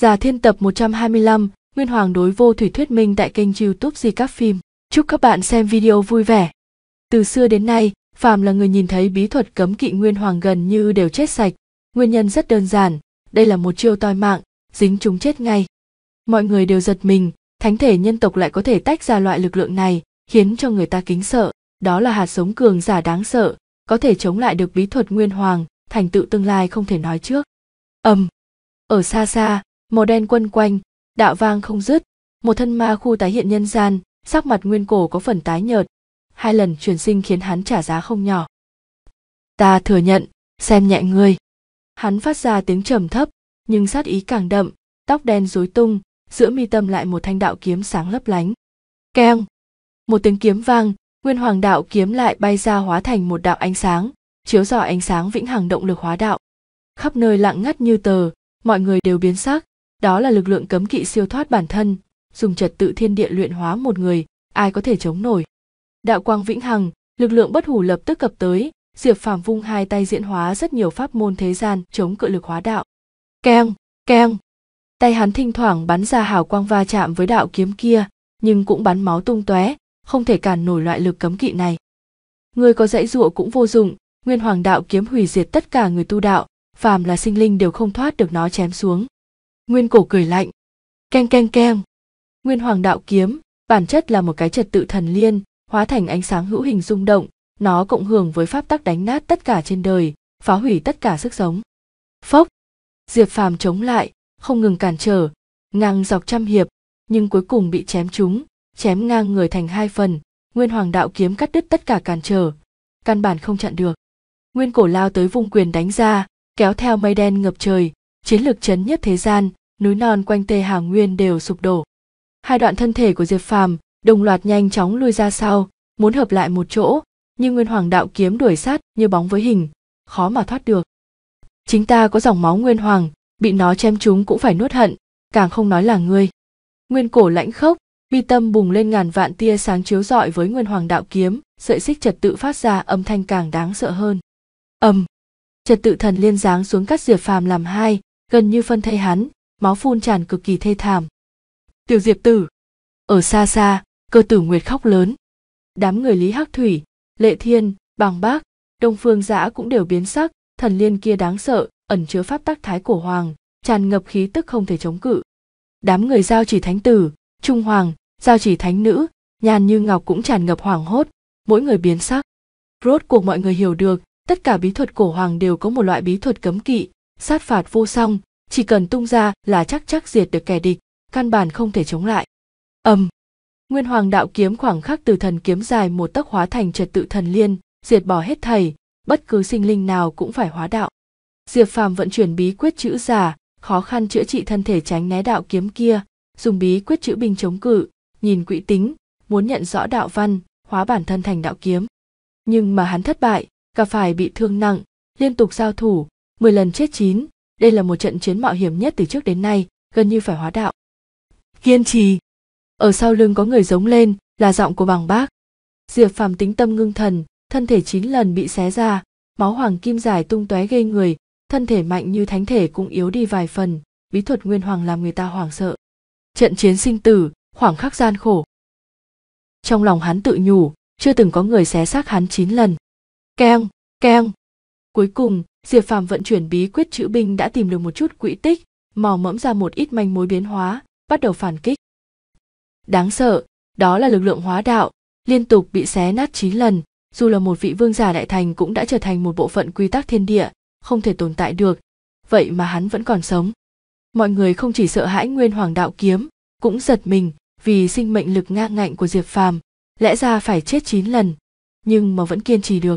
Già Thiên tập 125, Nguyên Hoàng đối vô thủy thuyết minh tại kênh youtube Di Các Phim. Chúc các bạn xem video vui vẻ. Từ xưa đến nay, phàm là người nhìn thấy bí thuật cấm kỵ Nguyên Hoàng gần như đều chết sạch. Nguyên nhân rất đơn giản, đây là một chiêu toi mạng, dính chúng chết ngay. Mọi người đều giật mình, thánh thể nhân tộc lại có thể tách ra loại lực lượng này, khiến cho người ta kính sợ. Đó là hạt sống cường giả đáng sợ, có thể chống lại được bí thuật Nguyên Hoàng, thành tựu tương lai không thể nói trước. ầm, ở xa xa, màu đen quân quanh đạo vang không dứt một thân ma khu tái hiện nhân gian sắc mặt nguyên cổ có phần tái nhợt hai lần truyền sinh khiến hắn trả giá không nhỏ ta thừa nhận xem nhẹ ngươi hắn phát ra tiếng trầm thấp nhưng sát ý càng đậm tóc đen rối tung giữa mi tâm lại một thanh đạo kiếm sáng lấp lánh keng một tiếng kiếm vang nguyên hoàng đạo kiếm lại bay ra hóa thành một đạo ánh sáng chiếu rọi ánh sáng vĩnh hằng động lực hóa đạo khắp nơi lặng ngắt như tờ mọi người đều biến sắc đó là lực lượng cấm kỵ siêu thoát bản thân dùng trật tự thiên địa luyện hóa một người ai có thể chống nổi đạo quang vĩnh hằng lực lượng bất hủ lập tức cập tới diệp phàm vung hai tay diễn hóa rất nhiều pháp môn thế gian chống cự lực hóa đạo keng keng tay hắn thỉnh thoảng bắn ra hào quang va chạm với đạo kiếm kia nhưng cũng bắn máu tung tóe không thể cản nổi loại lực cấm kỵ này người có dãy dụa cũng vô dụng nguyên hoàng đạo kiếm hủy diệt tất cả người tu đạo phàm là sinh linh đều không thoát được nó chém xuống Nguyên cổ cười lạnh. Keng keng keng. Nguyên hoàng đạo kiếm, bản chất là một cái trật tự thần liên, hóa thành ánh sáng hữu hình rung động, nó cộng hưởng với pháp tắc đánh nát tất cả trên đời, phá hủy tất cả sức sống. Phốc. Diệp Phàm chống lại, không ngừng cản trở, ngang dọc trăm hiệp, nhưng cuối cùng bị chém trúng, chém ngang người thành hai phần, Nguyên Hoàng đạo kiếm cắt đứt tất cả cản trở, căn bản không chặn được. Nguyên cổ lao tới vùng quyền đánh ra, kéo theo mây đen ngập trời, chiến lược chấn nhất thế gian, núi non quanh Tề Hà Nguyên đều sụp đổ. Hai đoạn thân thể của Diệp Phàm đồng loạt nhanh chóng lui ra sau, muốn hợp lại một chỗ, nhưng Nguyên Hoàng đạo kiếm đuổi sát như bóng với hình, khó mà thoát được. Chính ta có dòng máu Nguyên Hoàng, bị nó chém chúng cũng phải nuốt hận, càng không nói là ngươi. Nguyên cổ lãnh khốc, bi tâm bùng lên ngàn vạn tia sáng chiếu rọi với Nguyên Hoàng đạo kiếm, sợi xích trật tự phát ra âm thanh càng đáng sợ hơn. Ầm. Trật tự thần liên giáng xuống cắt Diệp Phàm làm hai, gần như phân thây hắn, máu phun tràn cực kỳ thê thảm tiểu diệp tử ở xa xa cơ tử nguyệt khóc lớn đám người lý hắc thủy lệ thiên Bàng bác đông phương giã cũng đều biến sắc thần liên kia đáng sợ ẩn chứa pháp tắc thái cổ hoàng tràn ngập khí tức không thể chống cự đám người giao chỉ thánh tử trung hoàng giao chỉ thánh nữ nhàn như ngọc cũng tràn ngập hoảng hốt mỗi người biến sắc rốt cuộc mọi người hiểu được tất cả bí thuật cổ hoàng đều có một loại bí thuật cấm kỵ sát phạt vô song chỉ cần tung ra là chắc chắc diệt được kẻ địch căn bản không thể chống lại ầm nguyên hoàng đạo kiếm khoảng khắc từ thần kiếm dài một tấc hóa thành trật tự thần liên diệt bỏ hết thầy bất cứ sinh linh nào cũng phải hóa đạo diệp phàm vận chuyển bí quyết chữ giả khó khăn chữa trị thân thể tránh né đạo kiếm kia dùng bí quyết chữ bình chống cự nhìn quỹ tính muốn nhận rõ đạo văn hóa bản thân thành đạo kiếm nhưng mà hắn thất bại cả phải bị thương nặng liên tục giao thủ 10 lần chết chín đây là một trận chiến mạo hiểm nhất từ trước đến nay, gần như phải hóa đạo. Kiên trì. Ở sau lưng có người giống lên, là giọng của bằng bác. Diệp Phàm tính tâm ngưng thần, thân thể chín lần bị xé ra, máu hoàng kim dài tung tóe gây người, thân thể mạnh như thánh thể cũng yếu đi vài phần, bí thuật nguyên hoàng làm người ta hoảng sợ. Trận chiến sinh tử, khoảng khắc gian khổ. Trong lòng hắn tự nhủ, chưa từng có người xé xác hắn chín lần. Keng, keng. Cuối cùng, diệp phàm vận chuyển bí quyết chữ binh đã tìm được một chút quỹ tích mò mẫm ra một ít manh mối biến hóa bắt đầu phản kích đáng sợ đó là lực lượng hóa đạo liên tục bị xé nát 9 lần dù là một vị vương giả đại thành cũng đã trở thành một bộ phận quy tắc thiên địa không thể tồn tại được vậy mà hắn vẫn còn sống mọi người không chỉ sợ hãi nguyên hoàng đạo kiếm cũng giật mình vì sinh mệnh lực ngang ngạnh của diệp phàm lẽ ra phải chết 9 lần nhưng mà vẫn kiên trì được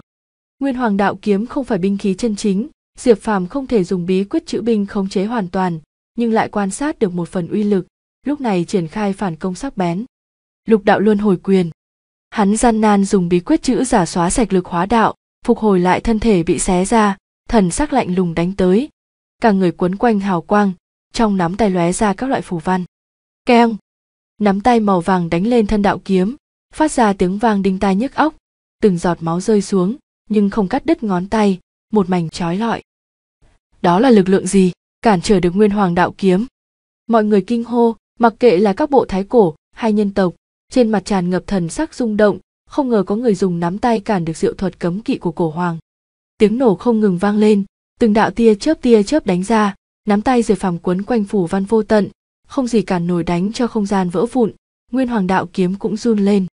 Nguyên Hoàng Đạo kiếm không phải binh khí chân chính, Diệp Phàm không thể dùng bí quyết chữ binh khống chế hoàn toàn, nhưng lại quan sát được một phần uy lực, lúc này triển khai phản công sắc bén. Lục đạo luân hồi quyền. Hắn gian nan dùng bí quyết chữ giả xóa sạch lực hóa đạo, phục hồi lại thân thể bị xé ra, thần sắc lạnh lùng đánh tới. Cả người quấn quanh hào quang, trong nắm tay lóe ra các loại phù văn. Keng! Nắm tay màu vàng đánh lên thân đạo kiếm, phát ra tiếng vang đinh tai nhức óc, từng giọt máu rơi xuống, nhưng không cắt đứt ngón tay một mảnh trói lọi đó là lực lượng gì cản trở được nguyên hoàng đạo kiếm mọi người kinh hô mặc kệ là các bộ thái cổ hay nhân tộc trên mặt tràn ngập thần sắc rung động không ngờ có người dùng nắm tay cản được diệu thuật cấm kỵ của cổ hoàng tiếng nổ không ngừng vang lên từng đạo tia chớp tia chớp đánh ra nắm tay rời phàm quấn quanh phủ văn vô tận không gì cản nổi đánh cho không gian vỡ vụn nguyên hoàng đạo kiếm cũng run lên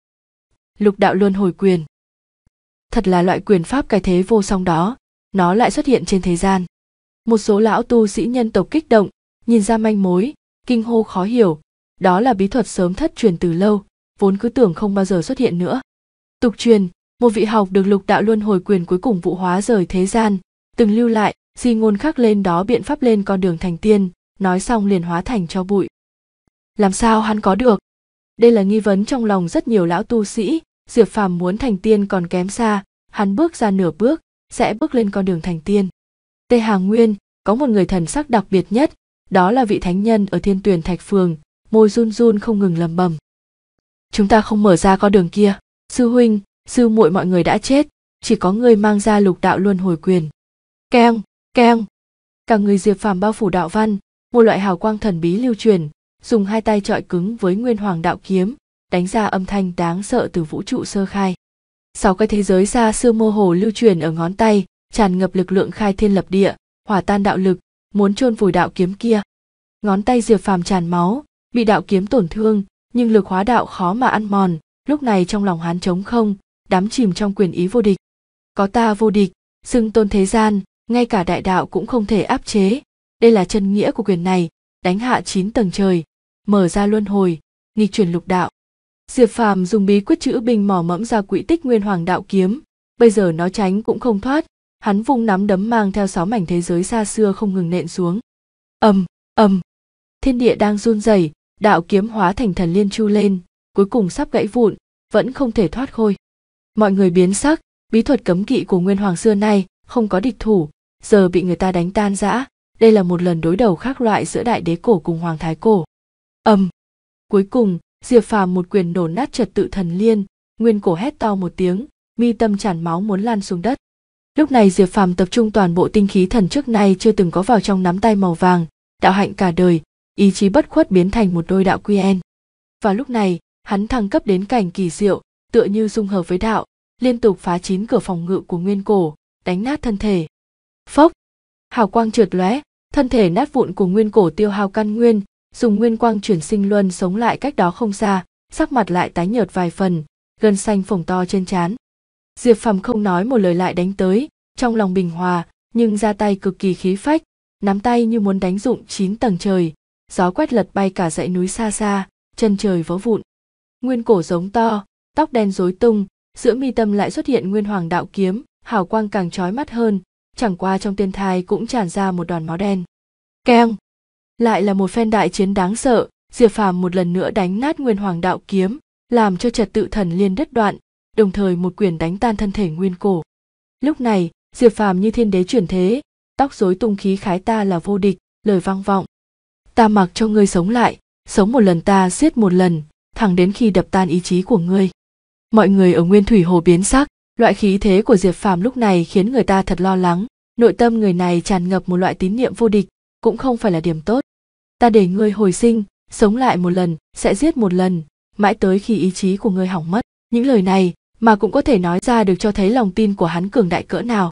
lục đạo luân hồi quyền thật là loại quyền pháp cái thế vô song đó nó lại xuất hiện trên thế gian một số lão tu sĩ nhân tộc kích động nhìn ra manh mối kinh hô khó hiểu đó là bí thuật sớm thất truyền từ lâu vốn cứ tưởng không bao giờ xuất hiện nữa tục truyền một vị học được lục đạo luân hồi quyền cuối cùng vụ hóa rời thế gian từng lưu lại di ngôn khắc lên đó biện pháp lên con đường thành tiên nói xong liền hóa thành cho bụi làm sao hắn có được đây là nghi vấn trong lòng rất nhiều lão tu sĩ diệp phàm muốn thành tiên còn kém xa hắn bước ra nửa bước sẽ bước lên con đường thành tiên tê hà nguyên có một người thần sắc đặc biệt nhất đó là vị thánh nhân ở thiên tuyển thạch phường môi run run không ngừng lầm bầm chúng ta không mở ra con đường kia sư huynh sư muội mọi người đã chết chỉ có người mang ra lục đạo luân hồi quyền keng keng cả người diệp phàm bao phủ đạo văn một loại hào quang thần bí lưu truyền dùng hai tay trọi cứng với nguyên hoàng đạo kiếm đánh ra âm thanh đáng sợ từ vũ trụ sơ khai sáu cái thế giới xa xưa mô hồ lưu truyền ở ngón tay tràn ngập lực lượng khai thiên lập địa hỏa tan đạo lực muốn chôn vùi đạo kiếm kia ngón tay diệp phàm tràn máu bị đạo kiếm tổn thương nhưng lực hóa đạo khó mà ăn mòn lúc này trong lòng hán trống không đắm chìm trong quyền ý vô địch có ta vô địch xưng tôn thế gian ngay cả đại đạo cũng không thể áp chế đây là chân nghĩa của quyền này đánh hạ chín tầng trời mở ra luân hồi nghịch chuyển lục đạo Diệp Phàm dùng bí quyết chữ bình mỏ mẫm ra quỹ tích nguyên hoàng đạo kiếm, bây giờ nó tránh cũng không thoát, hắn vung nắm đấm mang theo sáu mảnh thế giới xa xưa không ngừng nện xuống. Ầm, ầm. Thiên địa đang run rẩy, đạo kiếm hóa thành thần liên chu lên, cuối cùng sắp gãy vụn, vẫn không thể thoát khôi. Mọi người biến sắc, bí thuật cấm kỵ của Nguyên Hoàng xưa nay không có địch thủ, giờ bị người ta đánh tan rã, đây là một lần đối đầu khác loại giữa đại đế cổ cùng hoàng thái cổ. Ầm. Cuối cùng, diệp phàm một quyền nổ nát trật tự thần liên nguyên cổ hét to một tiếng mi tâm tràn máu muốn lan xuống đất lúc này diệp phàm tập trung toàn bộ tinh khí thần trước nay chưa từng có vào trong nắm tay màu vàng đạo hạnh cả đời ý chí bất khuất biến thành một đôi đạo qn và lúc này hắn thăng cấp đến cảnh kỳ diệu tựa như dung hợp với đạo liên tục phá chín cửa phòng ngự của nguyên cổ đánh nát thân thể phốc hào quang trượt lóe thân thể nát vụn của nguyên cổ tiêu hao căn nguyên dùng nguyên quang chuyển sinh luân sống lại cách đó không xa sắc mặt lại tái nhợt vài phần gân xanh phồng to trên trán diệp phàm không nói một lời lại đánh tới trong lòng bình hòa nhưng ra tay cực kỳ khí phách nắm tay như muốn đánh dụng chín tầng trời gió quét lật bay cả dãy núi xa xa chân trời vỡ vụn nguyên cổ giống to tóc đen rối tung giữa mi tâm lại xuất hiện nguyên hoàng đạo kiếm hào quang càng trói mắt hơn chẳng qua trong tiên thai cũng tràn ra một đoàn máu đen keng lại là một phen đại chiến đáng sợ diệp phàm một lần nữa đánh nát nguyên hoàng đạo kiếm làm cho trật tự thần liên đất đoạn đồng thời một quyền đánh tan thân thể nguyên cổ lúc này diệp phàm như thiên đế chuyển thế tóc rối tung khí khái ta là vô địch lời vang vọng ta mặc cho ngươi sống lại sống một lần ta giết một lần thẳng đến khi đập tan ý chí của ngươi mọi người ở nguyên thủy hồ biến sắc loại khí thế của diệp phàm lúc này khiến người ta thật lo lắng nội tâm người này tràn ngập một loại tín niệm vô địch cũng không phải là điểm tốt ta để ngươi hồi sinh sống lại một lần sẽ giết một lần mãi tới khi ý chí của ngươi hỏng mất những lời này mà cũng có thể nói ra được cho thấy lòng tin của hắn cường đại cỡ nào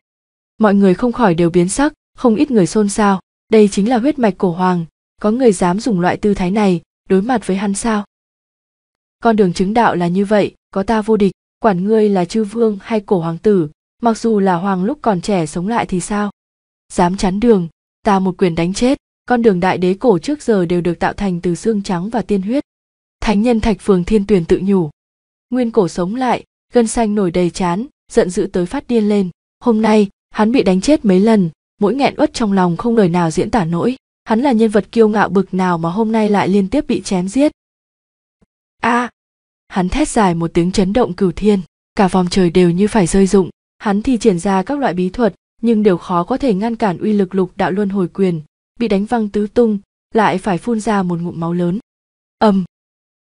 mọi người không khỏi đều biến sắc không ít người xôn xao đây chính là huyết mạch cổ hoàng có người dám dùng loại tư thái này đối mặt với hắn sao con đường chứng đạo là như vậy có ta vô địch quản ngươi là chư vương hay cổ hoàng tử mặc dù là hoàng lúc còn trẻ sống lại thì sao dám chắn đường ta một quyền đánh chết con đường đại đế cổ trước giờ đều được tạo thành từ xương trắng và tiên huyết thánh nhân thạch phường thiên tuyền tự nhủ nguyên cổ sống lại gân xanh nổi đầy chán giận dữ tới phát điên lên hôm nay hắn bị đánh chết mấy lần mỗi nghẹn uất trong lòng không lời nào diễn tả nỗi hắn là nhân vật kiêu ngạo bực nào mà hôm nay lại liên tiếp bị chém giết a à, hắn thét dài một tiếng chấn động cửu thiên cả vòng trời đều như phải rơi rụng hắn thì triển ra các loại bí thuật nhưng đều khó có thể ngăn cản uy lực lục đạo luân hồi quyền bị đánh văng tứ tung lại phải phun ra một ngụm máu lớn ầm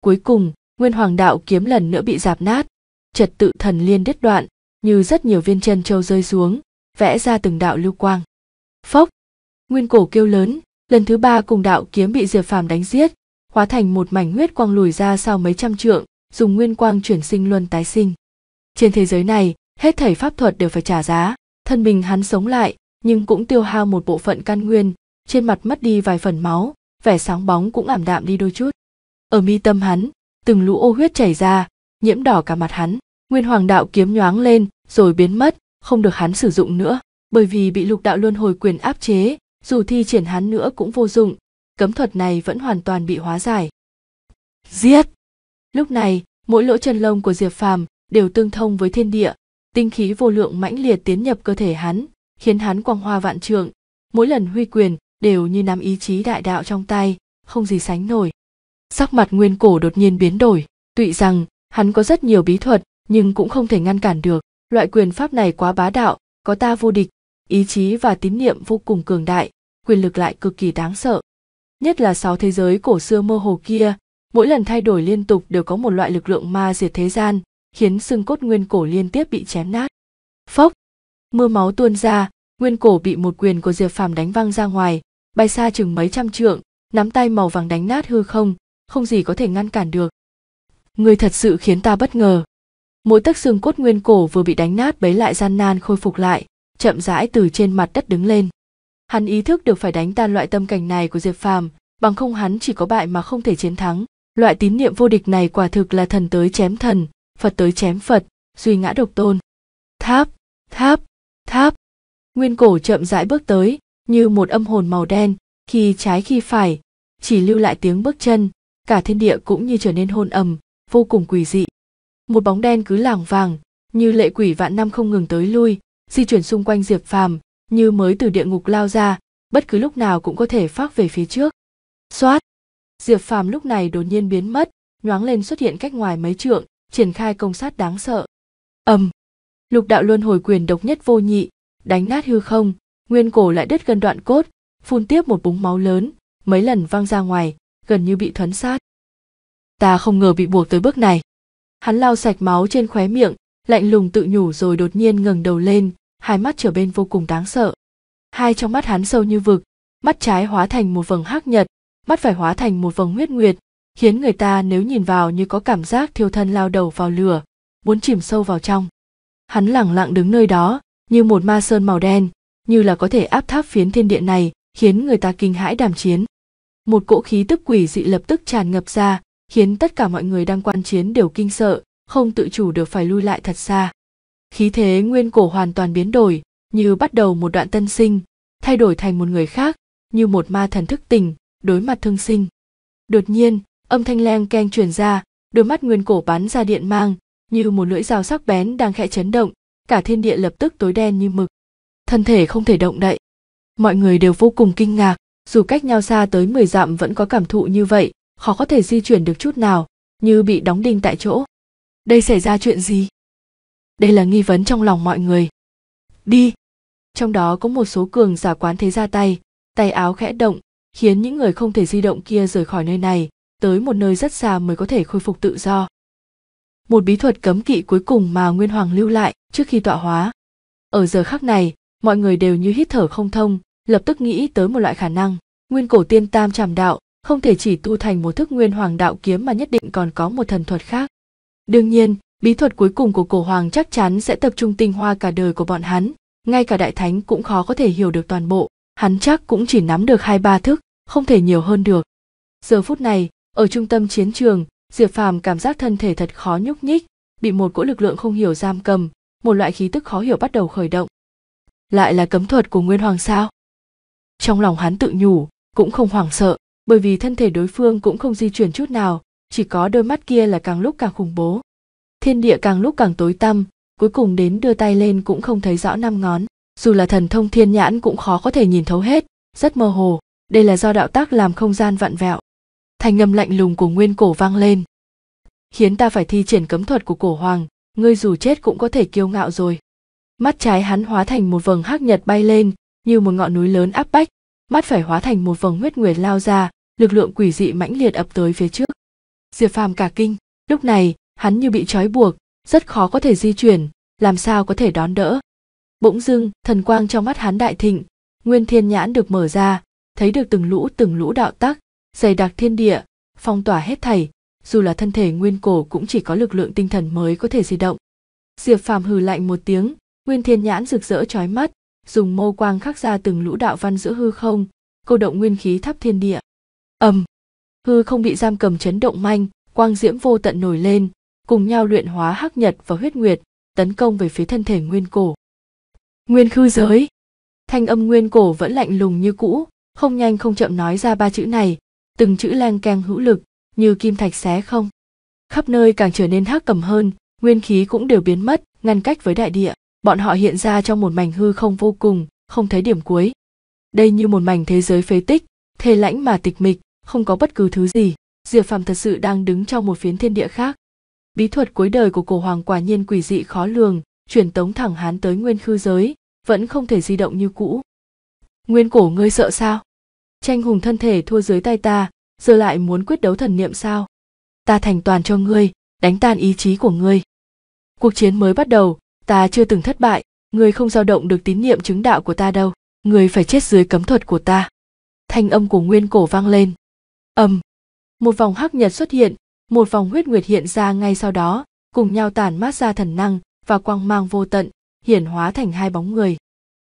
cuối cùng nguyên hoàng đạo kiếm lần nữa bị giạp nát trật tự thần liên đứt đoạn như rất nhiều viên chân châu rơi xuống vẽ ra từng đạo lưu quang phốc nguyên cổ kêu lớn lần thứ ba cùng đạo kiếm bị diệp phàm đánh giết hóa thành một mảnh huyết quang lùi ra sau mấy trăm trượng dùng nguyên quang chuyển sinh luân tái sinh trên thế giới này hết thảy pháp thuật đều phải trả giá thân mình hắn sống lại nhưng cũng tiêu hao một bộ phận căn nguyên trên mặt mất đi vài phần máu vẻ sáng bóng cũng ảm đạm đi đôi chút ở mi tâm hắn từng lũ ô huyết chảy ra nhiễm đỏ cả mặt hắn nguyên hoàng đạo kiếm nhoáng lên rồi biến mất không được hắn sử dụng nữa bởi vì bị lục đạo luân hồi quyền áp chế dù thi triển hắn nữa cũng vô dụng cấm thuật này vẫn hoàn toàn bị hóa giải giết lúc này mỗi lỗ chân lông của diệp phàm đều tương thông với thiên địa tinh khí vô lượng mãnh liệt tiến nhập cơ thể hắn khiến hắn quang hoa vạn trượng mỗi lần huy quyền đều như nắm ý chí đại đạo trong tay không gì sánh nổi sắc mặt nguyên cổ đột nhiên biến đổi tụy rằng hắn có rất nhiều bí thuật nhưng cũng không thể ngăn cản được loại quyền pháp này quá bá đạo có ta vô địch ý chí và tín niệm vô cùng cường đại quyền lực lại cực kỳ đáng sợ nhất là sáu thế giới cổ xưa mơ hồ kia mỗi lần thay đổi liên tục đều có một loại lực lượng ma diệt thế gian khiến xương cốt nguyên cổ liên tiếp bị chém nát phốc mưa máu tuôn ra nguyên cổ bị một quyền của diệp phàm đánh văng ra ngoài bay xa chừng mấy trăm trượng nắm tay màu vàng đánh nát hư không không gì có thể ngăn cản được người thật sự khiến ta bất ngờ mỗi tấc xương cốt nguyên cổ vừa bị đánh nát bấy lại gian nan khôi phục lại chậm rãi từ trên mặt đất đứng lên hắn ý thức được phải đánh tan loại tâm cảnh này của diệp phàm bằng không hắn chỉ có bại mà không thể chiến thắng loại tín niệm vô địch này quả thực là thần tới chém thần phật tới chém phật duy ngã độc tôn tháp tháp tháp nguyên cổ chậm rãi bước tới như một âm hồn màu đen khi trái khi phải chỉ lưu lại tiếng bước chân cả thiên địa cũng như trở nên hôn ầm vô cùng quỷ dị một bóng đen cứ lảng vàng như lệ quỷ vạn năm không ngừng tới lui di chuyển xung quanh diệp phàm như mới từ địa ngục lao ra bất cứ lúc nào cũng có thể phát về phía trước xoát diệp phàm lúc này đột nhiên biến mất nhoáng lên xuất hiện cách ngoài mấy trượng triển khai công sát đáng sợ ầm lục đạo luân hồi quyền độc nhất vô nhị đánh nát hư không nguyên cổ lại đứt gần đoạn cốt phun tiếp một búng máu lớn mấy lần văng ra ngoài gần như bị thuấn sát ta không ngờ bị buộc tới bước này hắn lau sạch máu trên khóe miệng lạnh lùng tự nhủ rồi đột nhiên ngẩng đầu lên hai mắt trở bên vô cùng đáng sợ hai trong mắt hắn sâu như vực mắt trái hóa thành một vầng hắc nhật mắt phải hóa thành một vầng huyết nguyệt khiến người ta nếu nhìn vào như có cảm giác thiêu thân lao đầu vào lửa muốn chìm sâu vào trong hắn lẳng lặng đứng nơi đó như một ma sơn màu đen như là có thể áp tháp phiến thiên địa này khiến người ta kinh hãi đàm chiến một cỗ khí tức quỷ dị lập tức tràn ngập ra khiến tất cả mọi người đang quan chiến đều kinh sợ không tự chủ được phải lui lại thật xa khí thế nguyên cổ hoàn toàn biến đổi như bắt đầu một đoạn tân sinh thay đổi thành một người khác như một ma thần thức tỉnh đối mặt thương sinh đột nhiên âm thanh leng keng truyền ra đôi mắt nguyên cổ bắn ra điện mang như một lưỡi dao sắc bén đang khẽ chấn động cả thiên địa lập tức tối đen như mực thân thể không thể động đậy. Mọi người đều vô cùng kinh ngạc, dù cách nhau xa tới 10 dặm vẫn có cảm thụ như vậy, khó có thể di chuyển được chút nào, như bị đóng đinh tại chỗ. Đây xảy ra chuyện gì? Đây là nghi vấn trong lòng mọi người. Đi! Trong đó có một số cường giả quán thế ra tay, tay áo khẽ động, khiến những người không thể di động kia rời khỏi nơi này, tới một nơi rất xa mới có thể khôi phục tự do. Một bí thuật cấm kỵ cuối cùng mà Nguyên Hoàng lưu lại trước khi tọa hóa. Ở giờ khắc này, mọi người đều như hít thở không thông lập tức nghĩ tới một loại khả năng nguyên cổ tiên tam trảm đạo không thể chỉ tu thành một thức nguyên hoàng đạo kiếm mà nhất định còn có một thần thuật khác đương nhiên bí thuật cuối cùng của cổ hoàng chắc chắn sẽ tập trung tinh hoa cả đời của bọn hắn ngay cả đại thánh cũng khó có thể hiểu được toàn bộ hắn chắc cũng chỉ nắm được hai ba thức không thể nhiều hơn được giờ phút này ở trung tâm chiến trường diệp phàm cảm giác thân thể thật khó nhúc nhích bị một cỗ lực lượng không hiểu giam cầm một loại khí tức khó hiểu bắt đầu khởi động lại là cấm thuật của nguyên hoàng sao trong lòng hắn tự nhủ cũng không hoảng sợ bởi vì thân thể đối phương cũng không di chuyển chút nào chỉ có đôi mắt kia là càng lúc càng khủng bố thiên địa càng lúc càng tối tăm cuối cùng đến đưa tay lên cũng không thấy rõ năm ngón dù là thần thông thiên nhãn cũng khó có thể nhìn thấu hết rất mơ hồ đây là do đạo tác làm không gian vặn vẹo thành ngầm lạnh lùng của nguyên cổ vang lên khiến ta phải thi triển cấm thuật của cổ hoàng ngươi dù chết cũng có thể kiêu ngạo rồi mắt trái hắn hóa thành một vầng hắc nhật bay lên như một ngọn núi lớn áp bách mắt phải hóa thành một vầng huyết nguyệt lao ra lực lượng quỷ dị mãnh liệt ập tới phía trước diệp phàm cả kinh lúc này hắn như bị trói buộc rất khó có thể di chuyển làm sao có thể đón đỡ bỗng dưng thần quang trong mắt hắn đại thịnh nguyên thiên nhãn được mở ra thấy được từng lũ từng lũ đạo tắc dày đặc thiên địa phong tỏa hết thảy dù là thân thể nguyên cổ cũng chỉ có lực lượng tinh thần mới có thể di động diệp phàm hừ lạnh một tiếng Nguyên Thiên Nhãn rực rỡ chói mắt, dùng mâu quang khắc ra từng lũ đạo văn giữa hư không, cô động nguyên khí thắp thiên địa. Ầm. hư không bị giam cầm chấn động manh, quang diễm vô tận nổi lên, cùng nhau luyện hóa hắc nhật và huyết nguyệt, tấn công về phía thân thể Nguyên Cổ. Nguyên khư giới. Thanh âm Nguyên Cổ vẫn lạnh lùng như cũ, không nhanh không chậm nói ra ba chữ này, từng chữ leng keng hữu lực, như kim thạch xé không. Khắp nơi càng trở nên hắc cầm hơn, nguyên khí cũng đều biến mất, ngăn cách với đại địa bọn họ hiện ra trong một mảnh hư không vô cùng không thấy điểm cuối đây như một mảnh thế giới phế tích thê lãnh mà tịch mịch không có bất cứ thứ gì diệp phàm thật sự đang đứng trong một phiến thiên địa khác bí thuật cuối đời của cổ hoàng quả nhiên quỷ dị khó lường chuyển tống thẳng hán tới nguyên khư giới vẫn không thể di động như cũ nguyên cổ ngươi sợ sao tranh hùng thân thể thua dưới tay ta giờ lại muốn quyết đấu thần niệm sao ta thành toàn cho ngươi đánh tan ý chí của ngươi cuộc chiến mới bắt đầu ta chưa từng thất bại người không dao động được tín nhiệm chứng đạo của ta đâu người phải chết dưới cấm thuật của ta thanh âm của nguyên cổ vang lên ầm một vòng hắc nhật xuất hiện một vòng huyết nguyệt hiện ra ngay sau đó cùng nhau tản mát ra thần năng và quang mang vô tận hiển hóa thành hai bóng người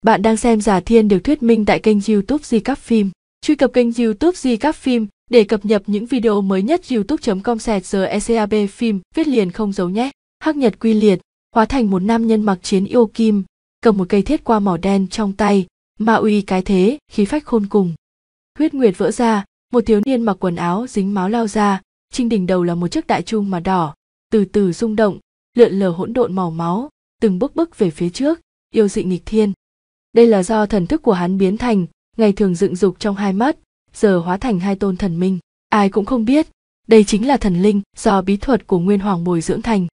bạn đang xem giả thiên được thuyết minh tại kênh youtube di cắp phim truy cập kênh youtube di cắp phim để cập nhật những video mới nhất youtube com sẹt giờ ecav phim viết liền không giấu nhé hắc nhật quy liệt hóa thành một nam nhân mặc chiến yêu kim cầm một cây thiết qua mỏ đen trong tay ma uy cái thế khí phách khôn cùng huyết nguyệt vỡ ra một thiếu niên mặc quần áo dính máu lao ra trinh đỉnh đầu là một chiếc đại trung mà đỏ từ từ rung động lượn lờ hỗn độn màu máu từng bước bước về phía trước yêu dị nghịch thiên đây là do thần thức của hắn biến thành ngày thường dựng dục trong hai mắt giờ hóa thành hai tôn thần minh ai cũng không biết đây chính là thần linh do bí thuật của nguyên hoàng bồi dưỡng thành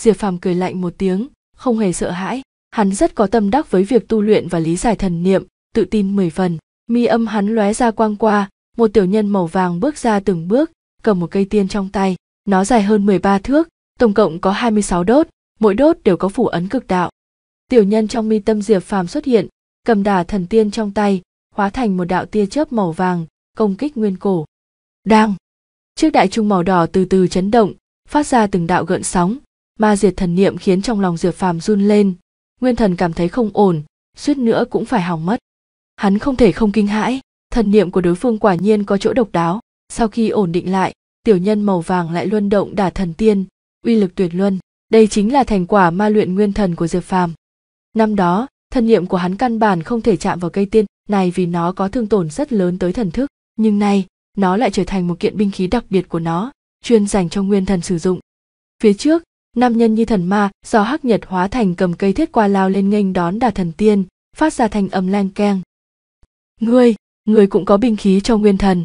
diệp phàm cười lạnh một tiếng không hề sợ hãi hắn rất có tâm đắc với việc tu luyện và lý giải thần niệm tự tin mười phần mi âm hắn lóe ra quang qua một tiểu nhân màu vàng bước ra từng bước cầm một cây tiên trong tay nó dài hơn mười ba thước tổng cộng có hai mươi sáu đốt mỗi đốt đều có phủ ấn cực đạo tiểu nhân trong mi tâm diệp phàm xuất hiện cầm đà thần tiên trong tay hóa thành một đạo tia chớp màu vàng công kích nguyên cổ đang chiếc đại trung màu đỏ từ từ chấn động phát ra từng đạo gợn sóng ma diệt thần niệm khiến trong lòng diệp phàm run lên nguyên thần cảm thấy không ổn suýt nữa cũng phải hỏng mất hắn không thể không kinh hãi thần niệm của đối phương quả nhiên có chỗ độc đáo sau khi ổn định lại tiểu nhân màu vàng lại luân động đả thần tiên uy lực tuyệt luân đây chính là thành quả ma luyện nguyên thần của diệp phàm năm đó thần niệm của hắn căn bản không thể chạm vào cây tiên này vì nó có thương tổn rất lớn tới thần thức nhưng nay nó lại trở thành một kiện binh khí đặc biệt của nó chuyên dành cho nguyên thần sử dụng phía trước nam nhân như thần ma do hắc nhật hóa thành cầm cây thiết qua lao lên nghênh đón đà thần tiên phát ra thanh âm lang keng ngươi ngươi cũng có binh khí cho nguyên thần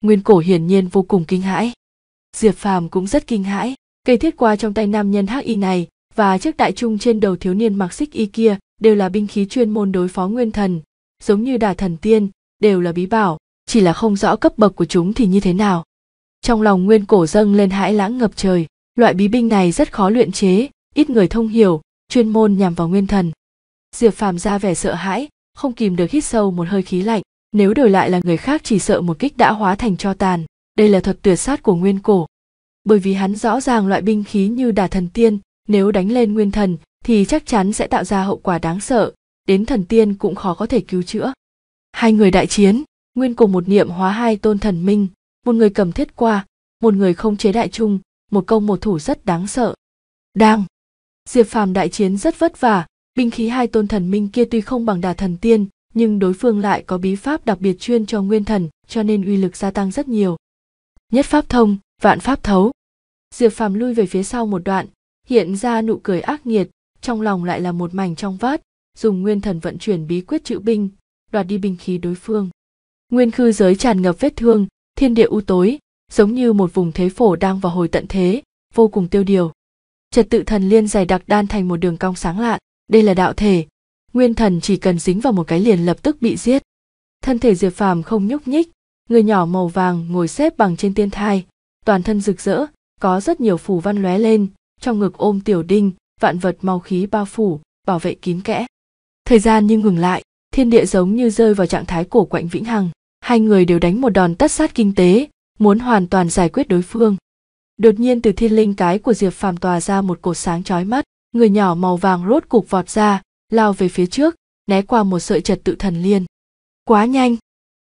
nguyên cổ hiển nhiên vô cùng kinh hãi diệp phàm cũng rất kinh hãi cây thiết qua trong tay nam nhân hắc y này và chiếc đại trung trên đầu thiếu niên mặc xích y kia đều là binh khí chuyên môn đối phó nguyên thần giống như Đà thần tiên đều là bí bảo chỉ là không rõ cấp bậc của chúng thì như thế nào trong lòng nguyên cổ dâng lên hãi lãng ngập trời loại bí binh này rất khó luyện chế ít người thông hiểu chuyên môn nhằm vào nguyên thần diệp phàm ra vẻ sợ hãi không kìm được hít sâu một hơi khí lạnh nếu đổi lại là người khác chỉ sợ một kích đã hóa thành cho tàn đây là thuật tuyệt sát của nguyên cổ bởi vì hắn rõ ràng loại binh khí như đả thần tiên nếu đánh lên nguyên thần thì chắc chắn sẽ tạo ra hậu quả đáng sợ đến thần tiên cũng khó có thể cứu chữa hai người đại chiến nguyên cổ một niệm hóa hai tôn thần minh một người cầm thiết qua một người không chế đại trung một công một thủ rất đáng sợ đang diệp phàm đại chiến rất vất vả binh khí hai tôn thần minh kia tuy không bằng đà thần tiên nhưng đối phương lại có bí pháp đặc biệt chuyên cho nguyên thần cho nên uy lực gia tăng rất nhiều nhất pháp thông vạn pháp thấu diệp phàm lui về phía sau một đoạn hiện ra nụ cười ác nghiệt trong lòng lại là một mảnh trong vát dùng nguyên thần vận chuyển bí quyết chữ binh đoạt đi binh khí đối phương nguyên khư giới tràn ngập vết thương thiên địa u tối giống như một vùng thế phổ đang vào hồi tận thế vô cùng tiêu điều trật tự thần liên dày đặc đan thành một đường cong sáng lạn đây là đạo thể nguyên thần chỉ cần dính vào một cái liền lập tức bị giết thân thể diệp phàm không nhúc nhích người nhỏ màu vàng ngồi xếp bằng trên tiên thai toàn thân rực rỡ có rất nhiều phù văn lóe lên trong ngực ôm tiểu đinh vạn vật màu khí bao phủ bảo vệ kín kẽ thời gian như ngừng lại thiên địa giống như rơi vào trạng thái cổ quạnh vĩnh hằng hai người đều đánh một đòn tất sát kinh tế muốn hoàn toàn giải quyết đối phương đột nhiên từ thiên linh cái của diệp phàm tỏa ra một cột sáng chói mắt người nhỏ màu vàng rốt cục vọt ra lao về phía trước né qua một sợi trật tự thần liên quá nhanh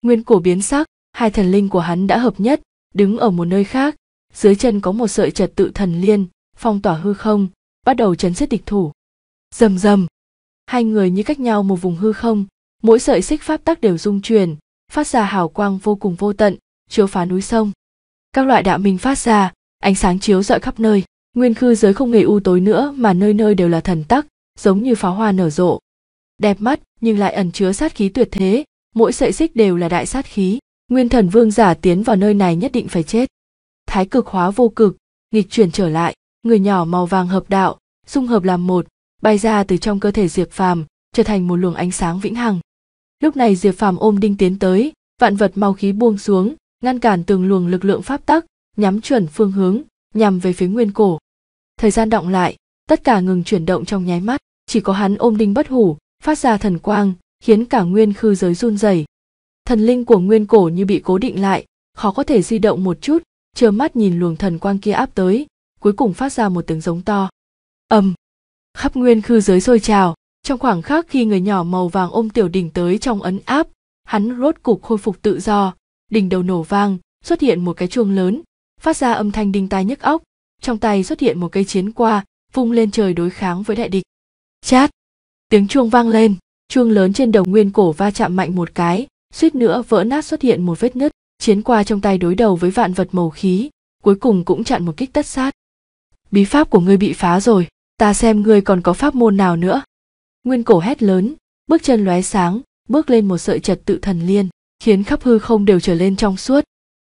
nguyên cổ biến sắc hai thần linh của hắn đã hợp nhất đứng ở một nơi khác dưới chân có một sợi trật tự thần liên phong tỏa hư không bắt đầu chấn giết địch thủ rầm rầm hai người như cách nhau một vùng hư không mỗi sợi xích pháp tắc đều rung truyền, phát ra hào quang vô cùng vô tận chiếu phá núi sông các loại đạo minh phát ra ánh sáng chiếu rọi khắp nơi nguyên khư giới không hề u tối nữa mà nơi nơi đều là thần tắc giống như pháo hoa nở rộ đẹp mắt nhưng lại ẩn chứa sát khí tuyệt thế mỗi sợi xích đều là đại sát khí nguyên thần vương giả tiến vào nơi này nhất định phải chết thái cực hóa vô cực nghịch chuyển trở lại người nhỏ màu vàng hợp đạo dung hợp làm một bay ra từ trong cơ thể diệp phàm trở thành một luồng ánh sáng vĩnh hằng lúc này diệp phàm ôm đinh tiến tới vạn vật mau khí buông xuống ngăn cản từng luồng lực lượng pháp tắc nhắm chuẩn phương hướng nhằm về phía nguyên cổ thời gian động lại tất cả ngừng chuyển động trong nháy mắt chỉ có hắn ôm đinh bất hủ phát ra thần quang khiến cả nguyên khư giới run rẩy thần linh của nguyên cổ như bị cố định lại khó có thể di động một chút trơ mắt nhìn luồng thần quang kia áp tới cuối cùng phát ra một tiếng giống to ầm khắp nguyên khư giới sôi trào trong khoảng khắc khi người nhỏ màu vàng ôm tiểu đỉnh tới trong ấn áp hắn rốt cục khôi phục tự do đỉnh đầu nổ vang xuất hiện một cái chuông lớn phát ra âm thanh đinh tai nhức óc trong tay xuất hiện một cây chiến qua vung lên trời đối kháng với đại địch chát tiếng chuông vang lên chuông lớn trên đầu nguyên cổ va chạm mạnh một cái suýt nữa vỡ nát xuất hiện một vết nứt chiến qua trong tay đối đầu với vạn vật màu khí cuối cùng cũng chặn một kích tất sát bí pháp của ngươi bị phá rồi ta xem ngươi còn có pháp môn nào nữa nguyên cổ hét lớn bước chân lóe sáng bước lên một sợi chật tự thần liên khiến khắp hư không đều trở lên trong suốt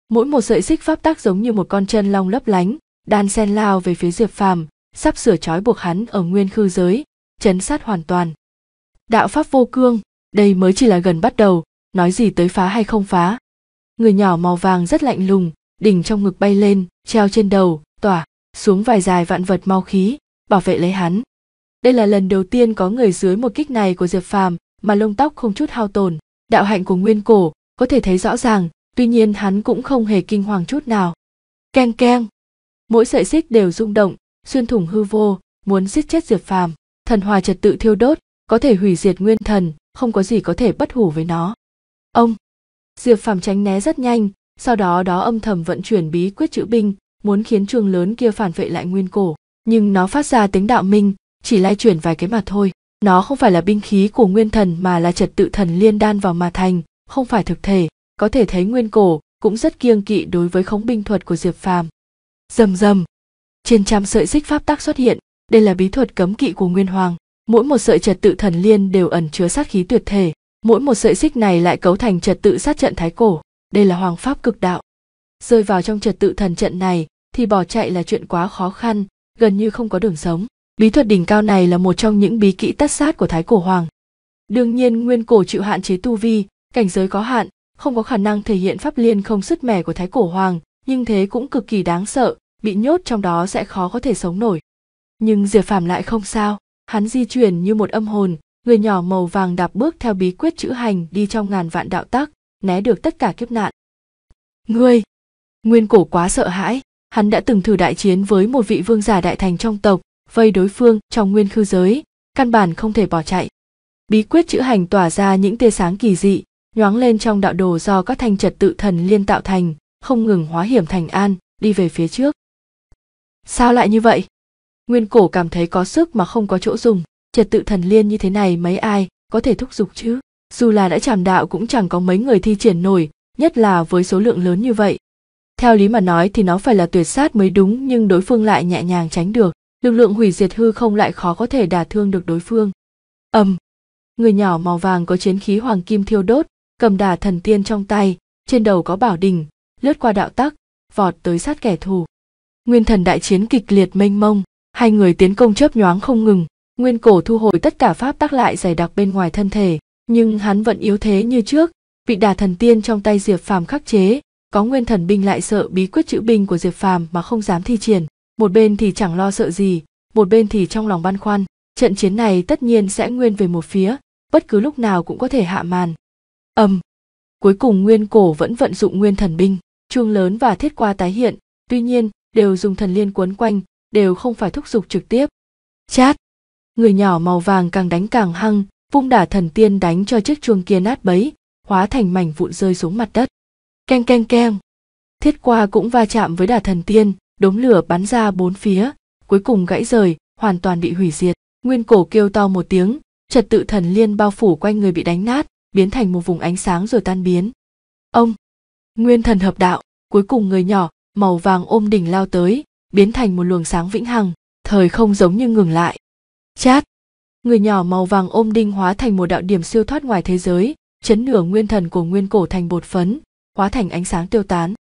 mỗi một sợi xích pháp tắc giống như một con chân long lấp lánh đan sen lao về phía diệp phàm sắp sửa trói buộc hắn ở nguyên khư giới chấn sát hoàn toàn đạo pháp vô cương đây mới chỉ là gần bắt đầu nói gì tới phá hay không phá người nhỏ màu vàng rất lạnh lùng đỉnh trong ngực bay lên treo trên đầu tỏa xuống vài dài vạn vật mau khí bảo vệ lấy hắn đây là lần đầu tiên có người dưới một kích này của diệp phàm mà lông tóc không chút hao tổn đạo hạnh của nguyên cổ có thể thấy rõ ràng tuy nhiên hắn cũng không hề kinh hoàng chút nào keng keng mỗi sợi xích đều rung động xuyên thủng hư vô muốn giết chết diệp phàm thần hòa trật tự thiêu đốt có thể hủy diệt nguyên thần không có gì có thể bất hủ với nó ông diệp phàm tránh né rất nhanh sau đó đó âm thầm vận chuyển bí quyết chữ binh muốn khiến chuông lớn kia phản vệ lại nguyên cổ nhưng nó phát ra tính đạo minh chỉ lai chuyển vài cái mà thôi nó không phải là binh khí của nguyên thần mà là trật tự thần liên đan vào mà thành không phải thực thể có thể thấy nguyên cổ cũng rất kiêng kỵ đối với khống binh thuật của diệp phàm rầm rầm trên trăm sợi xích pháp tắc xuất hiện đây là bí thuật cấm kỵ của nguyên hoàng mỗi một sợi trật tự thần liên đều ẩn chứa sát khí tuyệt thể mỗi một sợi xích này lại cấu thành trật tự sát trận thái cổ đây là hoàng pháp cực đạo rơi vào trong trật tự thần trận này thì bỏ chạy là chuyện quá khó khăn gần như không có đường sống bí thuật đỉnh cao này là một trong những bí kỹ tất sát của thái cổ hoàng đương nhiên nguyên cổ chịu hạn chế tu vi cảnh giới có hạn không có khả năng thể hiện pháp liên không sứt mẻ của thái cổ hoàng nhưng thế cũng cực kỳ đáng sợ bị nhốt trong đó sẽ khó có thể sống nổi nhưng diệp phàm lại không sao hắn di chuyển như một âm hồn người nhỏ màu vàng đạp bước theo bí quyết chữ hành đi trong ngàn vạn đạo tắc, né được tất cả kiếp nạn ngươi nguyên cổ quá sợ hãi hắn đã từng thử đại chiến với một vị vương giả đại thành trong tộc vây đối phương trong nguyên khư giới căn bản không thể bỏ chạy bí quyết chữ hành tỏa ra những tia sáng kỳ dị nhoáng lên trong đạo đồ do các thanh trật tự thần liên tạo thành không ngừng hóa hiểm thành an đi về phía trước sao lại như vậy nguyên cổ cảm thấy có sức mà không có chỗ dùng trật tự thần liên như thế này mấy ai có thể thúc giục chứ dù là đã chàm đạo cũng chẳng có mấy người thi triển nổi nhất là với số lượng lớn như vậy theo lý mà nói thì nó phải là tuyệt sát mới đúng nhưng đối phương lại nhẹ nhàng tránh được lực lượng hủy diệt hư không lại khó có thể đả thương được đối phương ầm người nhỏ màu vàng có chiến khí hoàng kim thiêu đốt cầm đà thần tiên trong tay trên đầu có bảo đình lướt qua đạo tắc vọt tới sát kẻ thù nguyên thần đại chiến kịch liệt mênh mông hai người tiến công chớp nhoáng không ngừng nguyên cổ thu hồi tất cả pháp tắc lại dày đặc bên ngoài thân thể nhưng hắn vẫn yếu thế như trước bị đà thần tiên trong tay diệp phàm khắc chế có nguyên thần binh lại sợ bí quyết chữ binh của diệp phàm mà không dám thi triển một bên thì chẳng lo sợ gì một bên thì trong lòng băn khoăn trận chiến này tất nhiên sẽ nguyên về một phía bất cứ lúc nào cũng có thể hạ màn Âm. cuối cùng Nguyên Cổ vẫn vận dụng Nguyên Thần binh, chuông lớn và thiết qua tái hiện, tuy nhiên, đều dùng thần liên quấn quanh, đều không phải thúc giục trực tiếp. Chát. Người nhỏ màu vàng càng đánh càng hăng, vung đả thần tiên đánh cho chiếc chuông kia nát bấy, hóa thành mảnh vụn rơi xuống mặt đất. Keng keng keng. Thiết qua cũng va chạm với đả thần tiên, đốm lửa bắn ra bốn phía, cuối cùng gãy rời, hoàn toàn bị hủy diệt. Nguyên cổ kêu to một tiếng, trật tự thần liên bao phủ quanh người bị đánh nát, biến thành một vùng ánh sáng rồi tan biến ông nguyên thần hợp đạo cuối cùng người nhỏ màu vàng ôm đỉnh lao tới biến thành một luồng sáng vĩnh hằng thời không giống như ngừng lại chát người nhỏ màu vàng ôm đinh hóa thành một đạo điểm siêu thoát ngoài thế giới chấn nửa nguyên thần của nguyên cổ thành bột phấn hóa thành ánh sáng tiêu tán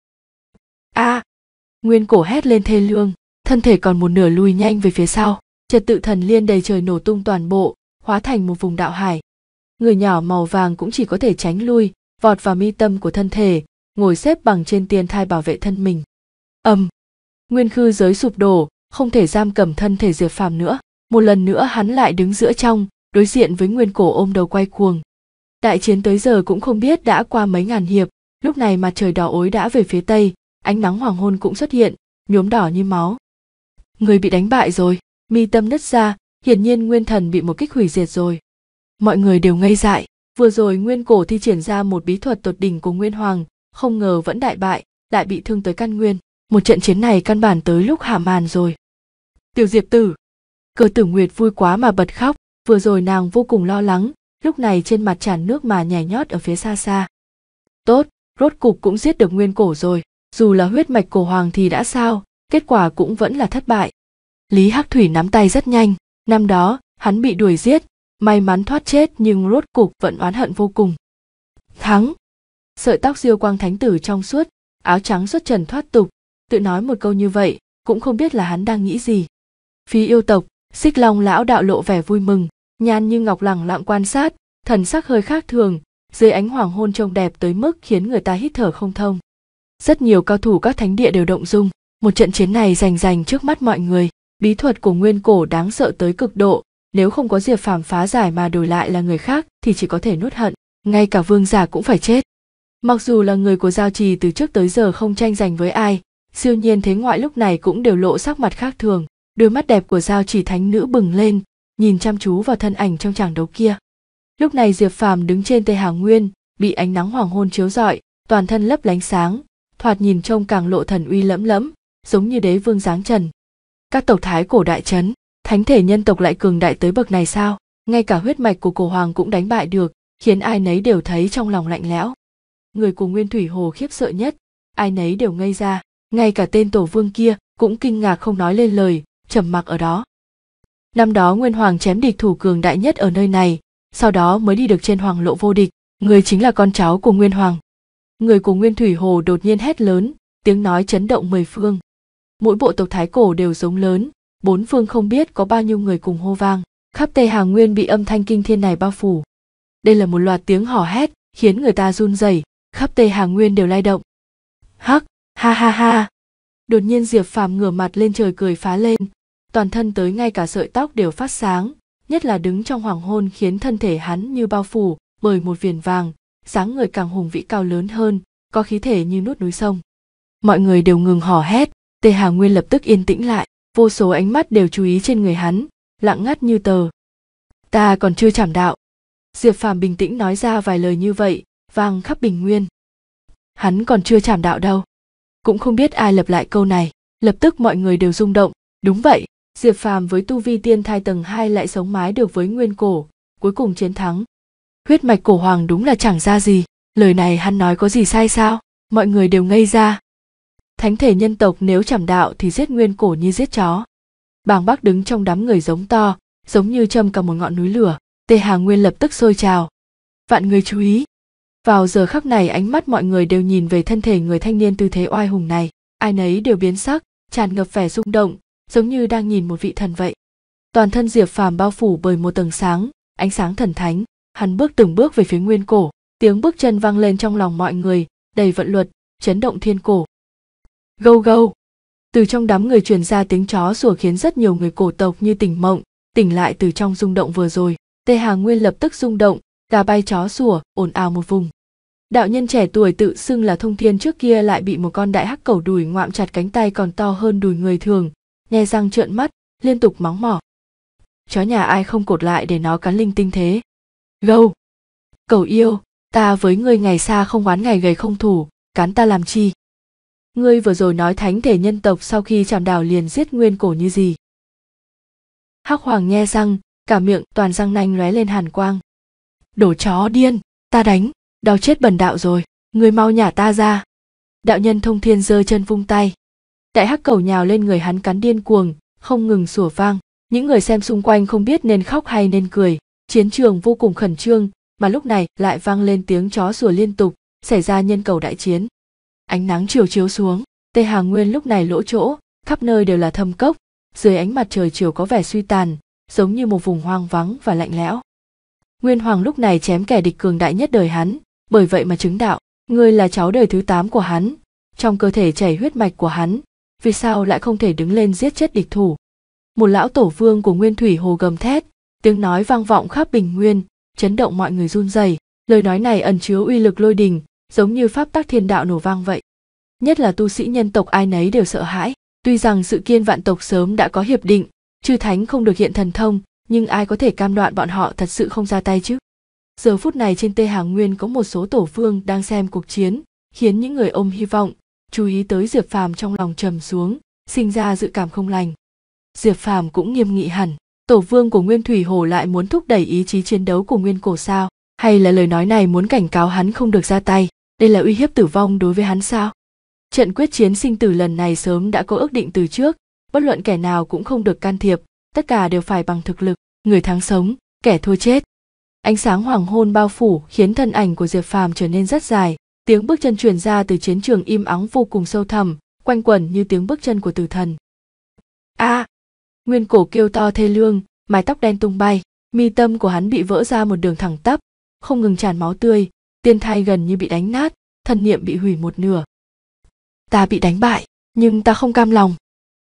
a à, nguyên cổ hét lên thê lương thân thể còn một nửa lùi nhanh về phía sau trật tự thần liên đầy trời nổ tung toàn bộ hóa thành một vùng đạo hải người nhỏ màu vàng cũng chỉ có thể tránh lui vọt vào mi tâm của thân thể ngồi xếp bằng trên tiền thai bảo vệ thân mình ầm nguyên khư giới sụp đổ không thể giam cầm thân thể diệp phàm nữa một lần nữa hắn lại đứng giữa trong đối diện với nguyên cổ ôm đầu quay cuồng đại chiến tới giờ cũng không biết đã qua mấy ngàn hiệp lúc này mặt trời đỏ ối đã về phía tây ánh nắng hoàng hôn cũng xuất hiện nhuốm đỏ như máu người bị đánh bại rồi mi tâm nứt ra hiển nhiên nguyên thần bị một kích hủy diệt rồi mọi người đều ngây dại vừa rồi nguyên cổ thi triển ra một bí thuật tột đỉnh của nguyên hoàng không ngờ vẫn đại bại lại bị thương tới căn nguyên một trận chiến này căn bản tới lúc hạ màn rồi tiểu diệp tử cơ tử nguyệt vui quá mà bật khóc vừa rồi nàng vô cùng lo lắng lúc này trên mặt tràn nước mà nhảy nhót ở phía xa xa tốt rốt cục cũng giết được nguyên cổ rồi dù là huyết mạch cổ hoàng thì đã sao kết quả cũng vẫn là thất bại lý hắc thủy nắm tay rất nhanh năm đó hắn bị đuổi giết may mắn thoát chết nhưng rốt cục vẫn oán hận vô cùng thắng sợi tóc diêu quang thánh tử trong suốt áo trắng xuất trần thoát tục tự nói một câu như vậy cũng không biết là hắn đang nghĩ gì Phi yêu tộc xích long lão đạo lộ vẻ vui mừng nhan như ngọc lẳng lặng quan sát thần sắc hơi khác thường dưới ánh hoàng hôn trông đẹp tới mức khiến người ta hít thở không thông rất nhiều cao thủ các thánh địa đều động dung một trận chiến này rành rành trước mắt mọi người bí thuật của nguyên cổ đáng sợ tới cực độ nếu không có diệp phàm phá giải mà đổi lại là người khác thì chỉ có thể nuốt hận ngay cả vương giả cũng phải chết mặc dù là người của giao trì từ trước tới giờ không tranh giành với ai siêu nhiên thế ngoại lúc này cũng đều lộ sắc mặt khác thường đôi mắt đẹp của giao trì thánh nữ bừng lên nhìn chăm chú vào thân ảnh trong tràng đấu kia lúc này diệp phàm đứng trên tây hà nguyên bị ánh nắng hoàng hôn chiếu rọi toàn thân lấp lánh sáng thoạt nhìn trông càng lộ thần uy lẫm lẫm giống như đế vương giáng trần các tộc thái cổ đại trấn thánh thể nhân tộc lại cường đại tới bậc này sao ngay cả huyết mạch của cổ hoàng cũng đánh bại được khiến ai nấy đều thấy trong lòng lạnh lẽo người của nguyên thủy hồ khiếp sợ nhất ai nấy đều ngây ra ngay cả tên tổ vương kia cũng kinh ngạc không nói lên lời trầm mặc ở đó năm đó nguyên hoàng chém địch thủ cường đại nhất ở nơi này sau đó mới đi được trên hoàng lộ vô địch người chính là con cháu của nguyên hoàng người của nguyên thủy hồ đột nhiên hét lớn tiếng nói chấn động mười phương mỗi bộ tộc thái cổ đều giống lớn bốn phương không biết có bao nhiêu người cùng hô vang khắp tây hà nguyên bị âm thanh kinh thiên này bao phủ đây là một loạt tiếng hò hét khiến người ta run rẩy khắp tây hà nguyên đều lay động hắc ha ha ha đột nhiên diệp phàm ngửa mặt lên trời cười phá lên toàn thân tới ngay cả sợi tóc đều phát sáng nhất là đứng trong hoàng hôn khiến thân thể hắn như bao phủ bởi một viền vàng dáng người càng hùng vĩ cao lớn hơn có khí thể như nút núi sông mọi người đều ngừng hò hét tề hà nguyên lập tức yên tĩnh lại vô số ánh mắt đều chú ý trên người hắn lặng ngắt như tờ ta còn chưa chảm đạo diệp phàm bình tĩnh nói ra vài lời như vậy vang khắp bình nguyên hắn còn chưa chảm đạo đâu cũng không biết ai lập lại câu này lập tức mọi người đều rung động đúng vậy diệp phàm với tu vi tiên thai tầng hai lại sống mái được với nguyên cổ cuối cùng chiến thắng huyết mạch cổ hoàng đúng là chẳng ra gì lời này hắn nói có gì sai sao mọi người đều ngây ra thánh thể nhân tộc nếu chảm đạo thì giết nguyên cổ như giết chó bàng bác đứng trong đám người giống to giống như châm cả một ngọn núi lửa tề hà nguyên lập tức sôi trào vạn người chú ý vào giờ khắc này ánh mắt mọi người đều nhìn về thân thể người thanh niên tư thế oai hùng này ai nấy đều biến sắc tràn ngập vẻ rung động giống như đang nhìn một vị thần vậy toàn thân diệp phàm bao phủ bởi một tầng sáng ánh sáng thần thánh hắn bước từng bước về phía nguyên cổ tiếng bước chân vang lên trong lòng mọi người đầy vận luật chấn động thiên cổ gâu gâu từ trong đám người truyền ra tiếng chó sủa khiến rất nhiều người cổ tộc như tỉnh mộng tỉnh lại từ trong rung động vừa rồi tề hà nguyên lập tức rung động gà bay chó sủa ồn ào một vùng đạo nhân trẻ tuổi tự xưng là thông thiên trước kia lại bị một con đại hắc cầu đùi ngoạm chặt cánh tay còn to hơn đùi người thường nghe răng trợn mắt liên tục móng mỏ chó nhà ai không cột lại để nó cắn linh tinh thế gâu cầu yêu ta với ngươi ngày xa không oán ngày gầy không thủ cắn ta làm chi ngươi vừa rồi nói thánh thể nhân tộc sau khi chạm đảo liền giết nguyên cổ như gì hắc hoàng nghe răng cả miệng toàn răng nanh lóe lên hàn quang đổ chó điên ta đánh đau chết bần đạo rồi người mau nhả ta ra đạo nhân thông thiên giơ chân vung tay đại hắc cầu nhào lên người hắn cắn điên cuồng không ngừng sủa vang những người xem xung quanh không biết nên khóc hay nên cười chiến trường vô cùng khẩn trương mà lúc này lại vang lên tiếng chó sủa liên tục xảy ra nhân cầu đại chiến ánh nắng chiều chiếu xuống tây hà nguyên lúc này lỗ chỗ khắp nơi đều là thâm cốc dưới ánh mặt trời chiều có vẻ suy tàn giống như một vùng hoang vắng và lạnh lẽo nguyên hoàng lúc này chém kẻ địch cường đại nhất đời hắn bởi vậy mà chứng đạo ngươi là cháu đời thứ tám của hắn trong cơ thể chảy huyết mạch của hắn vì sao lại không thể đứng lên giết chết địch thủ một lão tổ vương của nguyên thủy hồ gầm thét tiếng nói vang vọng khắp bình nguyên chấn động mọi người run rẩy lời nói này ẩn chứa uy lực lôi đình giống như pháp tắc thiên đạo nổ vang vậy nhất là tu sĩ nhân tộc ai nấy đều sợ hãi tuy rằng sự kiên vạn tộc sớm đã có hiệp định chư thánh không được hiện thần thông nhưng ai có thể cam đoạn bọn họ thật sự không ra tay chứ giờ phút này trên tê hàng nguyên có một số tổ phương đang xem cuộc chiến khiến những người ôm hy vọng chú ý tới diệp phàm trong lòng trầm xuống sinh ra dự cảm không lành diệp phàm cũng nghiêm nghị hẳn tổ vương của nguyên thủy hồ lại muốn thúc đẩy ý chí chiến đấu của nguyên cổ sao hay là lời nói này muốn cảnh cáo hắn không được ra tay đây là uy hiếp tử vong đối với hắn sao trận quyết chiến sinh tử lần này sớm đã có ước định từ trước bất luận kẻ nào cũng không được can thiệp tất cả đều phải bằng thực lực người thắng sống kẻ thua chết ánh sáng hoàng hôn bao phủ khiến thân ảnh của diệp phàm trở nên rất dài tiếng bước chân truyền ra từ chiến trường im ắng vô cùng sâu thẳm quanh quẩn như tiếng bước chân của tử thần a à, nguyên cổ kêu to thê lương mái tóc đen tung bay mi tâm của hắn bị vỡ ra một đường thẳng tắp không ngừng tràn máu tươi tiên thai gần như bị đánh nát thần niệm bị hủy một nửa ta bị đánh bại nhưng ta không cam lòng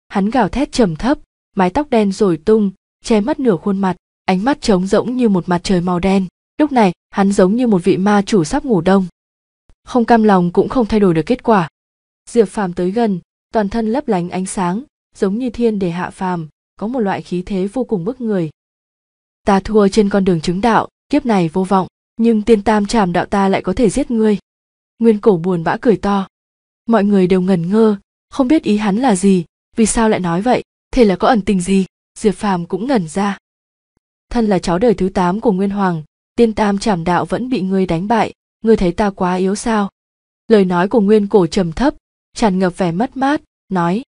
hắn gào thét trầm thấp mái tóc đen rồi tung che mất nửa khuôn mặt ánh mắt trống rỗng như một mặt trời màu đen lúc này hắn giống như một vị ma chủ sắp ngủ đông không cam lòng cũng không thay đổi được kết quả diệp phàm tới gần toàn thân lấp lánh ánh sáng giống như thiên để hạ phàm có một loại khí thế vô cùng bức người ta thua trên con đường chứng đạo kiếp này vô vọng nhưng tiên tam trảm đạo ta lại có thể giết ngươi nguyên cổ buồn bã cười to mọi người đều ngần ngơ không biết ý hắn là gì vì sao lại nói vậy thế là có ẩn tình gì diệp phàm cũng ngẩn ra thân là cháu đời thứ tám của nguyên hoàng tiên tam trảm đạo vẫn bị ngươi đánh bại ngươi thấy ta quá yếu sao lời nói của nguyên cổ trầm thấp tràn ngập vẻ mất mát nói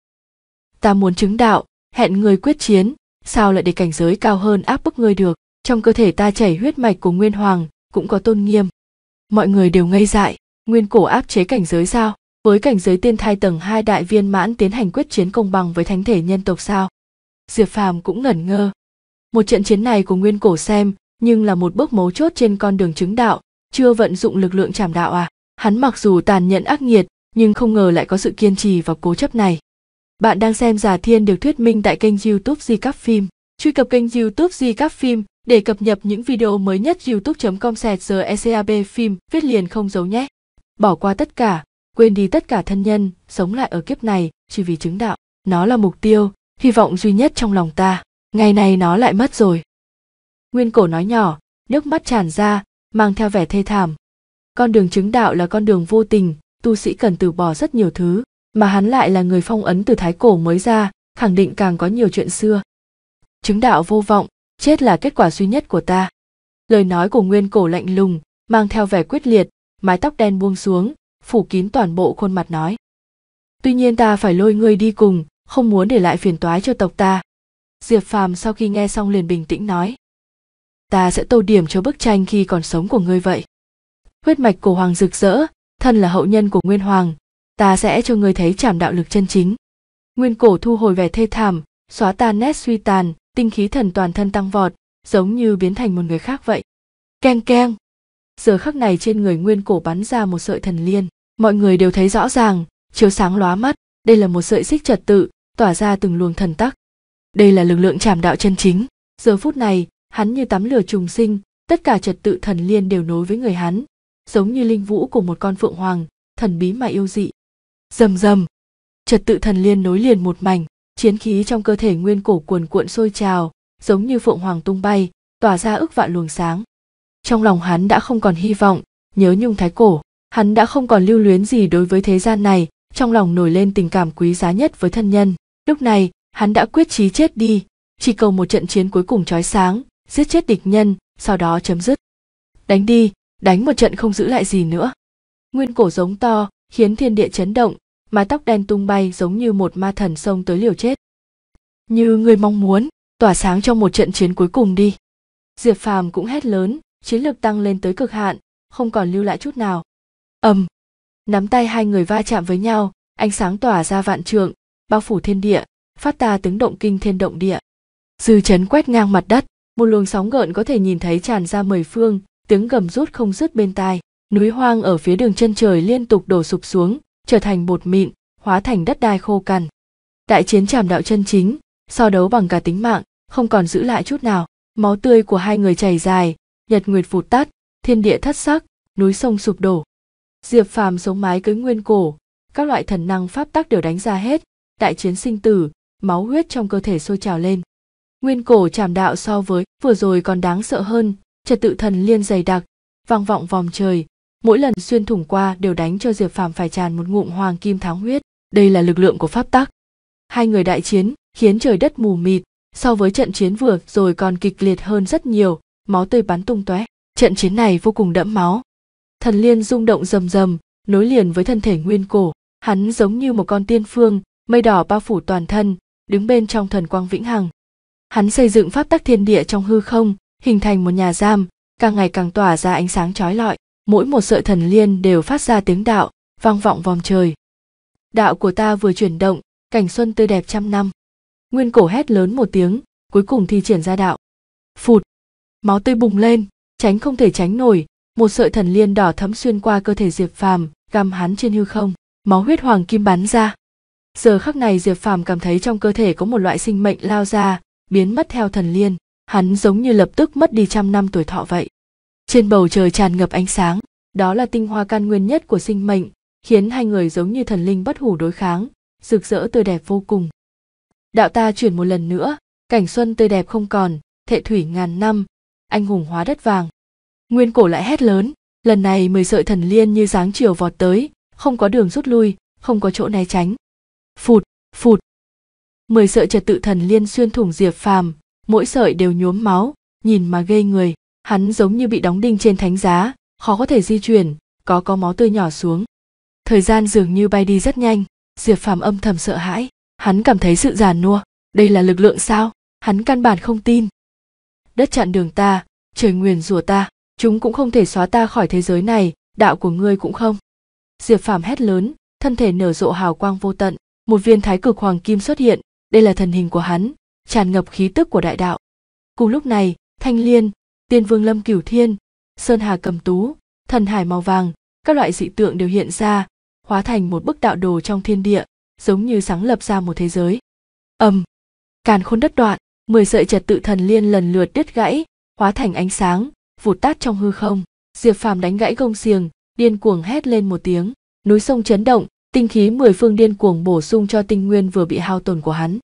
ta muốn chứng đạo hẹn ngươi quyết chiến sao lại để cảnh giới cao hơn áp bức ngươi được trong cơ thể ta chảy huyết mạch của nguyên hoàng cũng có tôn nghiêm mọi người đều ngây dại nguyên cổ áp chế cảnh giới sao với cảnh giới tiên thai tầng 2 đại viên mãn tiến hành quyết chiến công bằng với thánh thể nhân tộc sao diệp phàm cũng ngẩn ngơ một trận chiến này của nguyên cổ xem nhưng là một bước mấu chốt trên con đường chứng đạo chưa vận dụng lực lượng trảm đạo à hắn mặc dù tàn nhẫn ác nghiệt nhưng không ngờ lại có sự kiên trì và cố chấp này bạn đang xem giả thiên được thuyết minh tại kênh youtube di các phim truy cập kênh youtube di các phim để cập nhật những video mới nhất youtube.com eCab phim viết liền không giấu nhé. Bỏ qua tất cả, quên đi tất cả thân nhân, sống lại ở kiếp này chỉ vì chứng đạo. Nó là mục tiêu, hy vọng duy nhất trong lòng ta. Ngày này nó lại mất rồi. Nguyên cổ nói nhỏ, nước mắt tràn ra, mang theo vẻ thê thảm. Con đường chứng đạo là con đường vô tình, tu sĩ cần từ bỏ rất nhiều thứ, mà hắn lại là người phong ấn từ thái cổ mới ra, khẳng định càng có nhiều chuyện xưa. Chứng đạo vô vọng, chết là kết quả duy nhất của ta lời nói của nguyên cổ lạnh lùng mang theo vẻ quyết liệt mái tóc đen buông xuống phủ kín toàn bộ khuôn mặt nói tuy nhiên ta phải lôi ngươi đi cùng không muốn để lại phiền toái cho tộc ta diệp phàm sau khi nghe xong liền bình tĩnh nói ta sẽ tô điểm cho bức tranh khi còn sống của ngươi vậy huyết mạch cổ hoàng rực rỡ thân là hậu nhân của nguyên hoàng ta sẽ cho ngươi thấy trảm đạo lực chân chính nguyên cổ thu hồi vẻ thê thảm xóa tan nét suy tàn tinh khí thần toàn thân tăng vọt giống như biến thành một người khác vậy keng keng giờ khắc này trên người nguyên cổ bắn ra một sợi thần liên mọi người đều thấy rõ ràng chiếu sáng lóa mắt đây là một sợi xích trật tự tỏa ra từng luồng thần tắc đây là lực lượng chảm đạo chân chính giờ phút này hắn như tắm lửa trùng sinh tất cả trật tự thần liên đều nối với người hắn giống như linh vũ của một con phượng hoàng thần bí mà yêu dị rầm rầm trật tự thần liên nối liền một mảnh chiến khí trong cơ thể nguyên cổ cuồn cuộn sôi trào giống như phượng hoàng tung bay tỏa ra ức vạn luồng sáng trong lòng hắn đã không còn hy vọng nhớ nhung thái cổ hắn đã không còn lưu luyến gì đối với thế gian này trong lòng nổi lên tình cảm quý giá nhất với thân nhân lúc này hắn đã quyết chí chết đi chỉ cầu một trận chiến cuối cùng trói sáng giết chết địch nhân sau đó chấm dứt đánh đi đánh một trận không giữ lại gì nữa nguyên cổ giống to khiến thiên địa chấn động mà tóc đen tung bay giống như một ma thần xông tới liều chết. Như người mong muốn, tỏa sáng trong một trận chiến cuối cùng đi. Diệp Phàm cũng hét lớn, chiến lực tăng lên tới cực hạn, không còn lưu lại chút nào. Ầm. nắm tay hai người va chạm với nhau, ánh sáng tỏa ra vạn trượng, bao phủ thiên địa, phát ta tiếng động kinh thiên động địa. Dư chấn quét ngang mặt đất, một luồng sóng gợn có thể nhìn thấy tràn ra mười phương, tiếng gầm rút không dứt bên tai núi hoang ở phía đường chân trời liên tục đổ sụp xuống trở thành bột mịn hóa thành đất đai khô cằn đại chiến trảm đạo chân chính so đấu bằng cả tính mạng không còn giữ lại chút nào máu tươi của hai người chảy dài nhật nguyệt vụt tắt thiên địa thất sắc núi sông sụp đổ diệp phàm sống mái cưới nguyên cổ các loại thần năng pháp tắc đều đánh ra hết đại chiến sinh tử máu huyết trong cơ thể sôi trào lên nguyên cổ chảm đạo so với vừa rồi còn đáng sợ hơn trật tự thần liên dày đặc vang vọng vòng trời mỗi lần xuyên thủng qua đều đánh cho diệp phàm phải tràn một ngụm hoàng kim tháo huyết đây là lực lượng của pháp tắc hai người đại chiến khiến trời đất mù mịt so với trận chiến vừa rồi còn kịch liệt hơn rất nhiều máu tươi bắn tung tóe trận chiến này vô cùng đẫm máu thần liên rung động rầm rầm nối liền với thân thể nguyên cổ hắn giống như một con tiên phương mây đỏ bao phủ toàn thân đứng bên trong thần quang vĩnh hằng hắn xây dựng pháp tắc thiên địa trong hư không hình thành một nhà giam càng ngày càng tỏa ra ánh sáng trói lọi mỗi một sợi thần liên đều phát ra tiếng đạo vang vọng vòng trời đạo của ta vừa chuyển động cảnh xuân tươi đẹp trăm năm nguyên cổ hét lớn một tiếng cuối cùng thi triển ra đạo phụt máu tươi bùng lên tránh không thể tránh nổi một sợi thần liên đỏ thấm xuyên qua cơ thể diệp phàm găm hắn trên hư không máu huyết hoàng kim bắn ra giờ khắc này diệp phàm cảm thấy trong cơ thể có một loại sinh mệnh lao ra biến mất theo thần liên hắn giống như lập tức mất đi trăm năm tuổi thọ vậy trên bầu trời tràn ngập ánh sáng, đó là tinh hoa căn nguyên nhất của sinh mệnh, khiến hai người giống như thần linh bất hủ đối kháng, rực rỡ tươi đẹp vô cùng. Đạo ta chuyển một lần nữa, cảnh xuân tươi đẹp không còn, thệ thủy ngàn năm, anh hùng hóa đất vàng. Nguyên cổ lại hét lớn, lần này mười sợi thần liên như dáng chiều vọt tới, không có đường rút lui, không có chỗ né tránh. Phụt, phụt. Mười sợi trật tự thần liên xuyên thủng diệp phàm, mỗi sợi đều nhuốm máu, nhìn mà ghê người hắn giống như bị đóng đinh trên thánh giá khó có thể di chuyển có có máu tươi nhỏ xuống thời gian dường như bay đi rất nhanh diệp phàm âm thầm sợ hãi hắn cảm thấy sự giàn nua đây là lực lượng sao hắn căn bản không tin đất chặn đường ta trời nguyền rủa ta chúng cũng không thể xóa ta khỏi thế giới này đạo của ngươi cũng không diệp phàm hét lớn thân thể nở rộ hào quang vô tận một viên thái cực hoàng kim xuất hiện đây là thần hình của hắn tràn ngập khí tức của đại đạo cùng lúc này thanh liên tiên vương lâm cửu thiên sơn hà cầm tú thần hải màu vàng các loại dị tượng đều hiện ra hóa thành một bức đạo đồ trong thiên địa giống như sáng lập ra một thế giới ầm càn khôn đất đoạn mười sợi trật tự thần liên lần lượt đứt gãy hóa thành ánh sáng vụt tát trong hư không diệp phàm đánh gãy gông xiềng điên cuồng hét lên một tiếng núi sông chấn động tinh khí mười phương điên cuồng bổ sung cho tinh nguyên vừa bị hao tổn của hắn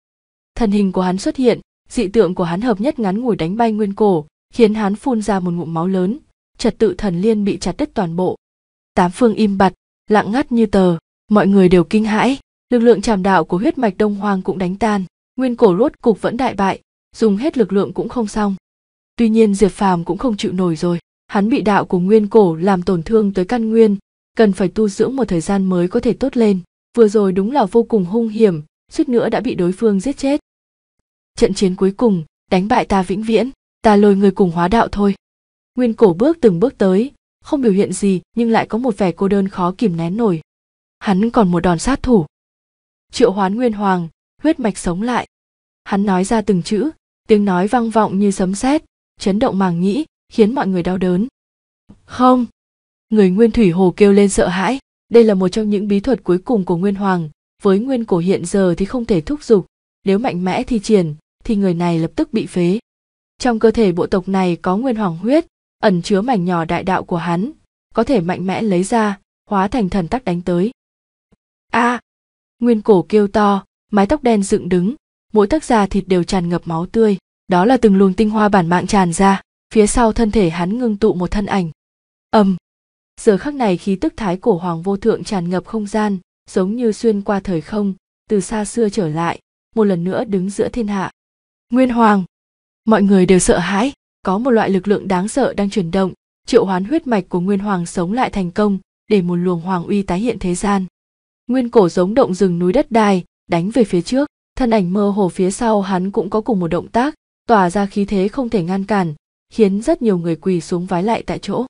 Thần hình của hắn xuất hiện dị tượng của hắn hợp nhất ngắn ngủi đánh bay nguyên cổ khiến hắn phun ra một ngụm máu lớn trật tự thần liên bị chặt đứt toàn bộ tám phương im bặt lặng ngắt như tờ mọi người đều kinh hãi lực lượng tràm đạo của huyết mạch đông hoang cũng đánh tan nguyên cổ rốt cục vẫn đại bại dùng hết lực lượng cũng không xong tuy nhiên diệp phàm cũng không chịu nổi rồi hắn bị đạo của nguyên cổ làm tổn thương tới căn nguyên cần phải tu dưỡng một thời gian mới có thể tốt lên vừa rồi đúng là vô cùng hung hiểm suýt nữa đã bị đối phương giết chết trận chiến cuối cùng đánh bại ta vĩnh viễn ta lôi người cùng hóa đạo thôi nguyên cổ bước từng bước tới không biểu hiện gì nhưng lại có một vẻ cô đơn khó kìm nén nổi hắn còn một đòn sát thủ triệu hoán nguyên hoàng huyết mạch sống lại hắn nói ra từng chữ tiếng nói vang vọng như sấm sét chấn động màng nhĩ khiến mọi người đau đớn không người nguyên thủy hồ kêu lên sợ hãi đây là một trong những bí thuật cuối cùng của nguyên hoàng với nguyên cổ hiện giờ thì không thể thúc giục nếu mạnh mẽ thi triển thì người này lập tức bị phế trong cơ thể bộ tộc này có nguyên hoàng huyết, ẩn chứa mảnh nhỏ đại đạo của hắn, có thể mạnh mẽ lấy ra, hóa thành thần tắc đánh tới. A! À, nguyên cổ kêu to, mái tóc đen dựng đứng, mỗi tấc da thịt đều tràn ngập máu tươi, đó là từng luồng tinh hoa bản mạng tràn ra, phía sau thân thể hắn ngưng tụ một thân ảnh. Ầm. giờ khắc này khí tức thái cổ hoàng vô thượng tràn ngập không gian, giống như xuyên qua thời không, từ xa xưa trở lại, một lần nữa đứng giữa thiên hạ. Nguyên Hoàng mọi người đều sợ hãi có một loại lực lượng đáng sợ đang chuyển động triệu hoán huyết mạch của nguyên hoàng sống lại thành công để một luồng hoàng uy tái hiện thế gian nguyên cổ giống động rừng núi đất đai đánh về phía trước thân ảnh mơ hồ phía sau hắn cũng có cùng một động tác tỏa ra khí thế không thể ngăn cản khiến rất nhiều người quỳ xuống vái lại tại chỗ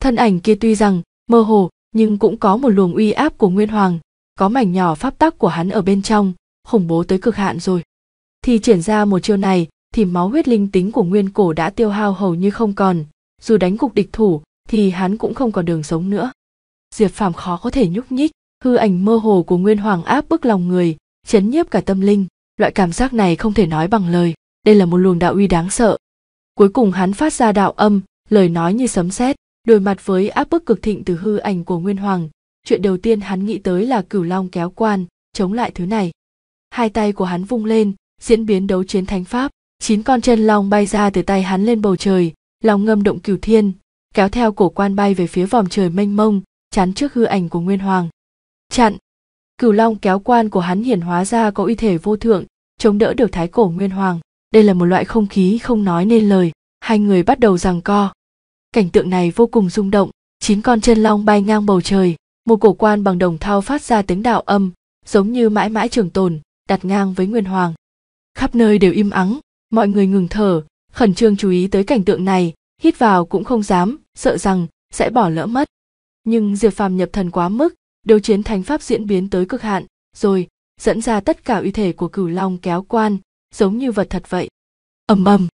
thân ảnh kia tuy rằng mơ hồ nhưng cũng có một luồng uy áp của nguyên hoàng có mảnh nhỏ pháp tắc của hắn ở bên trong khủng bố tới cực hạn rồi thì triển ra một chiêu này thì máu huyết linh tính của nguyên cổ đã tiêu hao hầu như không còn dù đánh gục địch thủ thì hắn cũng không còn đường sống nữa diệp phàm khó có thể nhúc nhích hư ảnh mơ hồ của nguyên hoàng áp bức lòng người chấn nhiếp cả tâm linh loại cảm giác này không thể nói bằng lời đây là một luồng đạo uy đáng sợ cuối cùng hắn phát ra đạo âm lời nói như sấm sét đối mặt với áp bức cực thịnh từ hư ảnh của nguyên hoàng chuyện đầu tiên hắn nghĩ tới là cửu long kéo quan chống lại thứ này hai tay của hắn vung lên diễn biến đấu chiến thánh pháp chín con chân long bay ra từ tay hắn lên bầu trời long ngâm động cửu thiên kéo theo cổ quan bay về phía vòm trời mênh mông chắn trước hư ảnh của nguyên hoàng chặn cửu long kéo quan của hắn hiển hóa ra có uy thể vô thượng chống đỡ được thái cổ nguyên hoàng đây là một loại không khí không nói nên lời hai người bắt đầu giằng co cảnh tượng này vô cùng rung động chín con chân long bay ngang bầu trời một cổ quan bằng đồng thau phát ra tiếng đạo âm giống như mãi mãi trường tồn đặt ngang với nguyên hoàng khắp nơi đều im ắng mọi người ngừng thở khẩn trương chú ý tới cảnh tượng này hít vào cũng không dám sợ rằng sẽ bỏ lỡ mất nhưng diệp phàm nhập thần quá mức đấu chiến thánh pháp diễn biến tới cực hạn rồi dẫn ra tất cả uy thể của cửu long kéo quan giống như vật thật vậy ầm ầm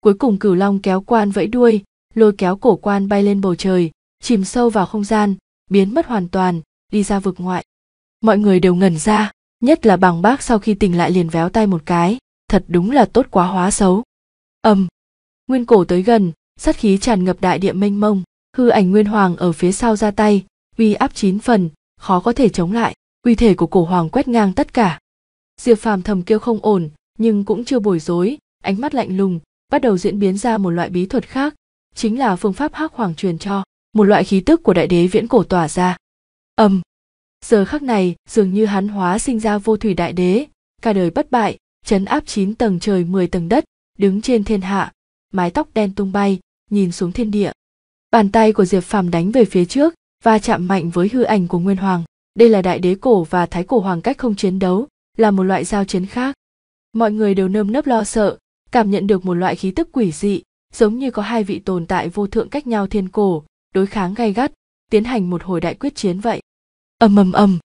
cuối cùng cửu long kéo quan vẫy đuôi lôi kéo cổ quan bay lên bầu trời chìm sâu vào không gian biến mất hoàn toàn đi ra vực ngoại mọi người đều ngẩn ra nhất là bằng bác sau khi tỉnh lại liền véo tay một cái thật đúng là tốt quá hóa xấu ầm, nguyên cổ tới gần sát khí tràn ngập đại địa mênh mông hư ảnh nguyên hoàng ở phía sau ra tay uy áp chín phần khó có thể chống lại uy thể của cổ hoàng quét ngang tất cả diệp phàm thầm kêu không ổn nhưng cũng chưa bồi rối ánh mắt lạnh lùng bắt đầu diễn biến ra một loại bí thuật khác chính là phương pháp hắc hoàng truyền cho một loại khí tức của đại đế viễn cổ tỏa ra ầm, giờ khắc này dường như hắn hóa sinh ra vô thủy đại đế cả đời bất bại chấn áp chín tầng trời mười tầng đất đứng trên thiên hạ mái tóc đen tung bay nhìn xuống thiên địa bàn tay của diệp phàm đánh về phía trước và chạm mạnh với hư ảnh của nguyên hoàng đây là đại đế cổ và thái cổ hoàng cách không chiến đấu là một loại giao chiến khác mọi người đều nơm nớp lo sợ cảm nhận được một loại khí tức quỷ dị giống như có hai vị tồn tại vô thượng cách nhau thiên cổ đối kháng gay gắt tiến hành một hồi đại quyết chiến vậy ầm ầm ầm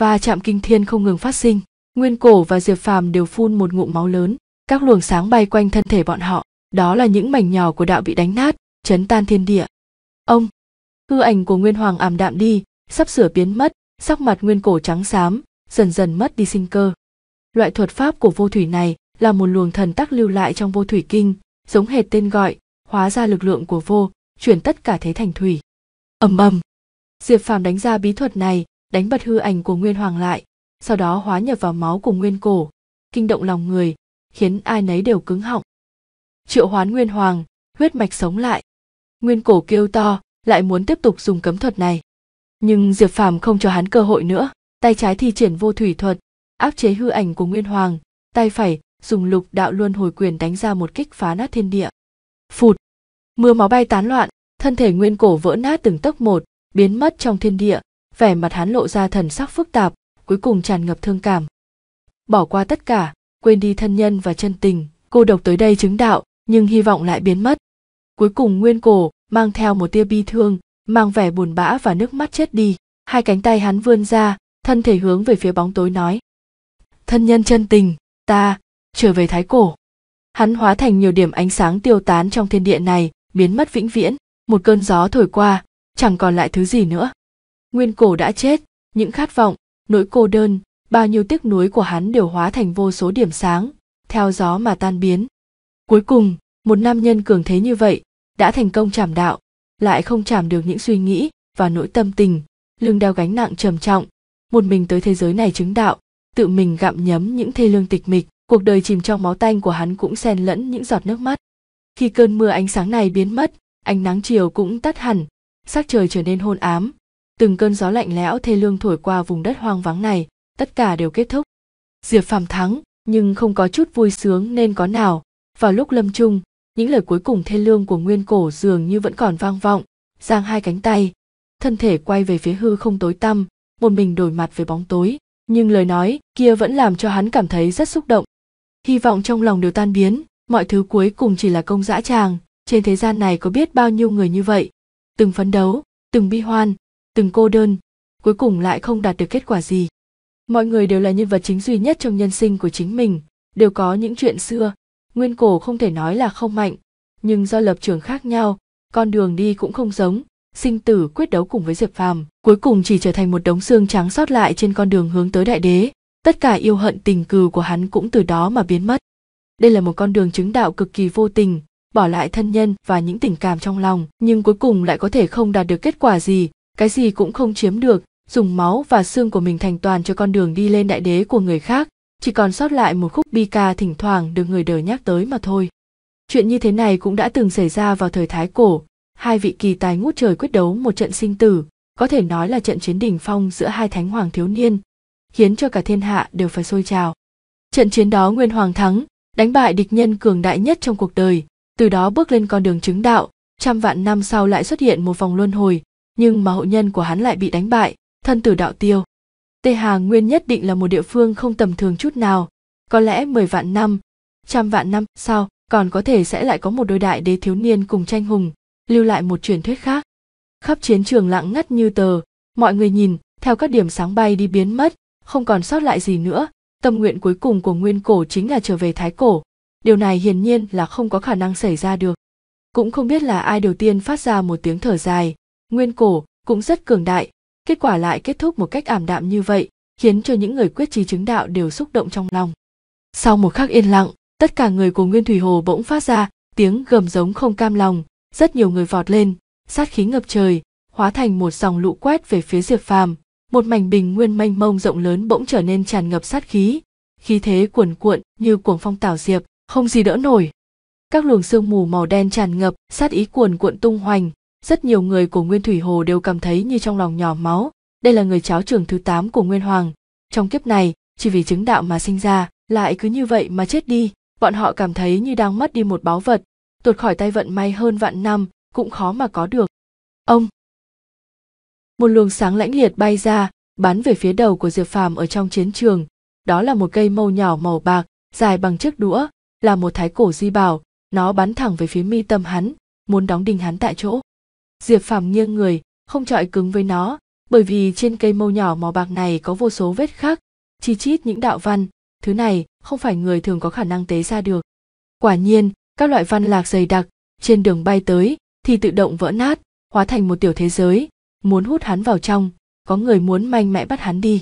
và chạm kinh thiên không ngừng phát sinh Nguyên Cổ và Diệp Phàm đều phun một ngụm máu lớn, các luồng sáng bay quanh thân thể bọn họ, đó là những mảnh nhỏ của đạo bị đánh nát, chấn tan thiên địa. Ông, hư ảnh của Nguyên Hoàng ảm đạm đi, sắp sửa biến mất, sắc mặt Nguyên Cổ trắng xám, dần dần mất đi sinh cơ. Loại thuật pháp của vô thủy này là một luồng thần tắc lưu lại trong vô thủy kinh, giống hệt tên gọi, hóa ra lực lượng của vô, chuyển tất cả thế thành thủy. ầm ầm. Diệp Phàm đánh ra bí thuật này, đánh bật hư ảnh của Nguyên Hoàng lại, sau đó hóa nhập vào máu của nguyên cổ kinh động lòng người khiến ai nấy đều cứng họng triệu hoán nguyên hoàng huyết mạch sống lại nguyên cổ kêu to lại muốn tiếp tục dùng cấm thuật này nhưng diệp phàm không cho hắn cơ hội nữa tay trái thi triển vô thủy thuật áp chế hư ảnh của nguyên hoàng tay phải dùng lục đạo luân hồi quyền đánh ra một kích phá nát thiên địa phụt mưa máu bay tán loạn thân thể nguyên cổ vỡ nát từng tấc một biến mất trong thiên địa vẻ mặt hắn lộ ra thần sắc phức tạp cuối cùng tràn ngập thương cảm bỏ qua tất cả quên đi thân nhân và chân tình cô độc tới đây chứng đạo nhưng hy vọng lại biến mất cuối cùng nguyên cổ mang theo một tia bi thương mang vẻ buồn bã và nước mắt chết đi hai cánh tay hắn vươn ra thân thể hướng về phía bóng tối nói thân nhân chân tình ta trở về thái cổ hắn hóa thành nhiều điểm ánh sáng tiêu tán trong thiên địa này biến mất vĩnh viễn một cơn gió thổi qua chẳng còn lại thứ gì nữa nguyên cổ đã chết những khát vọng nỗi cô đơn bao nhiêu tiếc nuối của hắn đều hóa thành vô số điểm sáng theo gió mà tan biến cuối cùng một nam nhân cường thế như vậy đã thành công chảm đạo lại không chảm được những suy nghĩ và nỗi tâm tình lưng đeo gánh nặng trầm trọng một mình tới thế giới này chứng đạo tự mình gặm nhấm những thê lương tịch mịch cuộc đời chìm trong máu tanh của hắn cũng xen lẫn những giọt nước mắt khi cơn mưa ánh sáng này biến mất ánh nắng chiều cũng tắt hẳn sắc trời trở nên hôn ám từng cơn gió lạnh lẽo thê lương thổi qua vùng đất hoang vắng này tất cả đều kết thúc diệp phàm thắng nhưng không có chút vui sướng nên có nào vào lúc lâm chung, những lời cuối cùng thê lương của nguyên cổ dường như vẫn còn vang vọng giang hai cánh tay thân thể quay về phía hư không tối tăm một mình đổi mặt với bóng tối nhưng lời nói kia vẫn làm cho hắn cảm thấy rất xúc động hy vọng trong lòng đều tan biến mọi thứ cuối cùng chỉ là công dã tràng trên thế gian này có biết bao nhiêu người như vậy từng phấn đấu từng bi hoan từng cô đơn cuối cùng lại không đạt được kết quả gì mọi người đều là nhân vật chính duy nhất trong nhân sinh của chính mình đều có những chuyện xưa nguyên cổ không thể nói là không mạnh nhưng do lập trường khác nhau con đường đi cũng không giống sinh tử quyết đấu cùng với diệp phàm cuối cùng chỉ trở thành một đống xương trắng sót lại trên con đường hướng tới đại đế tất cả yêu hận tình cừu của hắn cũng từ đó mà biến mất đây là một con đường chứng đạo cực kỳ vô tình bỏ lại thân nhân và những tình cảm trong lòng nhưng cuối cùng lại có thể không đạt được kết quả gì cái gì cũng không chiếm được dùng máu và xương của mình thành toàn cho con đường đi lên đại đế của người khác chỉ còn sót lại một khúc bi ca thỉnh thoảng được người đời nhắc tới mà thôi chuyện như thế này cũng đã từng xảy ra vào thời thái cổ hai vị kỳ tài ngút trời quyết đấu một trận sinh tử có thể nói là trận chiến đỉnh phong giữa hai thánh hoàng thiếu niên khiến cho cả thiên hạ đều phải sôi trào trận chiến đó nguyên hoàng thắng đánh bại địch nhân cường đại nhất trong cuộc đời từ đó bước lên con đường chứng đạo trăm vạn năm sau lại xuất hiện một vòng luân hồi nhưng mà hậu nhân của hắn lại bị đánh bại thân tử đạo tiêu tề hà nguyên nhất định là một địa phương không tầm thường chút nào có lẽ mười vạn năm trăm vạn năm sau còn có thể sẽ lại có một đôi đại đế thiếu niên cùng tranh hùng lưu lại một truyền thuyết khác khắp chiến trường lặng ngắt như tờ mọi người nhìn theo các điểm sáng bay đi biến mất không còn sót lại gì nữa tâm nguyện cuối cùng của nguyên cổ chính là trở về thái cổ điều này hiển nhiên là không có khả năng xảy ra được cũng không biết là ai đầu tiên phát ra một tiếng thở dài nguyên cổ cũng rất cường đại kết quả lại kết thúc một cách ảm đạm như vậy khiến cho những người quyết trí chứng đạo đều xúc động trong lòng sau một khắc yên lặng tất cả người của nguyên thủy hồ bỗng phát ra tiếng gầm giống không cam lòng rất nhiều người vọt lên sát khí ngập trời hóa thành một dòng lũ quét về phía diệp phàm một mảnh bình nguyên mênh mông rộng lớn bỗng trở nên tràn ngập sát khí khí thế cuồn cuộn như cuồng phong tảo diệp không gì đỡ nổi các luồng sương mù màu đen tràn ngập sát ý cuồn cuộn tung hoành rất nhiều người của Nguyên Thủy Hồ đều cảm thấy như trong lòng nhỏ máu, đây là người cháu trưởng thứ tám của Nguyên Hoàng, trong kiếp này, chỉ vì chứng đạo mà sinh ra, lại cứ như vậy mà chết đi, bọn họ cảm thấy như đang mất đi một báu vật, tuột khỏi tay vận may hơn vạn năm, cũng khó mà có được. Ông Một luồng sáng lãnh liệt bay ra, bắn về phía đầu của Diệp Phàm ở trong chiến trường, đó là một cây mâu nhỏ màu bạc, dài bằng chiếc đũa, là một thái cổ di bảo, nó bắn thẳng về phía mi tâm hắn, muốn đóng đinh hắn tại chỗ diệp phàm nghiêng người không chọi cứng với nó bởi vì trên cây mâu nhỏ màu bạc này có vô số vết khắc chi chít những đạo văn thứ này không phải người thường có khả năng tế ra được quả nhiên các loại văn lạc dày đặc trên đường bay tới thì tự động vỡ nát hóa thành một tiểu thế giới muốn hút hắn vào trong có người muốn manh mẽ bắt hắn đi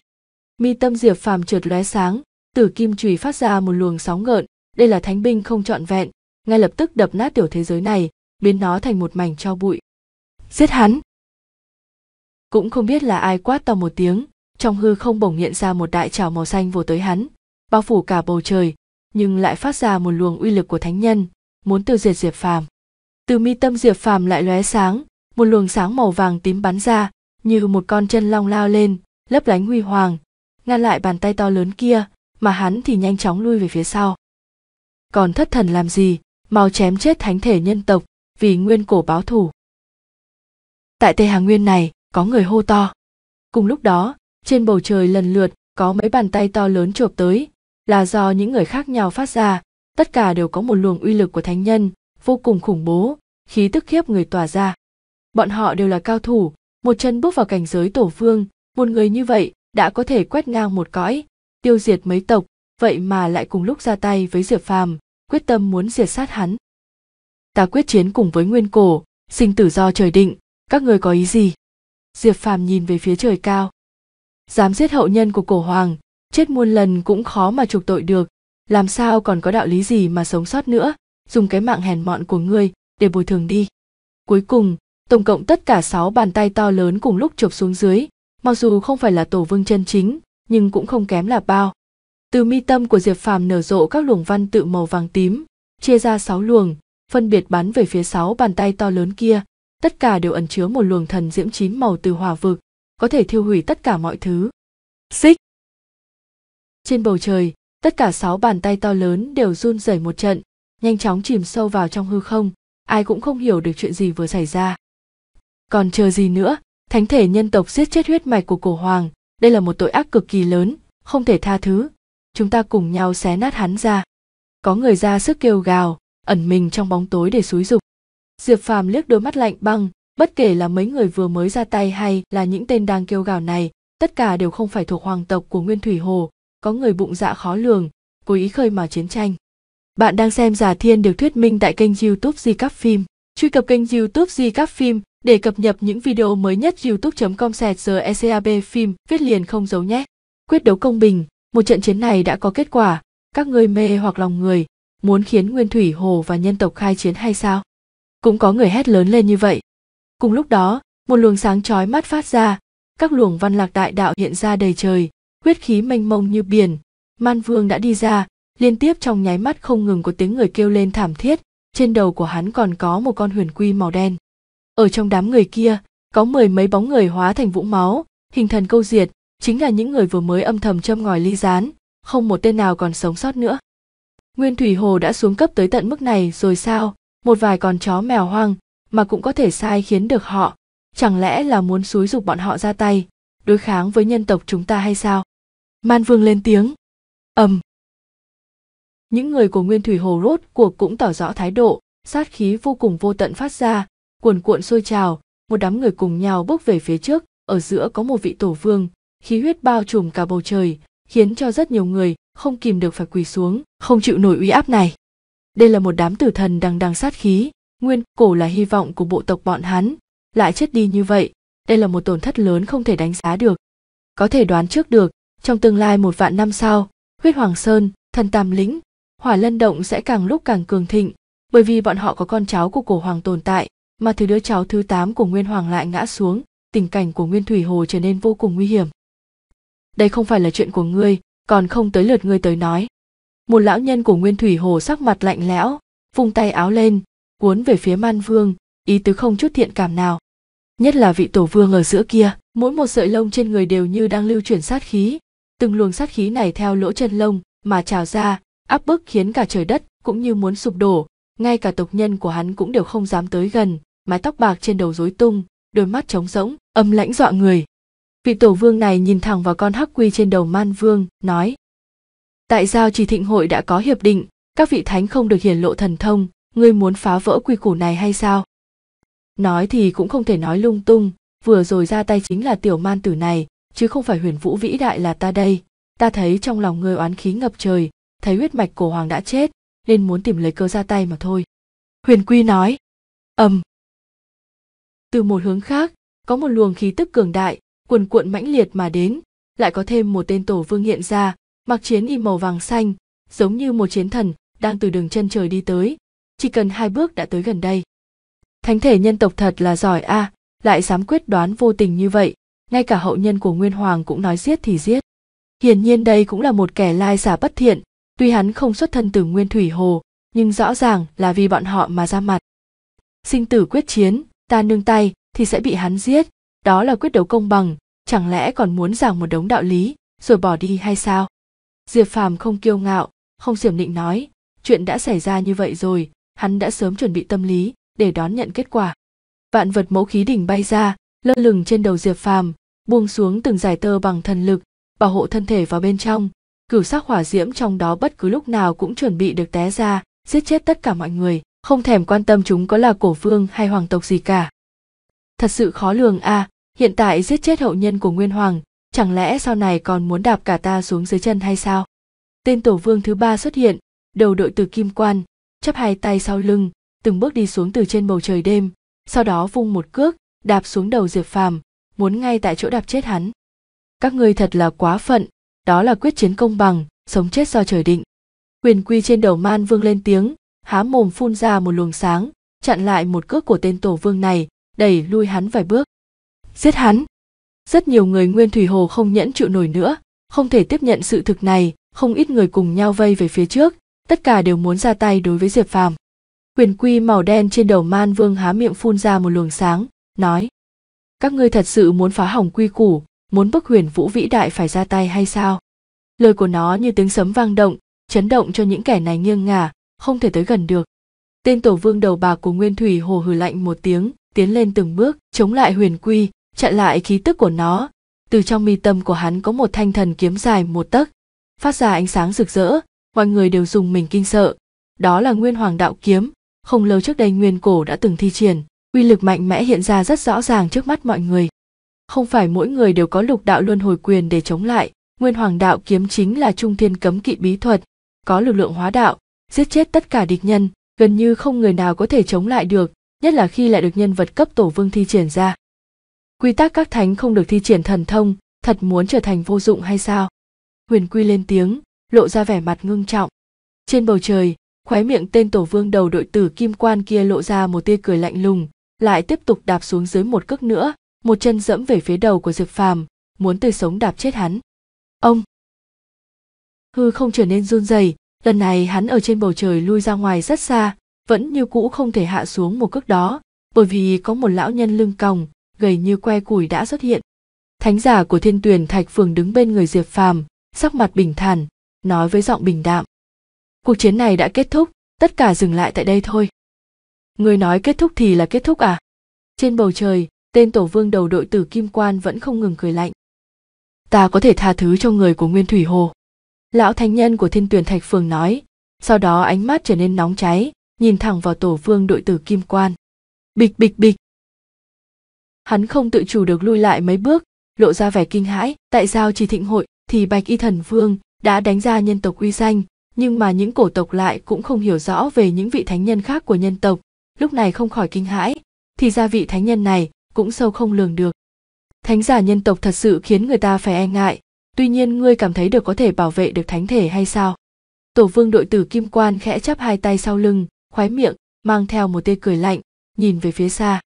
mi tâm diệp phàm trượt lóe sáng tử kim chùy phát ra một luồng sóng ngợn đây là thánh binh không trọn vẹn ngay lập tức đập nát tiểu thế giới này biến nó thành một mảnh cho bụi giết hắn cũng không biết là ai quát to một tiếng trong hư không bỗng hiện ra một đại trào màu xanh vô tới hắn bao phủ cả bầu trời nhưng lại phát ra một luồng uy lực của thánh nhân muốn tiêu diệt diệp phàm từ mi tâm diệp phàm lại lóe sáng một luồng sáng màu vàng tím bắn ra như một con chân long lao lên lấp lánh huy hoàng ngăn lại bàn tay to lớn kia mà hắn thì nhanh chóng lui về phía sau còn thất thần làm gì mau chém chết thánh thể nhân tộc vì nguyên cổ báo thủ tại tây hà nguyên này có người hô to cùng lúc đó trên bầu trời lần lượt có mấy bàn tay to lớn chộp tới là do những người khác nhau phát ra tất cả đều có một luồng uy lực của thánh nhân vô cùng khủng bố khí tức khiếp người tỏa ra bọn họ đều là cao thủ một chân bước vào cảnh giới tổ phương một người như vậy đã có thể quét ngang một cõi tiêu diệt mấy tộc vậy mà lại cùng lúc ra tay với diệp phàm quyết tâm muốn diệt sát hắn ta quyết chiến cùng với nguyên cổ sinh tử do trời định các người có ý gì diệp phàm nhìn về phía trời cao dám giết hậu nhân của cổ hoàng chết muôn lần cũng khó mà chuộc tội được làm sao còn có đạo lý gì mà sống sót nữa dùng cái mạng hèn mọn của ngươi để bồi thường đi cuối cùng tổng cộng tất cả sáu bàn tay to lớn cùng lúc chụp xuống dưới mặc dù không phải là tổ vương chân chính nhưng cũng không kém là bao từ mi tâm của diệp phàm nở rộ các luồng văn tự màu vàng tím chia ra sáu luồng phân biệt bắn về phía sáu bàn tay to lớn kia tất cả đều ẩn chứa một luồng thần diễm chín màu từ hỏa vực, có thể thiêu hủy tất cả mọi thứ. Xích! Trên bầu trời, tất cả sáu bàn tay to lớn đều run rẩy một trận, nhanh chóng chìm sâu vào trong hư không, ai cũng không hiểu được chuyện gì vừa xảy ra. Còn chờ gì nữa, thánh thể nhân tộc giết chết huyết mạch của cổ hoàng, đây là một tội ác cực kỳ lớn, không thể tha thứ. Chúng ta cùng nhau xé nát hắn ra. Có người ra sức kêu gào, ẩn mình trong bóng tối để xúi dục diệp phàm liếc đôi mắt lạnh băng bất kể là mấy người vừa mới ra tay hay là những tên đang kêu gào này tất cả đều không phải thuộc hoàng tộc của nguyên thủy hồ có người bụng dạ khó lường cố ý khơi mào chiến tranh bạn đang xem giả thiên được thuyết minh tại kênh youtube di các phim truy cập kênh youtube di các phim để cập nhật những video mới nhất youtube com sẹt giờ ecab phim viết liền không giấu nhé quyết đấu công bình một trận chiến này đã có kết quả các ngươi mê hoặc lòng người muốn khiến nguyên thủy hồ và nhân tộc khai chiến hay sao cũng có người hét lớn lên như vậy cùng lúc đó một luồng sáng chói mắt phát ra các luồng văn lạc đại đạo hiện ra đầy trời huyết khí mênh mông như biển man vương đã đi ra liên tiếp trong nháy mắt không ngừng có tiếng người kêu lên thảm thiết trên đầu của hắn còn có một con huyền quy màu đen ở trong đám người kia có mười mấy bóng người hóa thành vũ máu hình thần câu diệt chính là những người vừa mới âm thầm châm ngòi ly gián không một tên nào còn sống sót nữa nguyên thủy hồ đã xuống cấp tới tận mức này rồi sao một vài con chó mèo hoang mà cũng có thể sai khiến được họ chẳng lẽ là muốn xúi giục bọn họ ra tay đối kháng với nhân tộc chúng ta hay sao man vương lên tiếng ầm những người của nguyên thủy hồ rốt cuộc cũng tỏ rõ thái độ sát khí vô cùng vô tận phát ra cuồn cuộn sôi trào một đám người cùng nhau bước về phía trước ở giữa có một vị tổ vương khí huyết bao trùm cả bầu trời khiến cho rất nhiều người không kìm được phải quỳ xuống không chịu nổi uy áp này đây là một đám tử thần đang đang sát khí nguyên cổ là hy vọng của bộ tộc bọn hắn lại chết đi như vậy đây là một tổn thất lớn không thể đánh giá được có thể đoán trước được trong tương lai một vạn năm sau huyết hoàng sơn thần tam lĩnh hỏa lân động sẽ càng lúc càng cường thịnh bởi vì bọn họ có con cháu của cổ hoàng tồn tại mà thứ đứa cháu thứ tám của nguyên hoàng lại ngã xuống tình cảnh của nguyên thủy hồ trở nên vô cùng nguy hiểm đây không phải là chuyện của ngươi còn không tới lượt ngươi tới nói một lão nhân của nguyên thủy hồ sắc mặt lạnh lẽo vung tay áo lên cuốn về phía man vương ý tứ không chút thiện cảm nào nhất là vị tổ vương ở giữa kia mỗi một sợi lông trên người đều như đang lưu chuyển sát khí từng luồng sát khí này theo lỗ chân lông mà trào ra áp bức khiến cả trời đất cũng như muốn sụp đổ ngay cả tộc nhân của hắn cũng đều không dám tới gần mái tóc bạc trên đầu rối tung đôi mắt trống rỗng âm lãnh dọa người vị tổ vương này nhìn thẳng vào con hắc quy trên đầu man vương nói tại sao chỉ thịnh hội đã có hiệp định các vị thánh không được hiển lộ thần thông ngươi muốn phá vỡ quy củ này hay sao nói thì cũng không thể nói lung tung vừa rồi ra tay chính là tiểu man tử này chứ không phải huyền vũ vĩ đại là ta đây ta thấy trong lòng ngươi oán khí ngập trời thấy huyết mạch cổ hoàng đã chết nên muốn tìm lấy cơ ra tay mà thôi huyền quy nói ầm từ một hướng khác có một luồng khí tức cường đại cuồn cuộn mãnh liệt mà đến lại có thêm một tên tổ vương hiện ra mặc chiến y màu vàng xanh giống như một chiến thần đang từ đường chân trời đi tới chỉ cần hai bước đã tới gần đây thánh thể nhân tộc thật là giỏi a à, lại dám quyết đoán vô tình như vậy ngay cả hậu nhân của nguyên hoàng cũng nói giết thì giết hiển nhiên đây cũng là một kẻ lai giả bất thiện tuy hắn không xuất thân từ nguyên thủy hồ nhưng rõ ràng là vì bọn họ mà ra mặt sinh tử quyết chiến ta nương tay thì sẽ bị hắn giết đó là quyết đấu công bằng chẳng lẽ còn muốn giảng một đống đạo lý rồi bỏ đi hay sao diệp phàm không kiêu ngạo không xiểm nịnh nói chuyện đã xảy ra như vậy rồi hắn đã sớm chuẩn bị tâm lý để đón nhận kết quả vạn vật mẫu khí đỉnh bay ra lơ lửng trên đầu diệp phàm buông xuống từng giải tơ bằng thần lực bảo hộ thân thể vào bên trong cửu sắc hỏa diễm trong đó bất cứ lúc nào cũng chuẩn bị được té ra giết chết tất cả mọi người không thèm quan tâm chúng có là cổ vương hay hoàng tộc gì cả thật sự khó lường a à, hiện tại giết chết hậu nhân của nguyên hoàng chẳng lẽ sau này còn muốn đạp cả ta xuống dưới chân hay sao tên tổ vương thứ ba xuất hiện đầu đội từ kim quan chắp hai tay sau lưng từng bước đi xuống từ trên bầu trời đêm sau đó vung một cước đạp xuống đầu diệp phàm muốn ngay tại chỗ đạp chết hắn các ngươi thật là quá phận đó là quyết chiến công bằng sống chết do trời định quyền quy trên đầu man vương lên tiếng há mồm phun ra một luồng sáng chặn lại một cước của tên tổ vương này đẩy lui hắn vài bước giết hắn rất nhiều người nguyên thủy hồ không nhẫn chịu nổi nữa không thể tiếp nhận sự thực này không ít người cùng nhau vây về phía trước tất cả đều muốn ra tay đối với diệp phàm quyền quy màu đen trên đầu man vương há miệng phun ra một luồng sáng nói các ngươi thật sự muốn phá hỏng quy củ muốn bức huyền vũ vĩ đại phải ra tay hay sao lời của nó như tiếng sấm vang động chấn động cho những kẻ này nghiêng ngả không thể tới gần được tên tổ vương đầu bạc của nguyên thủy hồ hừ lạnh một tiếng tiến lên từng bước chống lại huyền quy chặn lại khí tức của nó từ trong mi tâm của hắn có một thanh thần kiếm dài một tấc phát ra ánh sáng rực rỡ mọi người đều dùng mình kinh sợ đó là nguyên hoàng đạo kiếm không lâu trước đây nguyên cổ đã từng thi triển uy lực mạnh mẽ hiện ra rất rõ ràng trước mắt mọi người không phải mỗi người đều có lục đạo luân hồi quyền để chống lại nguyên hoàng đạo kiếm chính là trung thiên cấm kỵ bí thuật có lực lượng hóa đạo giết chết tất cả địch nhân gần như không người nào có thể chống lại được nhất là khi lại được nhân vật cấp tổ vương thi triển ra quy tắc các thánh không được thi triển thần thông thật muốn trở thành vô dụng hay sao huyền quy lên tiếng lộ ra vẻ mặt ngưng trọng trên bầu trời khóe miệng tên tổ vương đầu đội tử kim quan kia lộ ra một tia cười lạnh lùng lại tiếp tục đạp xuống dưới một cước nữa một chân dẫm về phía đầu của diệp phàm muốn tươi sống đạp chết hắn ông hư không trở nên run rẩy lần này hắn ở trên bầu trời lui ra ngoài rất xa vẫn như cũ không thể hạ xuống một cước đó bởi vì có một lão nhân lưng còng gầy như que củi đã xuất hiện thánh giả của thiên Tuyền thạch phường đứng bên người diệp phàm sắc mặt bình thản nói với giọng bình đạm cuộc chiến này đã kết thúc tất cả dừng lại tại đây thôi người nói kết thúc thì là kết thúc à trên bầu trời tên tổ vương đầu đội tử kim quan vẫn không ngừng cười lạnh ta có thể tha thứ cho người của nguyên thủy hồ lão thánh nhân của thiên Tuyền thạch phường nói sau đó ánh mắt trở nên nóng cháy nhìn thẳng vào tổ vương đội tử kim quan bịch bịch bịch hắn không tự chủ được lui lại mấy bước lộ ra vẻ kinh hãi tại sao chỉ thịnh hội thì bạch y thần vương đã đánh ra nhân tộc uy danh nhưng mà những cổ tộc lại cũng không hiểu rõ về những vị thánh nhân khác của nhân tộc lúc này không khỏi kinh hãi thì ra vị thánh nhân này cũng sâu không lường được thánh giả nhân tộc thật sự khiến người ta phải e ngại tuy nhiên ngươi cảm thấy được có thể bảo vệ được thánh thể hay sao tổ vương đội tử kim quan khẽ chắp hai tay sau lưng khoái miệng mang theo một tia cười lạnh nhìn về phía xa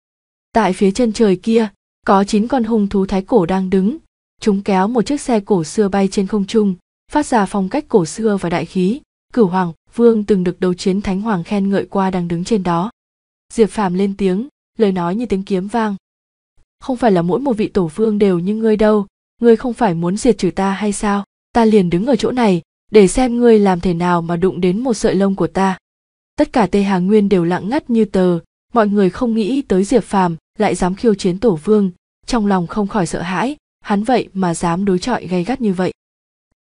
tại phía chân trời kia có chín con hung thú thái cổ đang đứng chúng kéo một chiếc xe cổ xưa bay trên không trung phát ra phong cách cổ xưa và đại khí cửu hoàng vương từng được đấu chiến thánh hoàng khen ngợi qua đang đứng trên đó diệp phàm lên tiếng lời nói như tiếng kiếm vang không phải là mỗi một vị tổ vương đều như ngươi đâu ngươi không phải muốn diệt trừ ta hay sao ta liền đứng ở chỗ này để xem ngươi làm thế nào mà đụng đến một sợi lông của ta tất cả tây hà nguyên đều lặng ngắt như tờ mọi người không nghĩ tới diệp phàm lại dám khiêu chiến tổ vương trong lòng không khỏi sợ hãi hắn vậy mà dám đối chọi gay gắt như vậy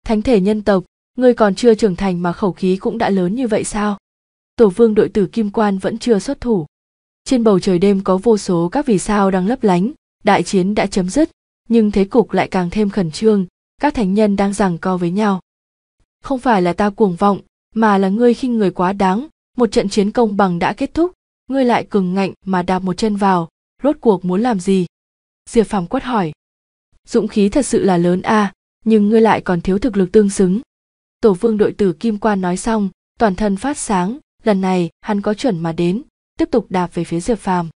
thánh thể nhân tộc ngươi còn chưa trưởng thành mà khẩu khí cũng đã lớn như vậy sao tổ vương đội tử kim quan vẫn chưa xuất thủ trên bầu trời đêm có vô số các vì sao đang lấp lánh đại chiến đã chấm dứt nhưng thế cục lại càng thêm khẩn trương các thánh nhân đang giằng co với nhau không phải là ta cuồng vọng mà là ngươi khinh người quá đáng một trận chiến công bằng đã kết thúc ngươi lại cường ngạnh mà đạp một chân vào rốt cuộc muốn làm gì diệp phàm quát hỏi dũng khí thật sự là lớn a nhưng ngươi lại còn thiếu thực lực tương xứng tổ vương đội tử kim quan nói xong toàn thân phát sáng lần này hắn có chuẩn mà đến tiếp tục đạp về phía diệp phàm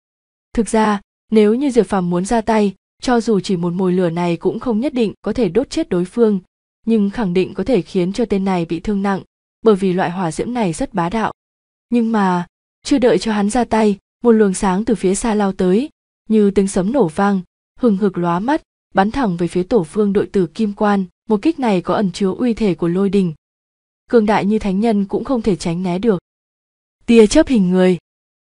thực ra nếu như diệp phàm muốn ra tay cho dù chỉ một mồi lửa này cũng không nhất định có thể đốt chết đối phương nhưng khẳng định có thể khiến cho tên này bị thương nặng bởi vì loại hỏa diễm này rất bá đạo nhưng mà chưa đợi cho hắn ra tay một luồng sáng từ phía xa lao tới như tiếng sấm nổ vang hừng hực lóa mắt bắn thẳng về phía tổ phương đội tử kim quan một kích này có ẩn chứa uy thể của lôi đình cường đại như thánh nhân cũng không thể tránh né được tia chớp hình người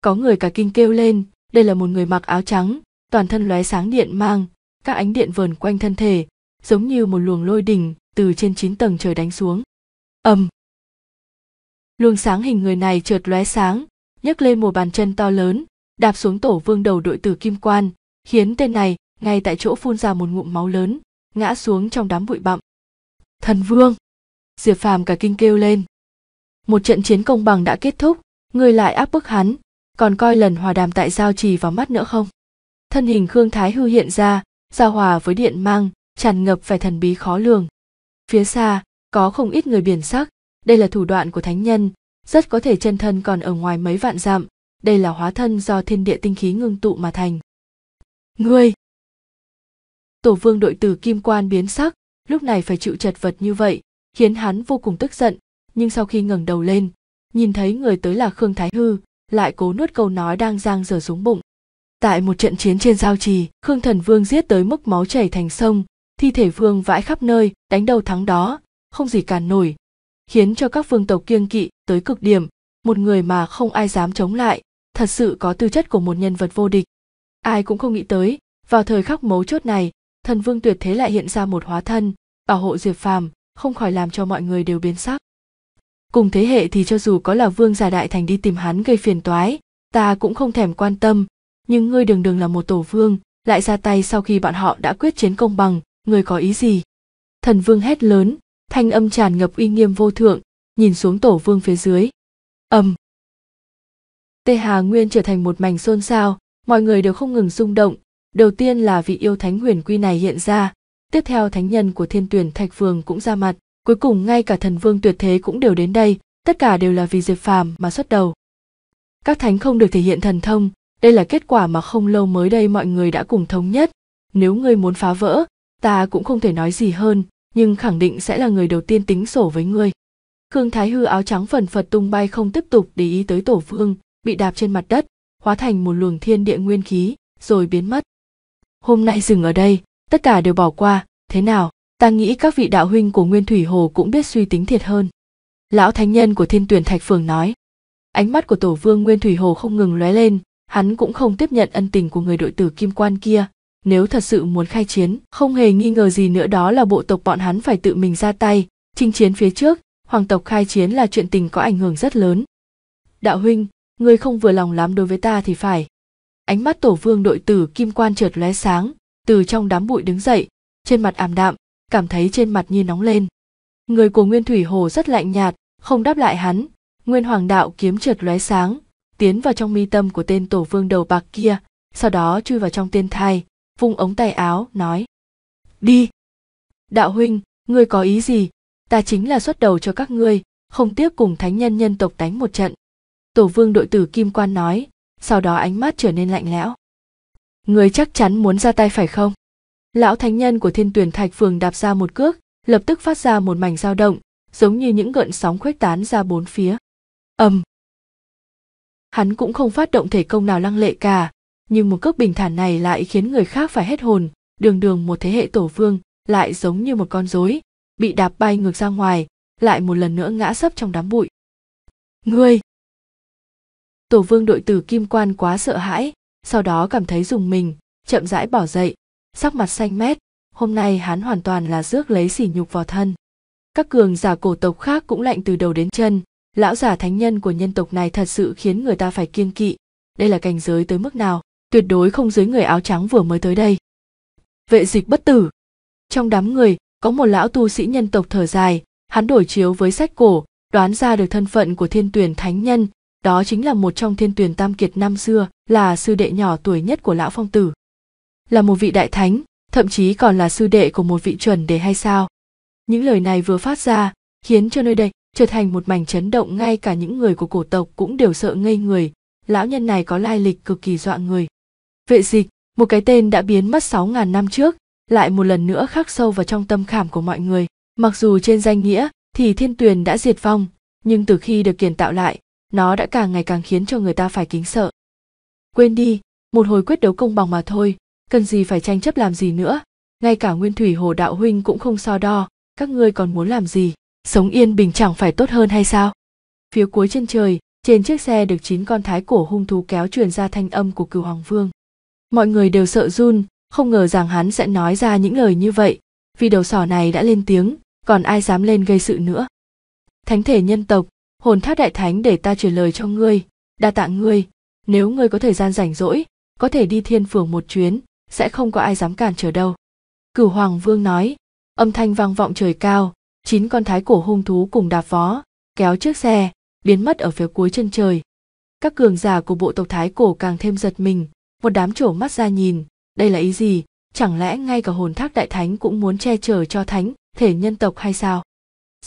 có người cả kinh kêu lên đây là một người mặc áo trắng toàn thân lóe sáng điện mang các ánh điện vờn quanh thân thể giống như một luồng lôi đình từ trên chín tầng trời đánh xuống ầm luồng sáng hình người này trượt lóe sáng nhấc lên một bàn chân to lớn đạp xuống tổ vương đầu đội tử kim quan khiến tên này ngay tại chỗ phun ra một ngụm máu lớn ngã xuống trong đám bụi bặm thần vương diệp phàm cả kinh kêu lên một trận chiến công bằng đã kết thúc ngươi lại áp bức hắn còn coi lần hòa đàm tại giao trì vào mắt nữa không thân hình khương thái hư hiện ra giao hòa với điện mang tràn ngập vẻ thần bí khó lường phía xa có không ít người biển sắc đây là thủ đoạn của thánh nhân rất có thể chân thân còn ở ngoài mấy vạn dặm đây là hóa thân do thiên địa tinh khí ngưng tụ mà thành ngươi tổ vương đội tử kim quan biến sắc lúc này phải chịu chật vật như vậy khiến hắn vô cùng tức giận nhưng sau khi ngẩng đầu lên nhìn thấy người tới là khương thái hư lại cố nuốt câu nói đang giang dở xuống bụng tại một trận chiến trên giao trì khương thần vương giết tới mức máu chảy thành sông thi thể vương vãi khắp nơi đánh đầu thắng đó không gì cản nổi khiến cho các vương tộc kiêng kỵ tới cực điểm một người mà không ai dám chống lại thật sự có tư chất của một nhân vật vô địch ai cũng không nghĩ tới vào thời khắc mấu chốt này thần vương tuyệt thế lại hiện ra một hóa thân bảo hộ diệp phàm không khỏi làm cho mọi người đều biến sắc cùng thế hệ thì cho dù có là vương giả đại thành đi tìm hắn gây phiền toái ta cũng không thèm quan tâm nhưng ngươi đường đường là một tổ vương lại ra tay sau khi bọn họ đã quyết chiến công bằng ngươi có ý gì thần vương hét lớn thanh âm tràn ngập uy nghiêm vô thượng nhìn xuống tổ vương phía dưới ầm Tê Hà Nguyên trở thành một mảnh xôn xao, mọi người đều không ngừng rung động. Đầu tiên là vị yêu thánh huyền quy này hiện ra, tiếp theo thánh nhân của thiên tuyển Thạch Phường cũng ra mặt, cuối cùng ngay cả thần vương tuyệt thế cũng đều đến đây, tất cả đều là vì Diệp Phàm mà xuất đầu. Các thánh không được thể hiện thần thông, đây là kết quả mà không lâu mới đây mọi người đã cùng thống nhất. Nếu ngươi muốn phá vỡ, ta cũng không thể nói gì hơn, nhưng khẳng định sẽ là người đầu tiên tính sổ với ngươi. Khương Thái Hư áo trắng phần phật tung bay không tiếp tục để ý tới tổ vương, bị đạp trên mặt đất hóa thành một luồng thiên địa nguyên khí rồi biến mất hôm nay dừng ở đây tất cả đều bỏ qua thế nào ta nghĩ các vị đạo huynh của nguyên thủy hồ cũng biết suy tính thiệt hơn lão thánh nhân của thiên tuyển thạch phường nói ánh mắt của tổ vương nguyên thủy hồ không ngừng lóe lên hắn cũng không tiếp nhận ân tình của người đội tử kim quan kia nếu thật sự muốn khai chiến không hề nghi ngờ gì nữa đó là bộ tộc bọn hắn phải tự mình ra tay chinh chiến phía trước hoàng tộc khai chiến là chuyện tình có ảnh hưởng rất lớn đạo huynh ngươi không vừa lòng lắm đối với ta thì phải ánh mắt tổ vương đội tử kim quan trượt lóe sáng từ trong đám bụi đứng dậy trên mặt ảm đạm cảm thấy trên mặt như nóng lên người của nguyên thủy hồ rất lạnh nhạt không đáp lại hắn nguyên hoàng đạo kiếm trượt lóe sáng tiến vào trong mi tâm của tên tổ vương đầu bạc kia sau đó chui vào trong tên thai vung ống tay áo nói đi đạo huynh ngươi có ý gì ta chính là xuất đầu cho các ngươi không tiếp cùng thánh nhân nhân tộc đánh một trận tổ vương đội tử kim quan nói sau đó ánh mắt trở nên lạnh lẽo người chắc chắn muốn ra tay phải không lão thánh nhân của thiên tuyển thạch phường đạp ra một cước lập tức phát ra một mảnh dao động giống như những gợn sóng khuếch tán ra bốn phía ầm hắn cũng không phát động thể công nào lăng lệ cả nhưng một cước bình thản này lại khiến người khác phải hết hồn đường đường một thế hệ tổ vương lại giống như một con rối bị đạp bay ngược ra ngoài lại một lần nữa ngã sấp trong đám bụi ngươi tổ vương đội tử kim quan quá sợ hãi sau đó cảm thấy dùng mình chậm rãi bỏ dậy sắc mặt xanh mét hôm nay hắn hoàn toàn là rước lấy sỉ nhục vào thân các cường giả cổ tộc khác cũng lạnh từ đầu đến chân lão giả thánh nhân của nhân tộc này thật sự khiến người ta phải kiên kỵ đây là cảnh giới tới mức nào tuyệt đối không dưới người áo trắng vừa mới tới đây vệ dịch bất tử trong đám người có một lão tu sĩ nhân tộc thở dài hắn đổi chiếu với sách cổ đoán ra được thân phận của thiên tuyển thánh nhân đó chính là một trong thiên tuyền tam kiệt năm xưa là sư đệ nhỏ tuổi nhất của lão phong tử là một vị đại thánh thậm chí còn là sư đệ của một vị chuẩn đề hay sao những lời này vừa phát ra khiến cho nơi đây trở thành một mảnh chấn động ngay cả những người của cổ tộc cũng đều sợ ngây người lão nhân này có lai lịch cực kỳ dọa người vệ dịch một cái tên đã biến mất sáu ngàn năm trước lại một lần nữa khắc sâu vào trong tâm khảm của mọi người mặc dù trên danh nghĩa thì thiên tuyền đã diệt vong nhưng từ khi được kiền tạo lại nó đã càng ngày càng khiến cho người ta phải kính sợ quên đi một hồi quyết đấu công bằng mà thôi cần gì phải tranh chấp làm gì nữa ngay cả nguyên thủy hồ đạo huynh cũng không so đo các ngươi còn muốn làm gì sống yên bình chẳng phải tốt hơn hay sao phía cuối chân trời trên chiếc xe được chín con thái cổ hung thú kéo truyền ra thanh âm của cửu hoàng vương mọi người đều sợ run không ngờ rằng hắn sẽ nói ra những lời như vậy vì đầu sỏ này đã lên tiếng còn ai dám lên gây sự nữa thánh thể nhân tộc hồn tháp đại thánh để ta truyền lời cho ngươi đa tạ ngươi nếu ngươi có thời gian rảnh rỗi có thể đi thiên phường một chuyến sẽ không có ai dám cản trở đâu cửu hoàng vương nói âm thanh vang vọng trời cao chín con thái cổ hung thú cùng đạp vó kéo chiếc xe biến mất ở phía cuối chân trời các cường giả của bộ tộc thái cổ càng thêm giật mình một đám trổ mắt ra nhìn đây là ý gì chẳng lẽ ngay cả hồn thác đại thánh cũng muốn che chở cho thánh thể nhân tộc hay sao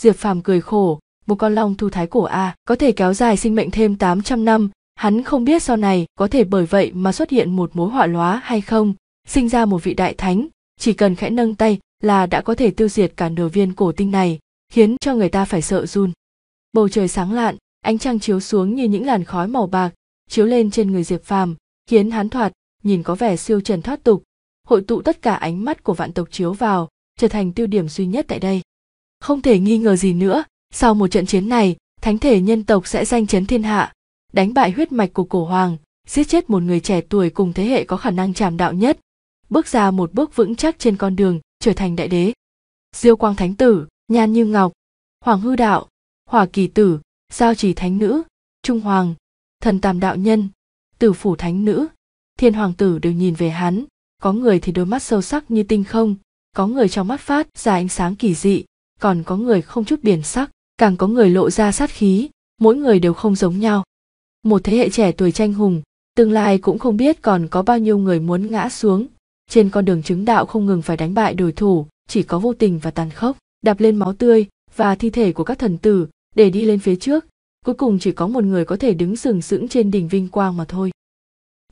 diệp phàm cười khổ một con long thu thái cổ a, có thể kéo dài sinh mệnh thêm 800 năm, hắn không biết sau này có thể bởi vậy mà xuất hiện một mối họa lóa hay không, sinh ra một vị đại thánh, chỉ cần khẽ nâng tay là đã có thể tiêu diệt cả nửa viên cổ tinh này, khiến cho người ta phải sợ run. Bầu trời sáng lạn, ánh trăng chiếu xuống như những làn khói màu bạc, chiếu lên trên người Diệp Phàm, khiến hắn thoạt nhìn có vẻ siêu trần thoát tục, hội tụ tất cả ánh mắt của vạn tộc chiếu vào, trở thành tiêu điểm duy nhất tại đây. Không thể nghi ngờ gì nữa, sau một trận chiến này thánh thể nhân tộc sẽ danh chấn thiên hạ đánh bại huyết mạch của cổ hoàng giết chết một người trẻ tuổi cùng thế hệ có khả năng chạm đạo nhất bước ra một bước vững chắc trên con đường trở thành đại đế diêu quang thánh tử nhan như ngọc hoàng hư đạo hỏa kỳ tử giao trì thánh nữ trung hoàng thần tam đạo nhân tử phủ thánh nữ thiên hoàng tử đều nhìn về hắn có người thì đôi mắt sâu sắc như tinh không có người trong mắt phát ra ánh sáng kỳ dị còn có người không chút biển sắc càng có người lộ ra sát khí mỗi người đều không giống nhau một thế hệ trẻ tuổi tranh hùng tương lai cũng không biết còn có bao nhiêu người muốn ngã xuống trên con đường chứng đạo không ngừng phải đánh bại đối thủ chỉ có vô tình và tàn khốc đạp lên máu tươi và thi thể của các thần tử để đi lên phía trước cuối cùng chỉ có một người có thể đứng sừng sững trên đỉnh vinh quang mà thôi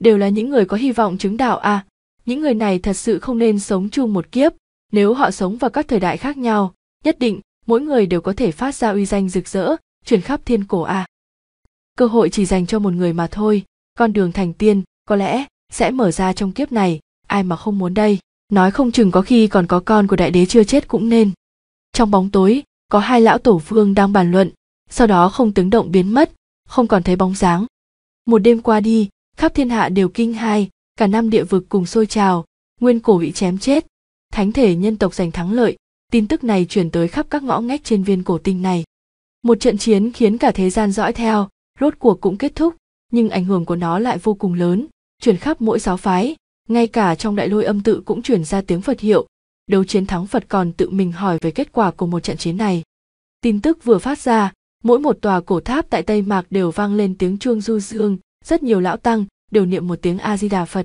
đều là những người có hy vọng chứng đạo à những người này thật sự không nên sống chung một kiếp nếu họ sống vào các thời đại khác nhau nhất định mỗi người đều có thể phát ra uy danh rực rỡ truyền khắp thiên cổ à cơ hội chỉ dành cho một người mà thôi con đường thành tiên có lẽ sẽ mở ra trong kiếp này ai mà không muốn đây nói không chừng có khi còn có con của đại đế chưa chết cũng nên trong bóng tối có hai lão tổ vương đang bàn luận sau đó không tiếng động biến mất không còn thấy bóng dáng một đêm qua đi khắp thiên hạ đều kinh hai cả năm địa vực cùng sôi trào nguyên cổ bị chém chết thánh thể nhân tộc giành thắng lợi tin tức này chuyển tới khắp các ngõ ngách trên viên cổ tinh này một trận chiến khiến cả thế gian dõi theo rốt cuộc cũng kết thúc nhưng ảnh hưởng của nó lại vô cùng lớn chuyển khắp mỗi giáo phái ngay cả trong đại lôi âm tự cũng chuyển ra tiếng phật hiệu đấu chiến thắng phật còn tự mình hỏi về kết quả của một trận chiến này tin tức vừa phát ra mỗi một tòa cổ tháp tại tây mạc đều vang lên tiếng chuông du dương rất nhiều lão tăng đều niệm một tiếng a di đà phật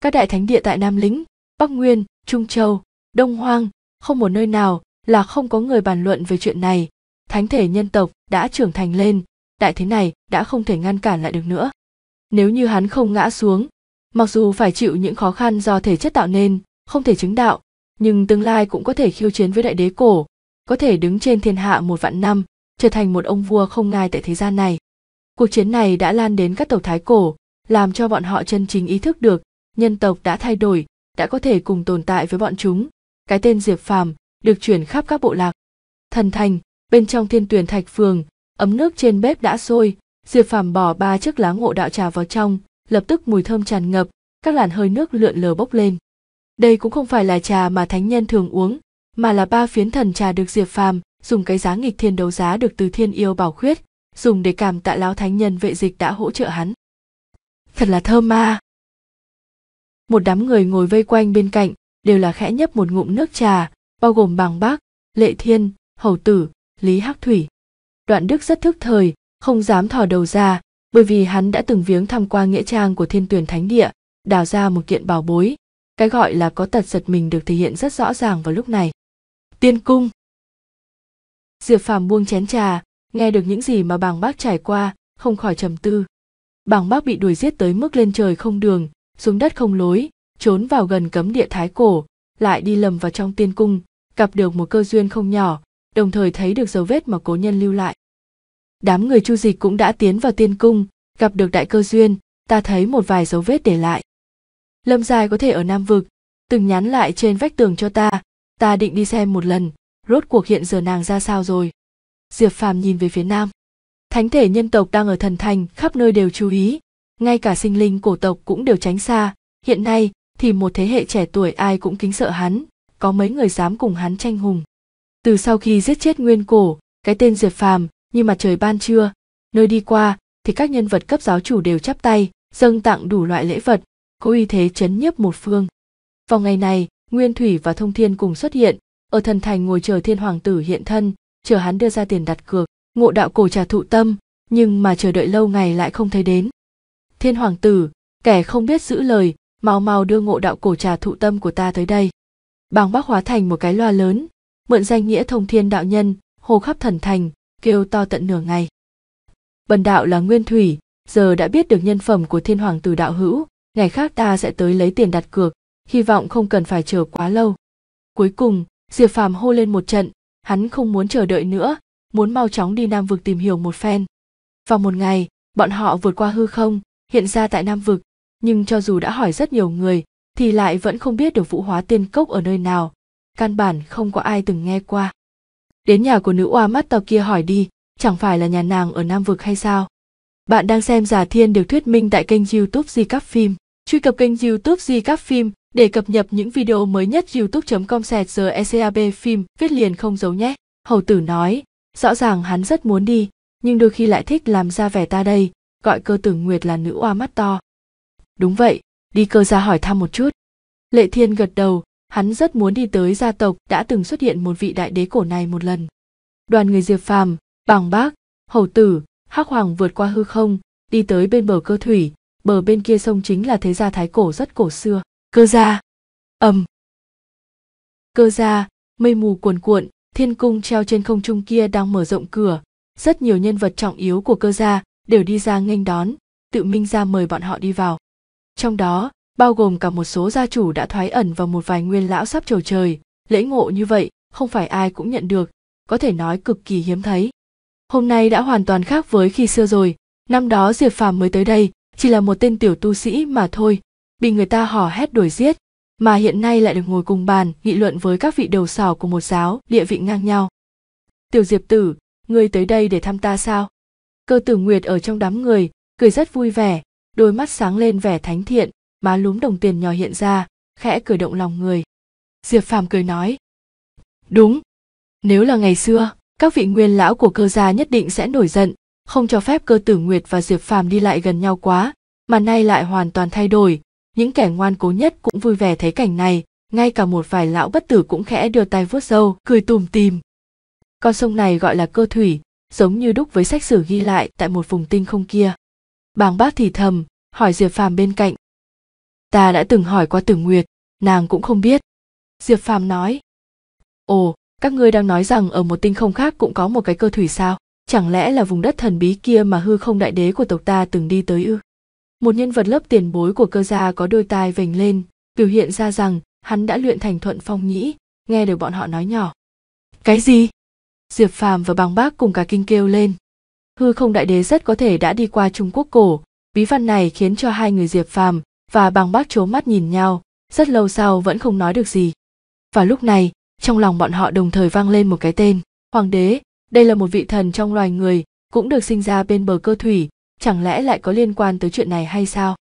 các đại thánh địa tại nam lĩnh bắc nguyên trung châu đông hoang không một nơi nào là không có người bàn luận về chuyện này thánh thể nhân tộc đã trưởng thành lên đại thế này đã không thể ngăn cản lại được nữa nếu như hắn không ngã xuống mặc dù phải chịu những khó khăn do thể chất tạo nên không thể chứng đạo nhưng tương lai cũng có thể khiêu chiến với đại đế cổ có thể đứng trên thiên hạ một vạn năm trở thành một ông vua không ngai tại thế gian này cuộc chiến này đã lan đến các tộc thái cổ làm cho bọn họ chân chính ý thức được nhân tộc đã thay đổi đã có thể cùng tồn tại với bọn chúng cái tên diệp phàm được chuyển khắp các bộ lạc thần thành bên trong thiên tuyển thạch phường ấm nước trên bếp đã sôi diệp phàm bỏ ba chiếc lá ngộ đạo trà vào trong lập tức mùi thơm tràn ngập các làn hơi nước lượn lờ bốc lên đây cũng không phải là trà mà thánh nhân thường uống mà là ba phiến thần trà được diệp phàm dùng cái giá nghịch thiên đấu giá được từ thiên yêu bảo khuyết dùng để cảm tạ lão thánh nhân vệ dịch đã hỗ trợ hắn thật là thơm ma một đám người ngồi vây quanh bên cạnh đều là khẽ nhấp một ngụm nước trà bao gồm bàng bác lệ thiên hầu tử lý hắc thủy đoạn đức rất thức thời không dám thò đầu ra bởi vì hắn đã từng viếng tham qua nghĩa trang của thiên tuyển thánh địa đào ra một kiện bảo bối cái gọi là có tật giật mình được thể hiện rất rõ ràng vào lúc này tiên cung diệp phàm buông chén trà nghe được những gì mà bàng bác trải qua không khỏi trầm tư bàng bác bị đuổi giết tới mức lên trời không đường xuống đất không lối trốn vào gần cấm địa thái cổ lại đi lầm vào trong tiên cung gặp được một cơ duyên không nhỏ đồng thời thấy được dấu vết mà cố nhân lưu lại đám người chu dịch cũng đã tiến vào tiên cung gặp được đại cơ duyên ta thấy một vài dấu vết để lại lâm dài có thể ở nam vực từng nhắn lại trên vách tường cho ta ta định đi xem một lần rốt cuộc hiện giờ nàng ra sao rồi diệp phàm nhìn về phía nam thánh thể nhân tộc đang ở thần thành khắp nơi đều chú ý ngay cả sinh linh cổ tộc cũng đều tránh xa hiện nay thì một thế hệ trẻ tuổi ai cũng kính sợ hắn có mấy người dám cùng hắn tranh hùng từ sau khi giết chết nguyên cổ cái tên diệp phàm như mặt trời ban trưa nơi đi qua thì các nhân vật cấp giáo chủ đều chắp tay dâng tặng đủ loại lễ vật có uy thế chấn nhiếp một phương vào ngày này nguyên thủy và thông thiên cùng xuất hiện ở thần thành ngồi chờ thiên hoàng tử hiện thân chờ hắn đưa ra tiền đặt cược ngộ đạo cổ trà thụ tâm nhưng mà chờ đợi lâu ngày lại không thấy đến thiên hoàng tử kẻ không biết giữ lời mau mau đưa ngộ đạo cổ trà thụ tâm của ta tới đây bàng bác hóa thành một cái loa lớn mượn danh nghĩa thông thiên đạo nhân hồ khắp thần thành kêu to tận nửa ngày bần đạo là nguyên thủy giờ đã biết được nhân phẩm của thiên hoàng từ đạo hữu ngày khác ta sẽ tới lấy tiền đặt cược hy vọng không cần phải chờ quá lâu cuối cùng diệp phàm hô lên một trận hắn không muốn chờ đợi nữa muốn mau chóng đi nam vực tìm hiểu một phen vào một ngày bọn họ vượt qua hư không hiện ra tại nam vực nhưng cho dù đã hỏi rất nhiều người thì lại vẫn không biết được vũ hóa tiên cốc ở nơi nào căn bản không có ai từng nghe qua đến nhà của nữ oa mắt to kia hỏi đi chẳng phải là nhà nàng ở nam vực hay sao bạn đang xem giả thiên được thuyết minh tại kênh youtube di các phim truy cập kênh youtube di các phim để cập nhật những video mới nhất youtube com sẹt giờ ecab phim viết liền không giấu nhé hầu tử nói rõ ràng hắn rất muốn đi nhưng đôi khi lại thích làm ra vẻ ta đây gọi cơ tử nguyệt là nữ oa mắt to đúng vậy đi cơ ra hỏi thăm một chút lệ thiên gật đầu hắn rất muốn đi tới gia tộc đã từng xuất hiện một vị đại đế cổ này một lần đoàn người diệp phàm bàng bác hầu tử hắc hoàng vượt qua hư không đi tới bên bờ cơ thủy bờ bên kia sông chính là thế gia thái cổ rất cổ xưa cơ gia ầm um. cơ gia mây mù cuồn cuộn thiên cung treo trên không trung kia đang mở rộng cửa rất nhiều nhân vật trọng yếu của cơ gia đều đi ra nghênh đón tự minh ra mời bọn họ đi vào trong đó bao gồm cả một số gia chủ đã thoái ẩn và một vài nguyên lão sắp trầu trời lễ ngộ như vậy không phải ai cũng nhận được có thể nói cực kỳ hiếm thấy hôm nay đã hoàn toàn khác với khi xưa rồi năm đó diệp phàm mới tới đây chỉ là một tên tiểu tu sĩ mà thôi bị người ta hò hét đuổi giết mà hiện nay lại được ngồi cùng bàn nghị luận với các vị đầu sỏ của một giáo địa vị ngang nhau tiểu diệp tử ngươi tới đây để thăm ta sao cơ tử nguyệt ở trong đám người cười rất vui vẻ đôi mắt sáng lên vẻ thánh thiện má lúm đồng tiền nhỏ hiện ra khẽ cười động lòng người diệp phàm cười nói đúng nếu là ngày xưa các vị nguyên lão của cơ gia nhất định sẽ nổi giận không cho phép cơ tử nguyệt và diệp phàm đi lại gần nhau quá mà nay lại hoàn toàn thay đổi những kẻ ngoan cố nhất cũng vui vẻ thấy cảnh này ngay cả một vài lão bất tử cũng khẽ đưa tay vuốt râu cười tùm tìm con sông này gọi là cơ thủy giống như đúc với sách sử ghi lại tại một vùng tinh không kia bàng bác thì thầm hỏi diệp phàm bên cạnh ta đã từng hỏi qua tưởng nguyệt nàng cũng không biết diệp phàm nói ồ các ngươi đang nói rằng ở một tinh không khác cũng có một cái cơ thủy sao chẳng lẽ là vùng đất thần bí kia mà hư không đại đế của tộc ta từng đi tới ư một nhân vật lớp tiền bối của cơ gia có đôi tai vành lên biểu hiện ra rằng hắn đã luyện thành thuận phong nhĩ nghe được bọn họ nói nhỏ cái gì diệp phàm và bàng bác cùng cả kinh kêu lên hư không đại đế rất có thể đã đi qua Trung Quốc cổ. Bí văn này khiến cho hai người Diệp Phàm và Bàng Bác chố mắt nhìn nhau, rất lâu sau vẫn không nói được gì. Và lúc này, trong lòng bọn họ đồng thời vang lên một cái tên, Hoàng đế, đây là một vị thần trong loài người, cũng được sinh ra bên bờ cơ thủy, chẳng lẽ lại có liên quan tới chuyện này hay sao?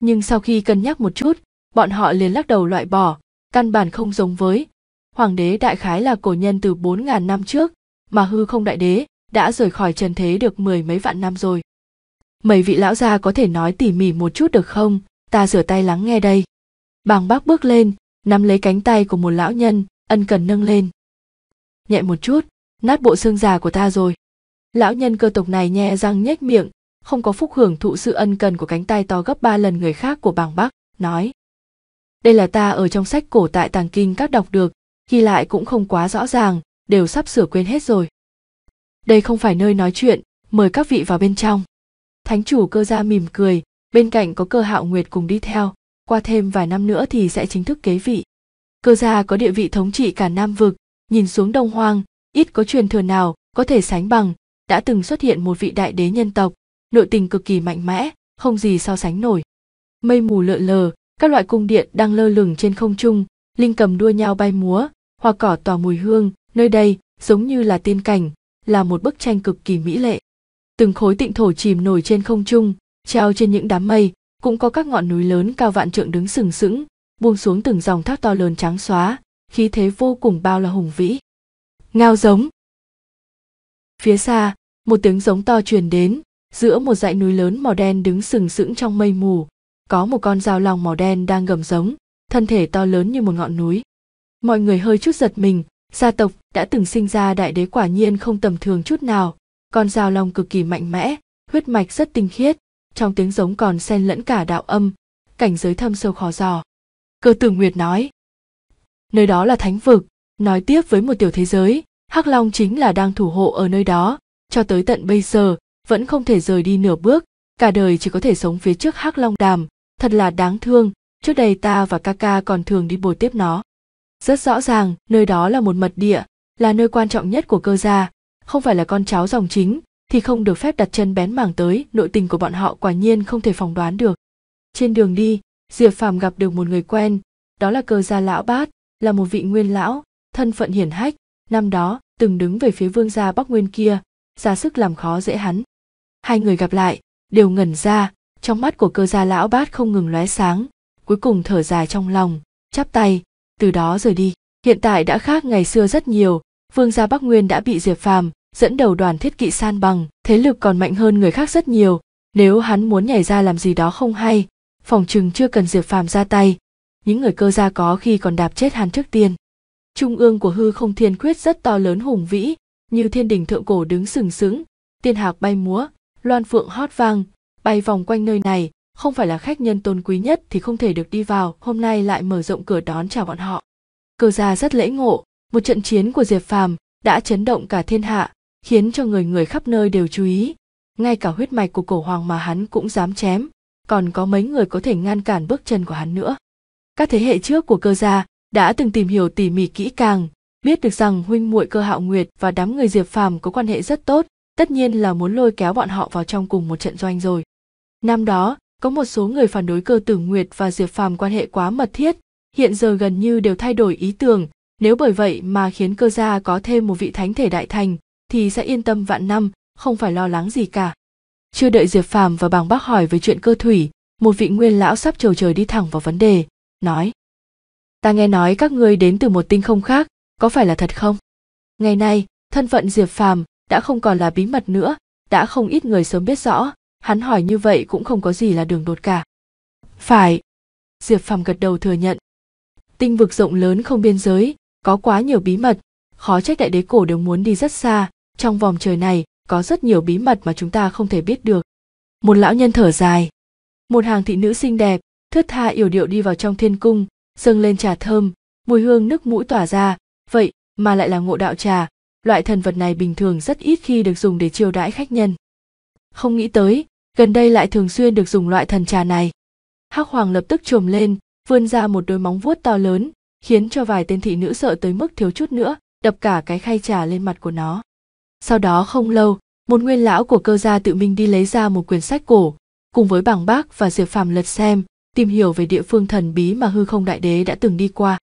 Nhưng sau khi cân nhắc một chút, bọn họ liền lắc đầu loại bỏ, căn bản không giống với. Hoàng đế đại khái là cổ nhân từ 4.000 năm trước, mà hư không đại đế đã rời khỏi trần thế được mười mấy vạn năm rồi mấy vị lão gia có thể nói tỉ mỉ một chút được không ta rửa tay lắng nghe đây bàng bác bước lên nắm lấy cánh tay của một lão nhân ân cần nâng lên nhẹ một chút nát bộ xương già của ta rồi lão nhân cơ tộc này nhẹ răng nhếch miệng không có phúc hưởng thụ sự ân cần của cánh tay to gấp ba lần người khác của bàng bác, nói đây là ta ở trong sách cổ tại tàng kinh các đọc được ghi lại cũng không quá rõ ràng đều sắp sửa quên hết rồi đây không phải nơi nói chuyện mời các vị vào bên trong thánh chủ cơ gia mỉm cười bên cạnh có cơ hạo nguyệt cùng đi theo qua thêm vài năm nữa thì sẽ chính thức kế vị cơ gia có địa vị thống trị cả nam vực nhìn xuống đông hoang ít có truyền thừa nào có thể sánh bằng đã từng xuất hiện một vị đại đế nhân tộc nội tình cực kỳ mạnh mẽ không gì so sánh nổi mây mù lượn lờ các loại cung điện đang lơ lửng trên không trung linh cầm đua nhau bay múa hoa cỏ tỏa mùi hương nơi đây giống như là tiên cảnh là một bức tranh cực kỳ mỹ lệ. Từng khối tịnh thổ chìm nổi trên không trung, treo trên những đám mây, cũng có các ngọn núi lớn cao vạn trượng đứng sừng sững, buông xuống từng dòng thác to lớn trắng xóa, khí thế vô cùng bao la hùng vĩ. Ngao giống. Phía xa, một tiếng giống to truyền đến, giữa một dãy núi lớn màu đen đứng sừng sững trong mây mù, có một con dao long màu đen đang gầm giống, thân thể to lớn như một ngọn núi. Mọi người hơi chút giật mình, gia tộc đã từng sinh ra đại đế quả nhiên không tầm thường chút nào con dao long cực kỳ mạnh mẽ huyết mạch rất tinh khiết trong tiếng giống còn xen lẫn cả đạo âm cảnh giới thâm sâu khó dò cơ tử nguyệt nói nơi đó là thánh vực nói tiếp với một tiểu thế giới hắc long chính là đang thủ hộ ở nơi đó cho tới tận bây giờ vẫn không thể rời đi nửa bước cả đời chỉ có thể sống phía trước hắc long đàm thật là đáng thương trước đây ta và ca ca còn thường đi bồi tiếp nó rất rõ ràng nơi đó là một mật địa là nơi quan trọng nhất của cơ gia không phải là con cháu dòng chính thì không được phép đặt chân bén mảng tới nội tình của bọn họ quả nhiên không thể phỏng đoán được trên đường đi diệp phàm gặp được một người quen đó là cơ gia lão bát là một vị nguyên lão thân phận hiển hách năm đó từng đứng về phía vương gia bắc nguyên kia ra sức làm khó dễ hắn hai người gặp lại đều ngẩn ra trong mắt của cơ gia lão bát không ngừng lóe sáng cuối cùng thở dài trong lòng chắp tay từ đó rời đi hiện tại đã khác ngày xưa rất nhiều vương gia bắc nguyên đã bị diệp phàm dẫn đầu đoàn thiết kỵ san bằng thế lực còn mạnh hơn người khác rất nhiều nếu hắn muốn nhảy ra làm gì đó không hay phòng chừng chưa cần diệp phàm ra tay những người cơ gia có khi còn đạp chết hắn trước tiên trung ương của hư không thiên quyết rất to lớn hùng vĩ như thiên đình thượng cổ đứng sừng sững tiên hạc bay múa loan phượng hót vang bay vòng quanh nơi này không phải là khách nhân tôn quý nhất thì không thể được đi vào, hôm nay lại mở rộng cửa đón chào bọn họ. Cơ gia rất lễ ngộ, một trận chiến của Diệp Phàm đã chấn động cả thiên hạ, khiến cho người người khắp nơi đều chú ý. Ngay cả huyết mạch của cổ hoàng mà hắn cũng dám chém, còn có mấy người có thể ngăn cản bước chân của hắn nữa. Các thế hệ trước của cơ gia đã từng tìm hiểu tỉ mỉ kỹ càng, biết được rằng huynh muội cơ hạo nguyệt và đám người Diệp Phàm có quan hệ rất tốt, tất nhiên là muốn lôi kéo bọn họ vào trong cùng một trận doanh rồi. Năm đó, có một số người phản đối cơ tử nguyệt và diệp phàm quan hệ quá mật thiết hiện giờ gần như đều thay đổi ý tưởng nếu bởi vậy mà khiến cơ gia có thêm một vị thánh thể đại thành thì sẽ yên tâm vạn năm không phải lo lắng gì cả chưa đợi diệp phàm và bàng bác hỏi về chuyện cơ thủy một vị nguyên lão sắp trầu trời đi thẳng vào vấn đề nói ta nghe nói các ngươi đến từ một tinh không khác có phải là thật không ngày nay thân phận diệp phàm đã không còn là bí mật nữa đã không ít người sớm biết rõ hắn hỏi như vậy cũng không có gì là đường đột cả phải diệp phàm gật đầu thừa nhận tinh vực rộng lớn không biên giới có quá nhiều bí mật khó trách đại đế cổ đều muốn đi rất xa trong vòng trời này có rất nhiều bí mật mà chúng ta không thể biết được một lão nhân thở dài một hàng thị nữ xinh đẹp thướt tha yểu điệu đi vào trong thiên cung dâng lên trà thơm mùi hương nước mũi tỏa ra vậy mà lại là ngộ đạo trà loại thần vật này bình thường rất ít khi được dùng để chiêu đãi khách nhân không nghĩ tới gần đây lại thường xuyên được dùng loại thần trà này. Hắc Hoàng lập tức trồm lên, vươn ra một đôi móng vuốt to lớn, khiến cho vài tên thị nữ sợ tới mức thiếu chút nữa, đập cả cái khay trà lên mặt của nó. Sau đó không lâu, một nguyên lão của cơ gia tự mình đi lấy ra một quyển sách cổ, cùng với bảng bác và Diệp Phàm lật xem, tìm hiểu về địa phương thần bí mà hư không đại đế đã từng đi qua.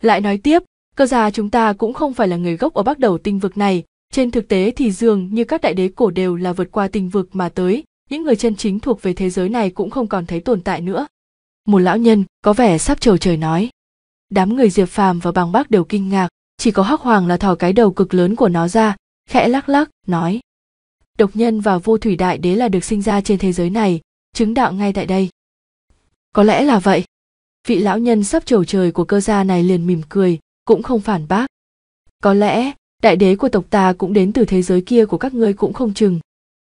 Lại nói tiếp, cơ gia chúng ta cũng không phải là người gốc ở bắc đầu tinh vực này, trên thực tế thì dường như các đại đế cổ đều là vượt qua tinh vực mà tới, những người chân chính thuộc về thế giới này cũng không còn thấy tồn tại nữa một lão nhân có vẻ sắp trầu trời nói đám người diệp phàm và bằng bác đều kinh ngạc chỉ có hắc hoàng là thò cái đầu cực lớn của nó ra khẽ lắc lắc nói độc nhân và vô thủy đại đế là được sinh ra trên thế giới này chứng đạo ngay tại đây có lẽ là vậy vị lão nhân sắp trầu trời của cơ gia này liền mỉm cười cũng không phản bác có lẽ đại đế của tộc ta cũng đến từ thế giới kia của các ngươi cũng không chừng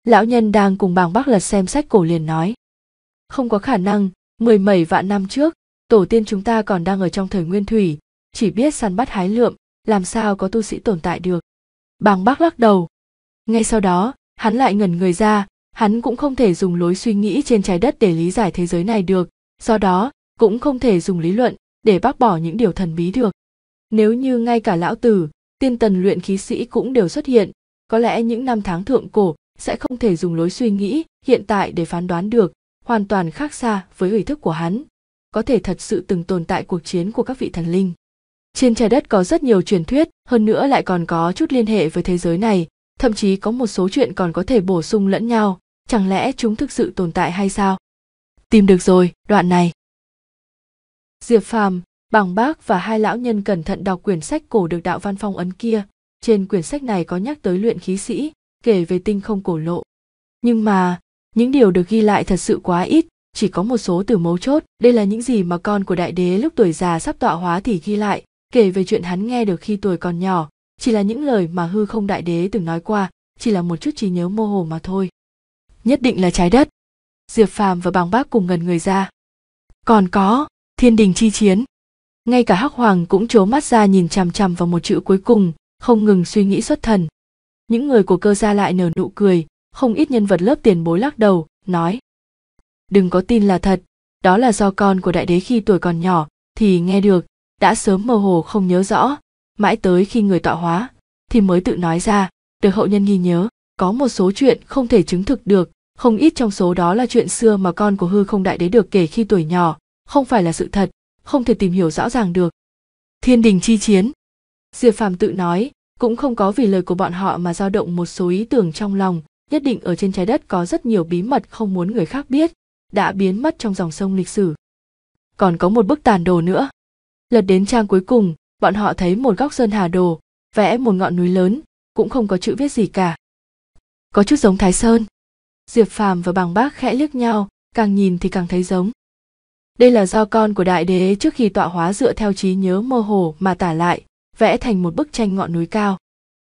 lão nhân đang cùng bàng bác lật xem sách cổ liền nói không có khả năng mười mẩy vạn năm trước tổ tiên chúng ta còn đang ở trong thời nguyên thủy chỉ biết săn bắt hái lượm làm sao có tu sĩ tồn tại được bàng bác lắc đầu ngay sau đó hắn lại ngẩn người ra hắn cũng không thể dùng lối suy nghĩ trên trái đất để lý giải thế giới này được do đó cũng không thể dùng lý luận để bác bỏ những điều thần bí được nếu như ngay cả lão tử tiên tần luyện khí sĩ cũng đều xuất hiện có lẽ những năm tháng thượng cổ sẽ không thể dùng lối suy nghĩ hiện tại để phán đoán được hoàn toàn khác xa với ý thức của hắn có thể thật sự từng tồn tại cuộc chiến của các vị thần linh trên trái đất có rất nhiều truyền thuyết hơn nữa lại còn có chút liên hệ với thế giới này thậm chí có một số chuyện còn có thể bổ sung lẫn nhau chẳng lẽ chúng thực sự tồn tại hay sao tìm được rồi đoạn này diệp phàm bằng bác và hai lão nhân cẩn thận đọc quyển sách cổ được đạo văn phong ấn kia trên quyển sách này có nhắc tới luyện khí sĩ kể về tinh không cổ lộ. Nhưng mà, những điều được ghi lại thật sự quá ít, chỉ có một số từ mấu chốt. Đây là những gì mà con của đại đế lúc tuổi già sắp tọa hóa thì ghi lại, kể về chuyện hắn nghe được khi tuổi còn nhỏ, chỉ là những lời mà hư không đại đế từng nói qua, chỉ là một chút trí nhớ mô hồ mà thôi. Nhất định là trái đất. Diệp Phàm và Bàng Bác cùng ngần người ra. Còn có, thiên đình chi chiến. Ngay cả Hắc Hoàng cũng trố mắt ra nhìn chằm chằm vào một chữ cuối cùng, không ngừng suy nghĩ xuất thần những người của cơ gia lại nở nụ cười không ít nhân vật lớp tiền bối lắc đầu nói đừng có tin là thật đó là do con của đại đế khi tuổi còn nhỏ thì nghe được đã sớm mơ hồ không nhớ rõ mãi tới khi người tọa hóa thì mới tự nói ra được hậu nhân ghi nhớ có một số chuyện không thể chứng thực được không ít trong số đó là chuyện xưa mà con của hư không đại đế được kể khi tuổi nhỏ không phải là sự thật không thể tìm hiểu rõ ràng được thiên đình chi chiến diệp phàm tự nói cũng không có vì lời của bọn họ mà dao động một số ý tưởng trong lòng nhất định ở trên trái đất có rất nhiều bí mật không muốn người khác biết đã biến mất trong dòng sông lịch sử còn có một bức tàn đồ nữa lật đến trang cuối cùng bọn họ thấy một góc sơn hà đồ vẽ một ngọn núi lớn cũng không có chữ viết gì cả có chút giống thái sơn diệp phàm và bằng bác khẽ liếc nhau càng nhìn thì càng thấy giống đây là do con của đại đế trước khi tọa hóa dựa theo trí nhớ mơ hồ mà tả lại vẽ thành một bức tranh ngọn núi cao.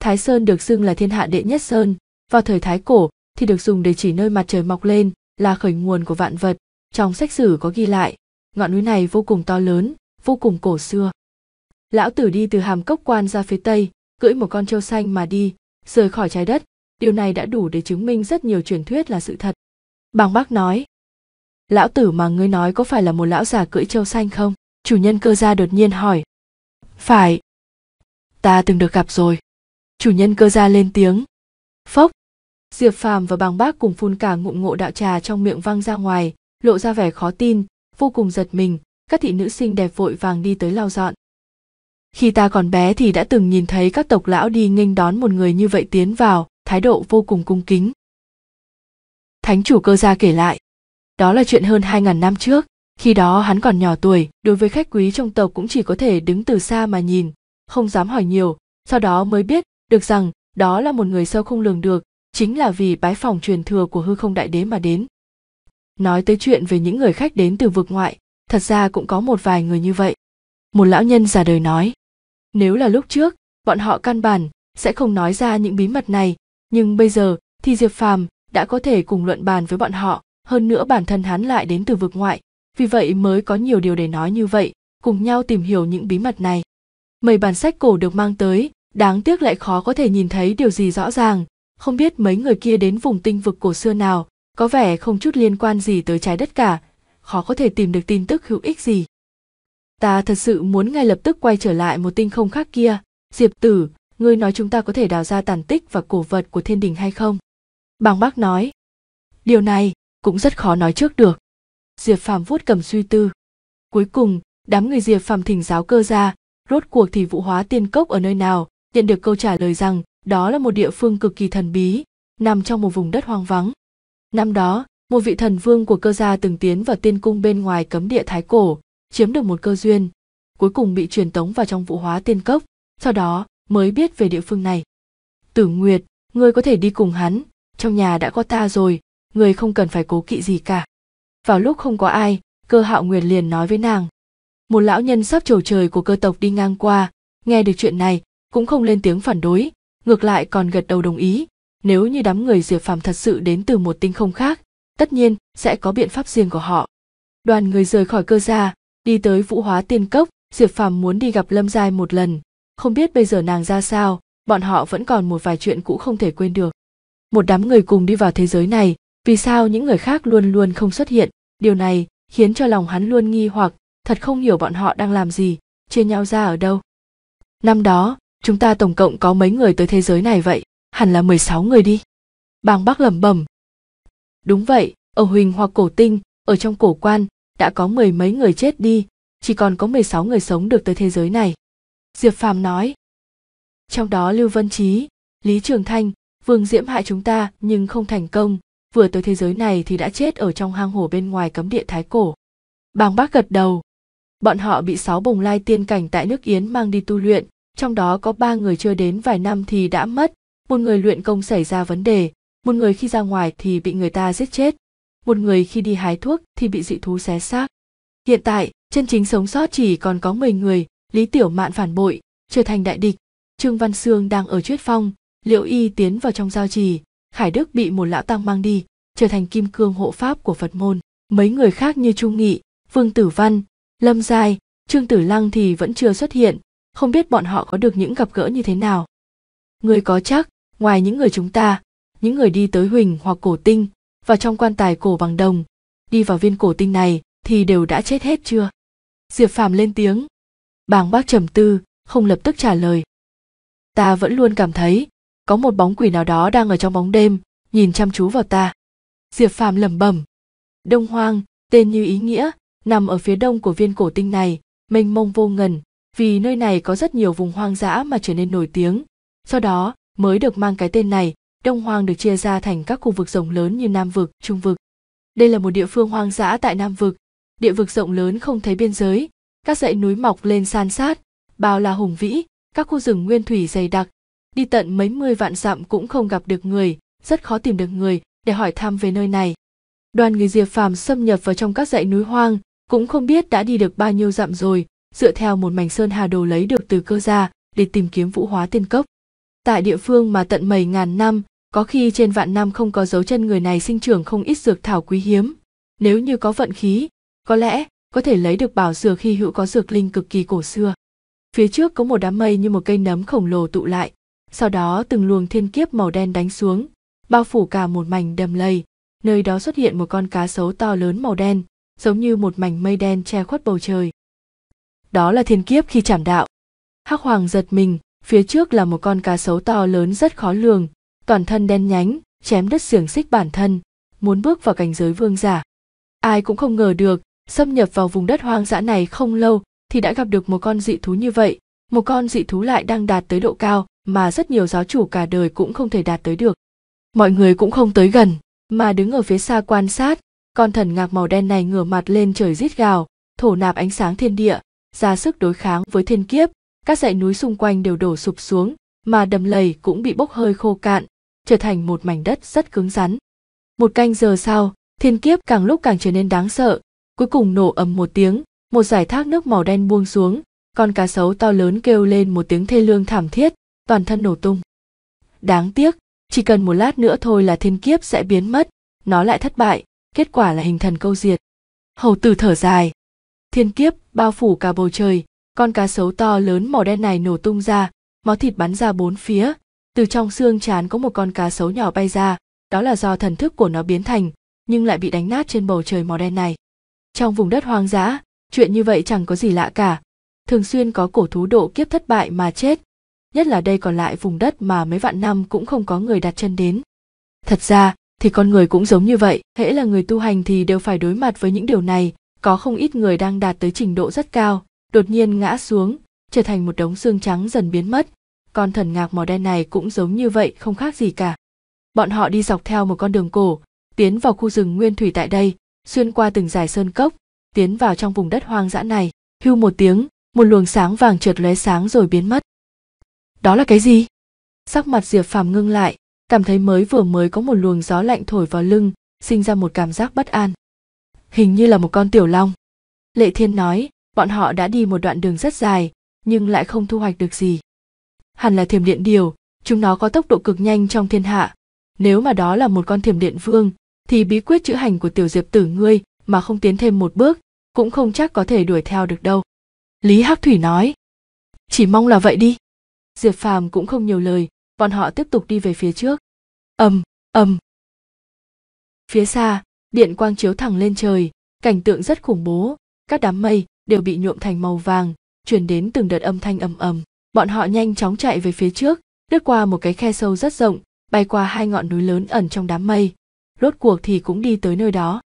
Thái Sơn được xưng là thiên hạ đệ nhất sơn, vào thời Thái cổ thì được dùng để chỉ nơi mặt trời mọc lên, là khởi nguồn của vạn vật, trong sách sử có ghi lại, ngọn núi này vô cùng to lớn, vô cùng cổ xưa. Lão tử đi từ hàm cốc quan ra phía tây, cưỡi một con trâu xanh mà đi, rời khỏi trái đất, điều này đã đủ để chứng minh rất nhiều truyền thuyết là sự thật. Bàng Bác nói, lão tử mà ngươi nói có phải là một lão già cưỡi trâu xanh không? Chủ nhân cơ gia đột nhiên hỏi. Phải, ta từng được gặp rồi chủ nhân cơ gia lên tiếng phốc diệp phàm và bàng bác cùng phun cả ngụm ngộ đạo trà trong miệng văng ra ngoài lộ ra vẻ khó tin vô cùng giật mình các thị nữ sinh đẹp vội vàng đi tới lau dọn khi ta còn bé thì đã từng nhìn thấy các tộc lão đi nghênh đón một người như vậy tiến vào thái độ vô cùng cung kính thánh chủ cơ gia kể lại đó là chuyện hơn hai ngàn năm trước khi đó hắn còn nhỏ tuổi đối với khách quý trong tộc cũng chỉ có thể đứng từ xa mà nhìn không dám hỏi nhiều sau đó mới biết được rằng đó là một người sâu không lường được chính là vì bái phòng truyền thừa của hư không đại đế mà đến nói tới chuyện về những người khách đến từ vực ngoại thật ra cũng có một vài người như vậy một lão nhân già đời nói nếu là lúc trước bọn họ căn bản sẽ không nói ra những bí mật này nhưng bây giờ thì diệp phàm đã có thể cùng luận bàn với bọn họ hơn nữa bản thân hắn lại đến từ vực ngoại vì vậy mới có nhiều điều để nói như vậy cùng nhau tìm hiểu những bí mật này mấy bản sách cổ được mang tới đáng tiếc lại khó có thể nhìn thấy điều gì rõ ràng không biết mấy người kia đến vùng tinh vực cổ xưa nào có vẻ không chút liên quan gì tới trái đất cả khó có thể tìm được tin tức hữu ích gì ta thật sự muốn ngay lập tức quay trở lại một tinh không khác kia diệp tử ngươi nói chúng ta có thể đào ra tàn tích và cổ vật của thiên đình hay không bàng bác nói điều này cũng rất khó nói trước được diệp phàm vuốt cầm suy tư cuối cùng đám người diệp phàm thỉnh giáo cơ ra rốt cuộc thì vụ hóa tiên cốc ở nơi nào nhận được câu trả lời rằng đó là một địa phương cực kỳ thần bí nằm trong một vùng đất hoang vắng năm đó một vị thần vương của cơ gia từng tiến vào tiên cung bên ngoài cấm địa thái cổ chiếm được một cơ duyên cuối cùng bị truyền tống vào trong vụ hóa tiên cốc sau đó mới biết về địa phương này tử nguyệt ngươi có thể đi cùng hắn trong nhà đã có ta rồi ngươi không cần phải cố kỵ gì cả vào lúc không có ai cơ hạo nguyệt liền nói với nàng một lão nhân sắp trầu trời của cơ tộc đi ngang qua nghe được chuyện này cũng không lên tiếng phản đối ngược lại còn gật đầu đồng ý nếu như đám người diệp phàm thật sự đến từ một tinh không khác tất nhiên sẽ có biện pháp riêng của họ đoàn người rời khỏi cơ gia đi tới vũ hóa tiên cốc diệp phàm muốn đi gặp lâm giai một lần không biết bây giờ nàng ra sao bọn họ vẫn còn một vài chuyện cũ không thể quên được một đám người cùng đi vào thế giới này vì sao những người khác luôn luôn không xuất hiện điều này khiến cho lòng hắn luôn nghi hoặc thật không hiểu bọn họ đang làm gì chia nhau ra ở đâu năm đó chúng ta tổng cộng có mấy người tới thế giới này vậy hẳn là mười sáu người đi bàng bác lẩm bẩm đúng vậy ở huỳnh hoặc cổ tinh ở trong cổ quan đã có mười mấy người chết đi chỉ còn có mười sáu người sống được tới thế giới này diệp phàm nói trong đó lưu vân trí lý trường thanh vương diễm hại chúng ta nhưng không thành công vừa tới thế giới này thì đã chết ở trong hang hổ bên ngoài cấm địa thái cổ bàng bác gật đầu bọn họ bị sáu bồng lai tiên cảnh tại nước Yến mang đi tu luyện, trong đó có ba người chưa đến vài năm thì đã mất, một người luyện công xảy ra vấn đề, một người khi ra ngoài thì bị người ta giết chết, một người khi đi hái thuốc thì bị dị thú xé xác. Hiện tại, chân chính sống sót chỉ còn có 10 người, Lý Tiểu Mạn phản bội, trở thành đại địch. Trương Văn Sương đang ở Tuyết Phong, Liễu Y tiến vào trong giao trì, Khải Đức bị một lão tăng mang đi, trở thành kim cương hộ pháp của Phật môn. Mấy người khác như Trung Nghị, Vương Tử Văn, lâm giai trương tử lăng thì vẫn chưa xuất hiện không biết bọn họ có được những gặp gỡ như thế nào người có chắc ngoài những người chúng ta những người đi tới huỳnh hoặc cổ tinh và trong quan tài cổ bằng đồng đi vào viên cổ tinh này thì đều đã chết hết chưa diệp phàm lên tiếng bàng bác trầm tư không lập tức trả lời ta vẫn luôn cảm thấy có một bóng quỷ nào đó đang ở trong bóng đêm nhìn chăm chú vào ta diệp phàm lẩm bẩm đông hoang tên như ý nghĩa nằm ở phía đông của viên cổ tinh này mênh mông vô ngần vì nơi này có rất nhiều vùng hoang dã mà trở nên nổi tiếng Sau đó mới được mang cái tên này đông hoang được chia ra thành các khu vực rộng lớn như nam vực trung vực đây là một địa phương hoang dã tại nam vực địa vực rộng lớn không thấy biên giới các dãy núi mọc lên san sát bao la hùng vĩ các khu rừng nguyên thủy dày đặc đi tận mấy mươi vạn dặm cũng không gặp được người rất khó tìm được người để hỏi thăm về nơi này đoàn người diệp phàm xâm nhập vào trong các dãy núi hoang cũng không biết đã đi được bao nhiêu dặm rồi dựa theo một mảnh sơn hà đồ lấy được từ cơ gia để tìm kiếm vũ hóa tiên cốc tại địa phương mà tận mầy ngàn năm có khi trên vạn năm không có dấu chân người này sinh trưởng không ít dược thảo quý hiếm nếu như có vận khí có lẽ có thể lấy được bảo dược khi hữu có dược linh cực kỳ cổ xưa phía trước có một đám mây như một cây nấm khổng lồ tụ lại sau đó từng luồng thiên kiếp màu đen đánh xuống bao phủ cả một mảnh đầm lầy nơi đó xuất hiện một con cá sấu to lớn màu đen giống như một mảnh mây đen che khuất bầu trời đó là thiên kiếp khi chạm đạo hắc hoàng giật mình phía trước là một con cá sấu to lớn rất khó lường toàn thân đen nhánh chém đứt xiềng xích bản thân muốn bước vào cảnh giới vương giả ai cũng không ngờ được xâm nhập vào vùng đất hoang dã này không lâu thì đã gặp được một con dị thú như vậy một con dị thú lại đang đạt tới độ cao mà rất nhiều giáo chủ cả đời cũng không thể đạt tới được mọi người cũng không tới gần mà đứng ở phía xa quan sát con thần ngạc màu đen này ngửa mặt lên trời rít gào thổ nạp ánh sáng thiên địa ra sức đối kháng với thiên kiếp các dãy núi xung quanh đều đổ sụp xuống mà đầm lầy cũng bị bốc hơi khô cạn trở thành một mảnh đất rất cứng rắn một canh giờ sau thiên kiếp càng lúc càng trở nên đáng sợ cuối cùng nổ ầm một tiếng một giải thác nước màu đen buông xuống con cá sấu to lớn kêu lên một tiếng thê lương thảm thiết toàn thân nổ tung đáng tiếc chỉ cần một lát nữa thôi là thiên kiếp sẽ biến mất nó lại thất bại kết quả là hình thần câu diệt hầu tử thở dài thiên kiếp bao phủ cả bầu trời con cá sấu to lớn màu đen này nổ tung ra máu thịt bắn ra bốn phía từ trong xương chán có một con cá sấu nhỏ bay ra đó là do thần thức của nó biến thành nhưng lại bị đánh nát trên bầu trời màu đen này trong vùng đất hoang dã chuyện như vậy chẳng có gì lạ cả thường xuyên có cổ thú độ kiếp thất bại mà chết nhất là đây còn lại vùng đất mà mấy vạn năm cũng không có người đặt chân đến thật ra thì con người cũng giống như vậy hễ là người tu hành thì đều phải đối mặt với những điều này có không ít người đang đạt tới trình độ rất cao đột nhiên ngã xuống trở thành một đống xương trắng dần biến mất con thần ngạc màu đen này cũng giống như vậy không khác gì cả bọn họ đi dọc theo một con đường cổ tiến vào khu rừng nguyên thủy tại đây xuyên qua từng dải sơn cốc tiến vào trong vùng đất hoang dã này hưu một tiếng một luồng sáng vàng trượt lóe sáng rồi biến mất đó là cái gì sắc mặt diệp phàm ngưng lại cảm thấy mới vừa mới có một luồng gió lạnh thổi vào lưng sinh ra một cảm giác bất an hình như là một con tiểu long lệ thiên nói bọn họ đã đi một đoạn đường rất dài nhưng lại không thu hoạch được gì hẳn là thiểm điện điều chúng nó có tốc độ cực nhanh trong thiên hạ nếu mà đó là một con thiểm điện vương thì bí quyết chữ hành của tiểu diệp tử ngươi mà không tiến thêm một bước cũng không chắc có thể đuổi theo được đâu lý hắc thủy nói chỉ mong là vậy đi diệp phàm cũng không nhiều lời bọn họ tiếp tục đi về phía trước ầm ầm phía xa điện quang chiếu thẳng lên trời cảnh tượng rất khủng bố các đám mây đều bị nhuộm thành màu vàng chuyển đến từng đợt âm thanh ầm ầm bọn họ nhanh chóng chạy về phía trước lướt qua một cái khe sâu rất rộng bay qua hai ngọn núi lớn ẩn trong đám mây rốt cuộc thì cũng đi tới nơi đó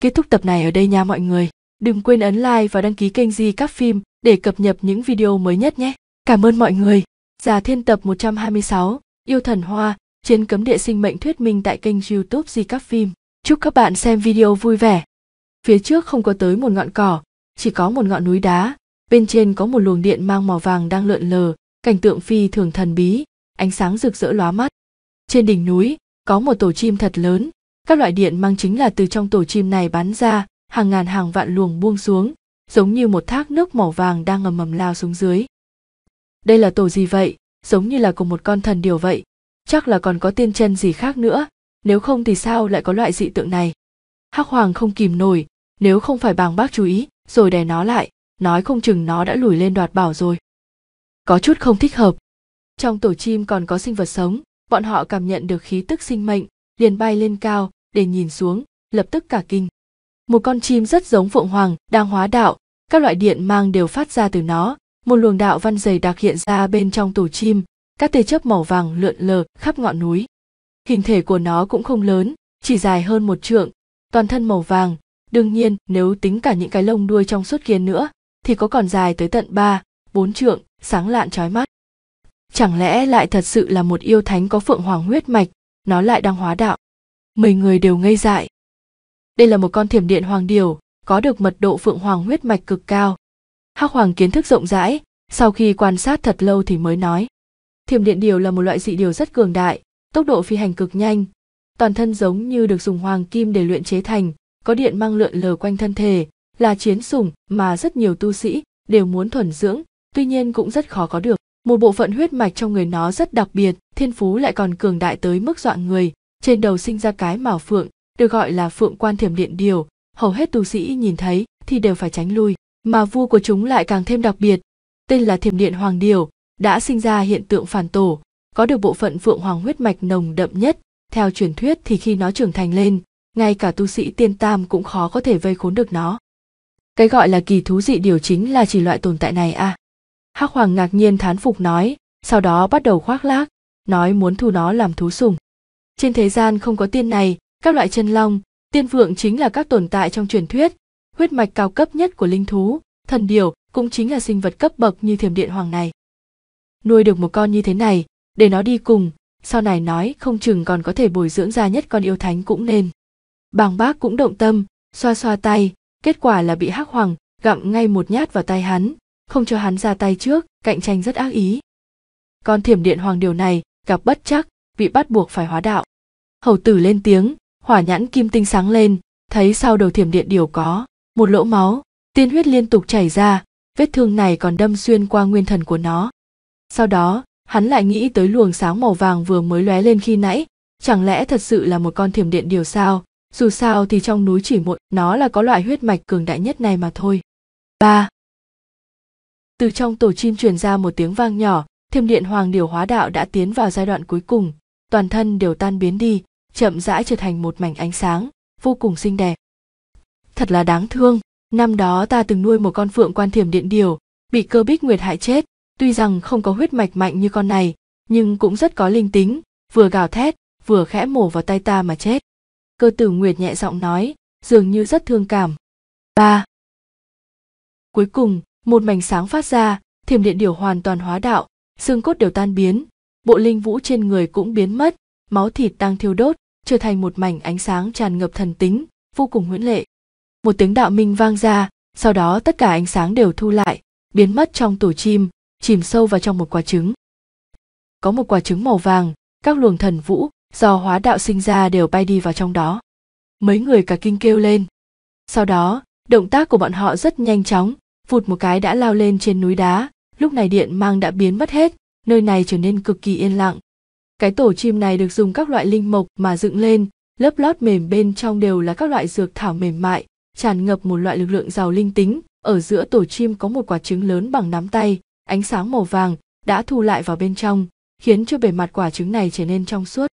kết thúc tập này ở đây nha mọi người đừng quên ấn like và đăng ký kênh di các phim để cập nhật những video mới nhất nhé cảm ơn mọi người già thiên tập 126, yêu thần hoa trên cấm địa sinh mệnh thuyết minh tại kênh youtube Di Các Phim. Chúc các bạn xem video vui vẻ. Phía trước không có tới một ngọn cỏ, chỉ có một ngọn núi đá. Bên trên có một luồng điện mang màu vàng đang lượn lờ, cảnh tượng phi thường thần bí, ánh sáng rực rỡ lóa mắt. Trên đỉnh núi, có một tổ chim thật lớn, các loại điện mang chính là từ trong tổ chim này bắn ra, hàng ngàn hàng vạn luồng buông xuống, giống như một thác nước màu vàng đang ngầm mầm lao xuống dưới. Đây là tổ gì vậy? Giống như là của một con thần điều vậy, chắc là còn có tiên chân gì khác nữa nếu không thì sao lại có loại dị tượng này hắc hoàng không kìm nổi nếu không phải bàng bác chú ý rồi đè nó lại nói không chừng nó đã lùi lên đoạt bảo rồi có chút không thích hợp trong tổ chim còn có sinh vật sống bọn họ cảm nhận được khí tức sinh mệnh liền bay lên cao để nhìn xuống lập tức cả kinh một con chim rất giống phượng hoàng đang hóa đạo các loại điện mang đều phát ra từ nó một luồng đạo văn dày đặc hiện ra bên trong tổ chim các tia chớp màu vàng lượn lờ khắp ngọn núi. Hình thể của nó cũng không lớn, chỉ dài hơn một trượng, toàn thân màu vàng, đương nhiên nếu tính cả những cái lông đuôi trong suốt kia nữa, thì có còn dài tới tận ba bốn trượng, sáng lạn trói mắt. Chẳng lẽ lại thật sự là một yêu thánh có phượng hoàng huyết mạch, nó lại đang hóa đạo. Mười người đều ngây dại. Đây là một con thiểm điện hoàng điều, có được mật độ phượng hoàng huyết mạch cực cao. Hắc hoàng kiến thức rộng rãi, sau khi quan sát thật lâu thì mới nói. Thiểm điện điều là một loại dị điều rất cường đại, tốc độ phi hành cực nhanh. Toàn thân giống như được dùng hoàng kim để luyện chế thành, có điện mang lượn lờ quanh thân thể, là chiến sủng mà rất nhiều tu sĩ đều muốn thuần dưỡng, tuy nhiên cũng rất khó có được. Một bộ phận huyết mạch trong người nó rất đặc biệt, thiên phú lại còn cường đại tới mức dọa người, trên đầu sinh ra cái mảo phượng, được gọi là phượng quan thiểm điện điều, hầu hết tu sĩ nhìn thấy thì đều phải tránh lui, mà vua của chúng lại càng thêm đặc biệt, tên là thiểm điện hoàng điều, đã sinh ra hiện tượng phản tổ, có được bộ phận phượng hoàng huyết mạch nồng đậm nhất. Theo truyền thuyết thì khi nó trưởng thành lên, ngay cả tu sĩ tiên tam cũng khó có thể vây khốn được nó. Cái gọi là kỳ thú dị điều chính là chỉ loại tồn tại này à. Hắc Hoàng ngạc nhiên thán phục nói, sau đó bắt đầu khoác lác, nói muốn thu nó làm thú sùng. Trên thế gian không có tiên này, các loại chân long, tiên vượng chính là các tồn tại trong truyền thuyết, huyết mạch cao cấp nhất của linh thú, thần điều cũng chính là sinh vật cấp bậc như thiểm điện hoàng này nuôi được một con như thế này để nó đi cùng sau này nói không chừng còn có thể bồi dưỡng ra nhất con yêu thánh cũng nên bàng bác cũng động tâm xoa xoa tay kết quả là bị hắc hoàng gặm ngay một nhát vào tay hắn không cho hắn ra tay trước cạnh tranh rất ác ý Con thiểm điện hoàng điều này gặp bất chắc bị bắt buộc phải hóa đạo hầu tử lên tiếng hỏa nhãn kim tinh sáng lên thấy sau đầu thiểm điện điều có một lỗ máu tiên huyết liên tục chảy ra vết thương này còn đâm xuyên qua nguyên thần của nó sau đó hắn lại nghĩ tới luồng sáng màu vàng vừa mới lóe lên khi nãy chẳng lẽ thật sự là một con thiểm điện điều sao dù sao thì trong núi chỉ một nó là có loại huyết mạch cường đại nhất này mà thôi ba từ trong tổ chim truyền ra một tiếng vang nhỏ thiểm điện hoàng điều hóa đạo đã tiến vào giai đoạn cuối cùng toàn thân đều tan biến đi chậm rãi trở thành một mảnh ánh sáng vô cùng xinh đẹp thật là đáng thương năm đó ta từng nuôi một con phượng quan thiểm điện điều bị cơ bích nguyệt hại chết tuy rằng không có huyết mạch mạnh như con này nhưng cũng rất có linh tính vừa gào thét vừa khẽ mổ vào tay ta mà chết cơ tử nguyệt nhẹ giọng nói dường như rất thương cảm ba cuối cùng một mảnh sáng phát ra thiểm điện điều hoàn toàn hóa đạo xương cốt đều tan biến bộ linh vũ trên người cũng biến mất máu thịt đang thiêu đốt trở thành một mảnh ánh sáng tràn ngập thần tính vô cùng huyễn lệ một tiếng đạo minh vang ra sau đó tất cả ánh sáng đều thu lại biến mất trong tổ chim chìm sâu vào trong một quả trứng có một quả trứng màu vàng các luồng thần vũ do hóa đạo sinh ra đều bay đi vào trong đó mấy người cả kinh kêu lên sau đó động tác của bọn họ rất nhanh chóng vụt một cái đã lao lên trên núi đá lúc này điện mang đã biến mất hết nơi này trở nên cực kỳ yên lặng cái tổ chim này được dùng các loại linh mộc mà dựng lên lớp lót mềm bên trong đều là các loại dược thảo mềm mại tràn ngập một loại lực lượng giàu linh tính ở giữa tổ chim có một quả trứng lớn bằng nắm tay ánh sáng màu vàng đã thu lại vào bên trong khiến cho bề mặt quả trứng này trở nên trong suốt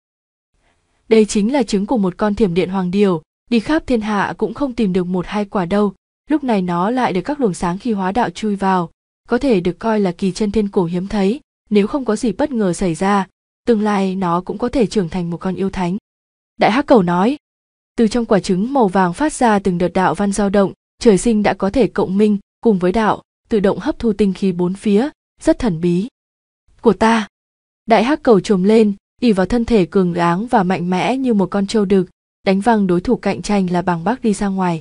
đây chính là trứng của một con thiểm điện hoàng điều đi khắp thiên hạ cũng không tìm được một hai quả đâu lúc này nó lại được các luồng sáng khi hóa đạo chui vào có thể được coi là kỳ chân thiên cổ hiếm thấy nếu không có gì bất ngờ xảy ra tương lai nó cũng có thể trưởng thành một con yêu thánh đại hắc cầu nói từ trong quả trứng màu vàng phát ra từng đợt đạo văn dao động trời sinh đã có thể cộng minh cùng với đạo tự động hấp thu tinh khí bốn phía rất thần bí của ta đại hắc cầu trồm lên ỉ vào thân thể cường tráng và mạnh mẽ như một con trâu đực đánh văng đối thủ cạnh tranh là bàng bác đi ra ngoài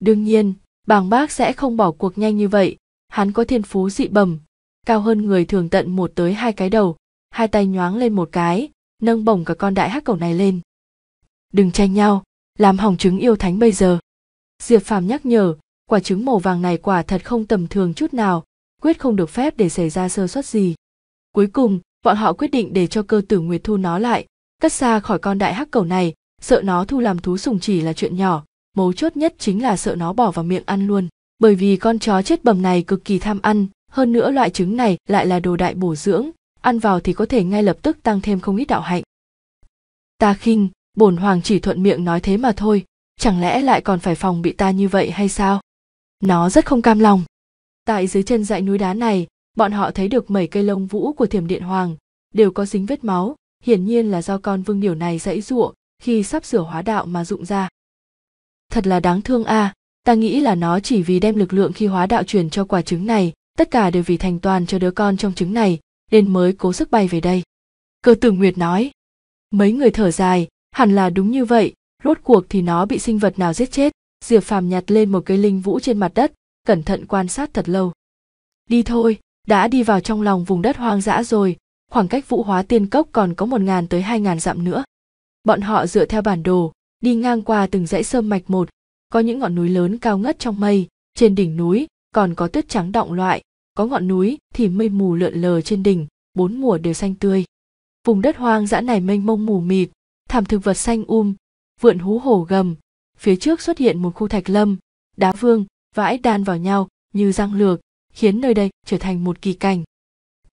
đương nhiên bàng bác sẽ không bỏ cuộc nhanh như vậy hắn có thiên phú dị bẩm cao hơn người thường tận một tới hai cái đầu hai tay nhoáng lên một cái nâng bổng cả con đại hắc cầu này lên đừng tranh nhau làm hỏng trứng yêu thánh bây giờ diệp phàm nhắc nhở quả trứng màu vàng này quả thật không tầm thường chút nào quyết không được phép để xảy ra sơ suất gì cuối cùng bọn họ quyết định để cho cơ tử nguyệt thu nó lại cất xa khỏi con đại hắc cầu này sợ nó thu làm thú sùng chỉ là chuyện nhỏ mấu chốt nhất chính là sợ nó bỏ vào miệng ăn luôn bởi vì con chó chết bầm này cực kỳ tham ăn hơn nữa loại trứng này lại là đồ đại bổ dưỡng ăn vào thì có thể ngay lập tức tăng thêm không ít đạo hạnh ta khinh bổn hoàng chỉ thuận miệng nói thế mà thôi chẳng lẽ lại còn phải phòng bị ta như vậy hay sao nó rất không cam lòng tại dưới chân dãy núi đá này bọn họ thấy được mấy cây lông vũ của thiểm điện hoàng đều có dính vết máu hiển nhiên là do con vương điểu này dãy giụa khi sắp sửa hóa đạo mà rụng ra thật là đáng thương a à, ta nghĩ là nó chỉ vì đem lực lượng khi hóa đạo truyền cho quả trứng này tất cả đều vì thành toàn cho đứa con trong trứng này nên mới cố sức bay về đây cơ tử nguyệt nói mấy người thở dài hẳn là đúng như vậy rốt cuộc thì nó bị sinh vật nào giết chết diệp phàm nhặt lên một cây linh vũ trên mặt đất cẩn thận quan sát thật lâu đi thôi đã đi vào trong lòng vùng đất hoang dã rồi khoảng cách vũ hóa tiên cốc còn có một ngàn tới hai ngàn dặm nữa bọn họ dựa theo bản đồ đi ngang qua từng dãy sơn mạch một có những ngọn núi lớn cao ngất trong mây trên đỉnh núi còn có tuyết trắng động loại có ngọn núi thì mây mù lượn lờ trên đỉnh bốn mùa đều xanh tươi vùng đất hoang dã này mênh mông mù mịt thảm thực vật xanh um vượn hú hổ gầm phía trước xuất hiện một khu thạch lâm đá vương vãi đan vào nhau như răng lược khiến nơi đây trở thành một kỳ cảnh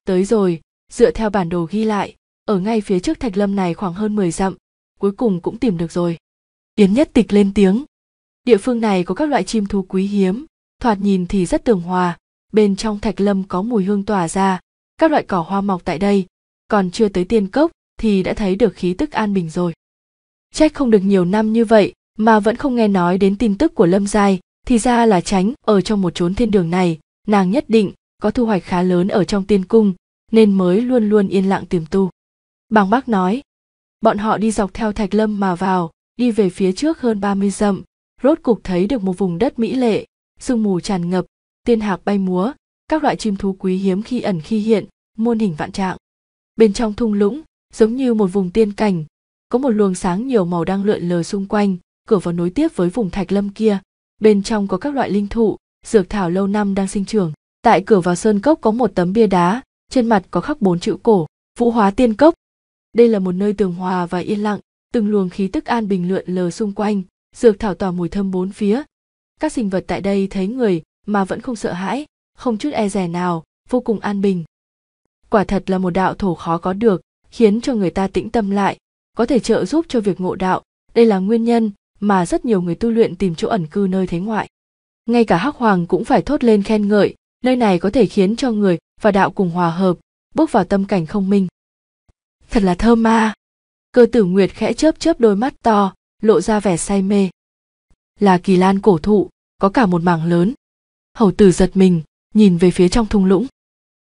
tới rồi dựa theo bản đồ ghi lại ở ngay phía trước thạch lâm này khoảng hơn 10 dặm cuối cùng cũng tìm được rồi yến nhất tịch lên tiếng địa phương này có các loại chim thú quý hiếm thoạt nhìn thì rất tường hòa bên trong thạch lâm có mùi hương tỏa ra các loại cỏ hoa mọc tại đây còn chưa tới tiên cốc thì đã thấy được khí tức an bình rồi trách không được nhiều năm như vậy mà vẫn không nghe nói đến tin tức của lâm giai thì ra là tránh ở trong một chốn thiên đường này nàng nhất định có thu hoạch khá lớn ở trong tiên cung nên mới luôn luôn yên lặng tìm tu bàng bác nói bọn họ đi dọc theo thạch lâm mà vào đi về phía trước hơn 30 dặm rốt cục thấy được một vùng đất mỹ lệ sương mù tràn ngập tiên hạc bay múa các loại chim thú quý hiếm khi ẩn khi hiện muôn hình vạn trạng bên trong thung lũng giống như một vùng tiên cảnh có một luồng sáng nhiều màu đang lượn lờ xung quanh cửa vào nối tiếp với vùng thạch lâm kia bên trong có các loại linh thụ dược thảo lâu năm đang sinh trưởng tại cửa vào sơn cốc có một tấm bia đá trên mặt có khắc bốn chữ cổ vũ hóa tiên cốc đây là một nơi tường hòa và yên lặng từng luồng khí tức an bình lượn lờ xung quanh dược thảo tỏa mùi thơm bốn phía các sinh vật tại đây thấy người mà vẫn không sợ hãi không chút e dè nào vô cùng an bình quả thật là một đạo thổ khó có được khiến cho người ta tĩnh tâm lại có thể trợ giúp cho việc ngộ đạo đây là nguyên nhân mà rất nhiều người tu luyện tìm chỗ ẩn cư nơi thế ngoại. Ngay cả Hắc Hoàng cũng phải thốt lên khen ngợi, nơi này có thể khiến cho người và đạo cùng hòa hợp, bước vào tâm cảnh không minh. Thật là thơm ma. Cơ tử Nguyệt khẽ chớp chớp đôi mắt to, lộ ra vẻ say mê. Là kỳ lan cổ thụ, có cả một mảng lớn. Hầu tử giật mình, nhìn về phía trong thung lũng.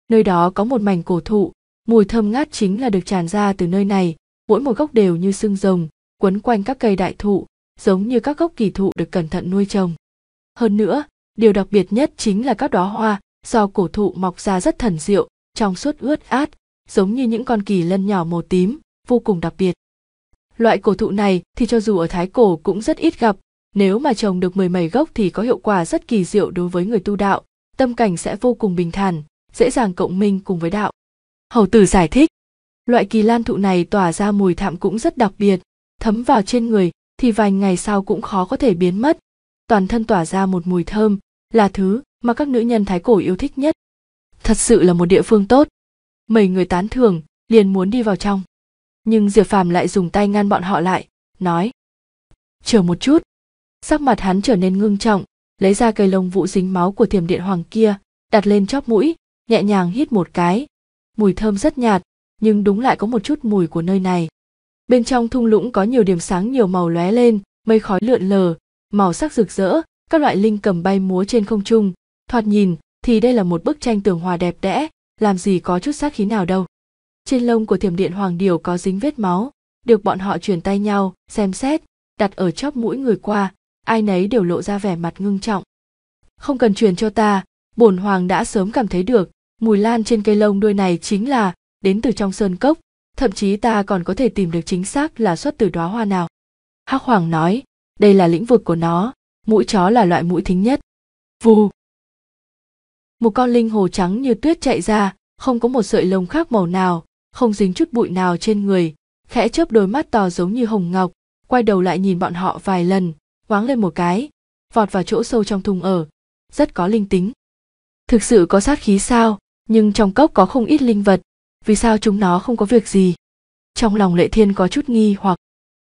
Nơi đó có một mảnh cổ thụ, mùi thơm ngát chính là được tràn ra từ nơi này, mỗi một gốc đều như xương rồng, quấn quanh các cây đại thụ, giống như các gốc kỳ thụ được cẩn thận nuôi trồng. Hơn nữa, điều đặc biệt nhất chính là các đóa hoa do cổ thụ mọc ra rất thần diệu, trong suốt ướt át, giống như những con kỳ lân nhỏ màu tím, vô cùng đặc biệt. Loại cổ thụ này thì cho dù ở Thái Cổ cũng rất ít gặp, nếu mà trồng được mười mấy gốc thì có hiệu quả rất kỳ diệu đối với người tu đạo, tâm cảnh sẽ vô cùng bình thản, dễ dàng cộng minh cùng với đạo. Hầu tử giải thích, loại kỳ lan thụ này tỏa ra mùi thạm cũng rất đặc biệt, thấm vào trên người thì vài ngày sau cũng khó có thể biến mất toàn thân tỏa ra một mùi thơm là thứ mà các nữ nhân thái cổ yêu thích nhất thật sự là một địa phương tốt mấy người tán thưởng liền muốn đi vào trong nhưng diệp phàm lại dùng tay ngăn bọn họ lại nói chờ một chút sắc mặt hắn trở nên ngưng trọng lấy ra cây lông vũ dính máu của thiềm điện hoàng kia đặt lên chóp mũi nhẹ nhàng hít một cái mùi thơm rất nhạt nhưng đúng lại có một chút mùi của nơi này bên trong thung lũng có nhiều điểm sáng nhiều màu lóe lên mây khói lượn lờ màu sắc rực rỡ các loại linh cầm bay múa trên không trung thoạt nhìn thì đây là một bức tranh tường hòa đẹp đẽ làm gì có chút sát khí nào đâu trên lông của thiểm điện hoàng điều có dính vết máu được bọn họ truyền tay nhau xem xét đặt ở chóp mũi người qua ai nấy đều lộ ra vẻ mặt ngưng trọng không cần truyền cho ta bổn hoàng đã sớm cảm thấy được mùi lan trên cây lông đuôi này chính là đến từ trong sơn cốc thậm chí ta còn có thể tìm được chính xác là xuất từ đóa hoa nào hắc hoàng nói đây là lĩnh vực của nó mũi chó là loại mũi thính nhất vù một con linh hồ trắng như tuyết chạy ra không có một sợi lông khác màu nào không dính chút bụi nào trên người khẽ chớp đôi mắt to giống như hồng ngọc quay đầu lại nhìn bọn họ vài lần quáng lên một cái vọt vào chỗ sâu trong thùng ở rất có linh tính thực sự có sát khí sao nhưng trong cốc có không ít linh vật vì sao chúng nó không có việc gì trong lòng lệ thiên có chút nghi hoặc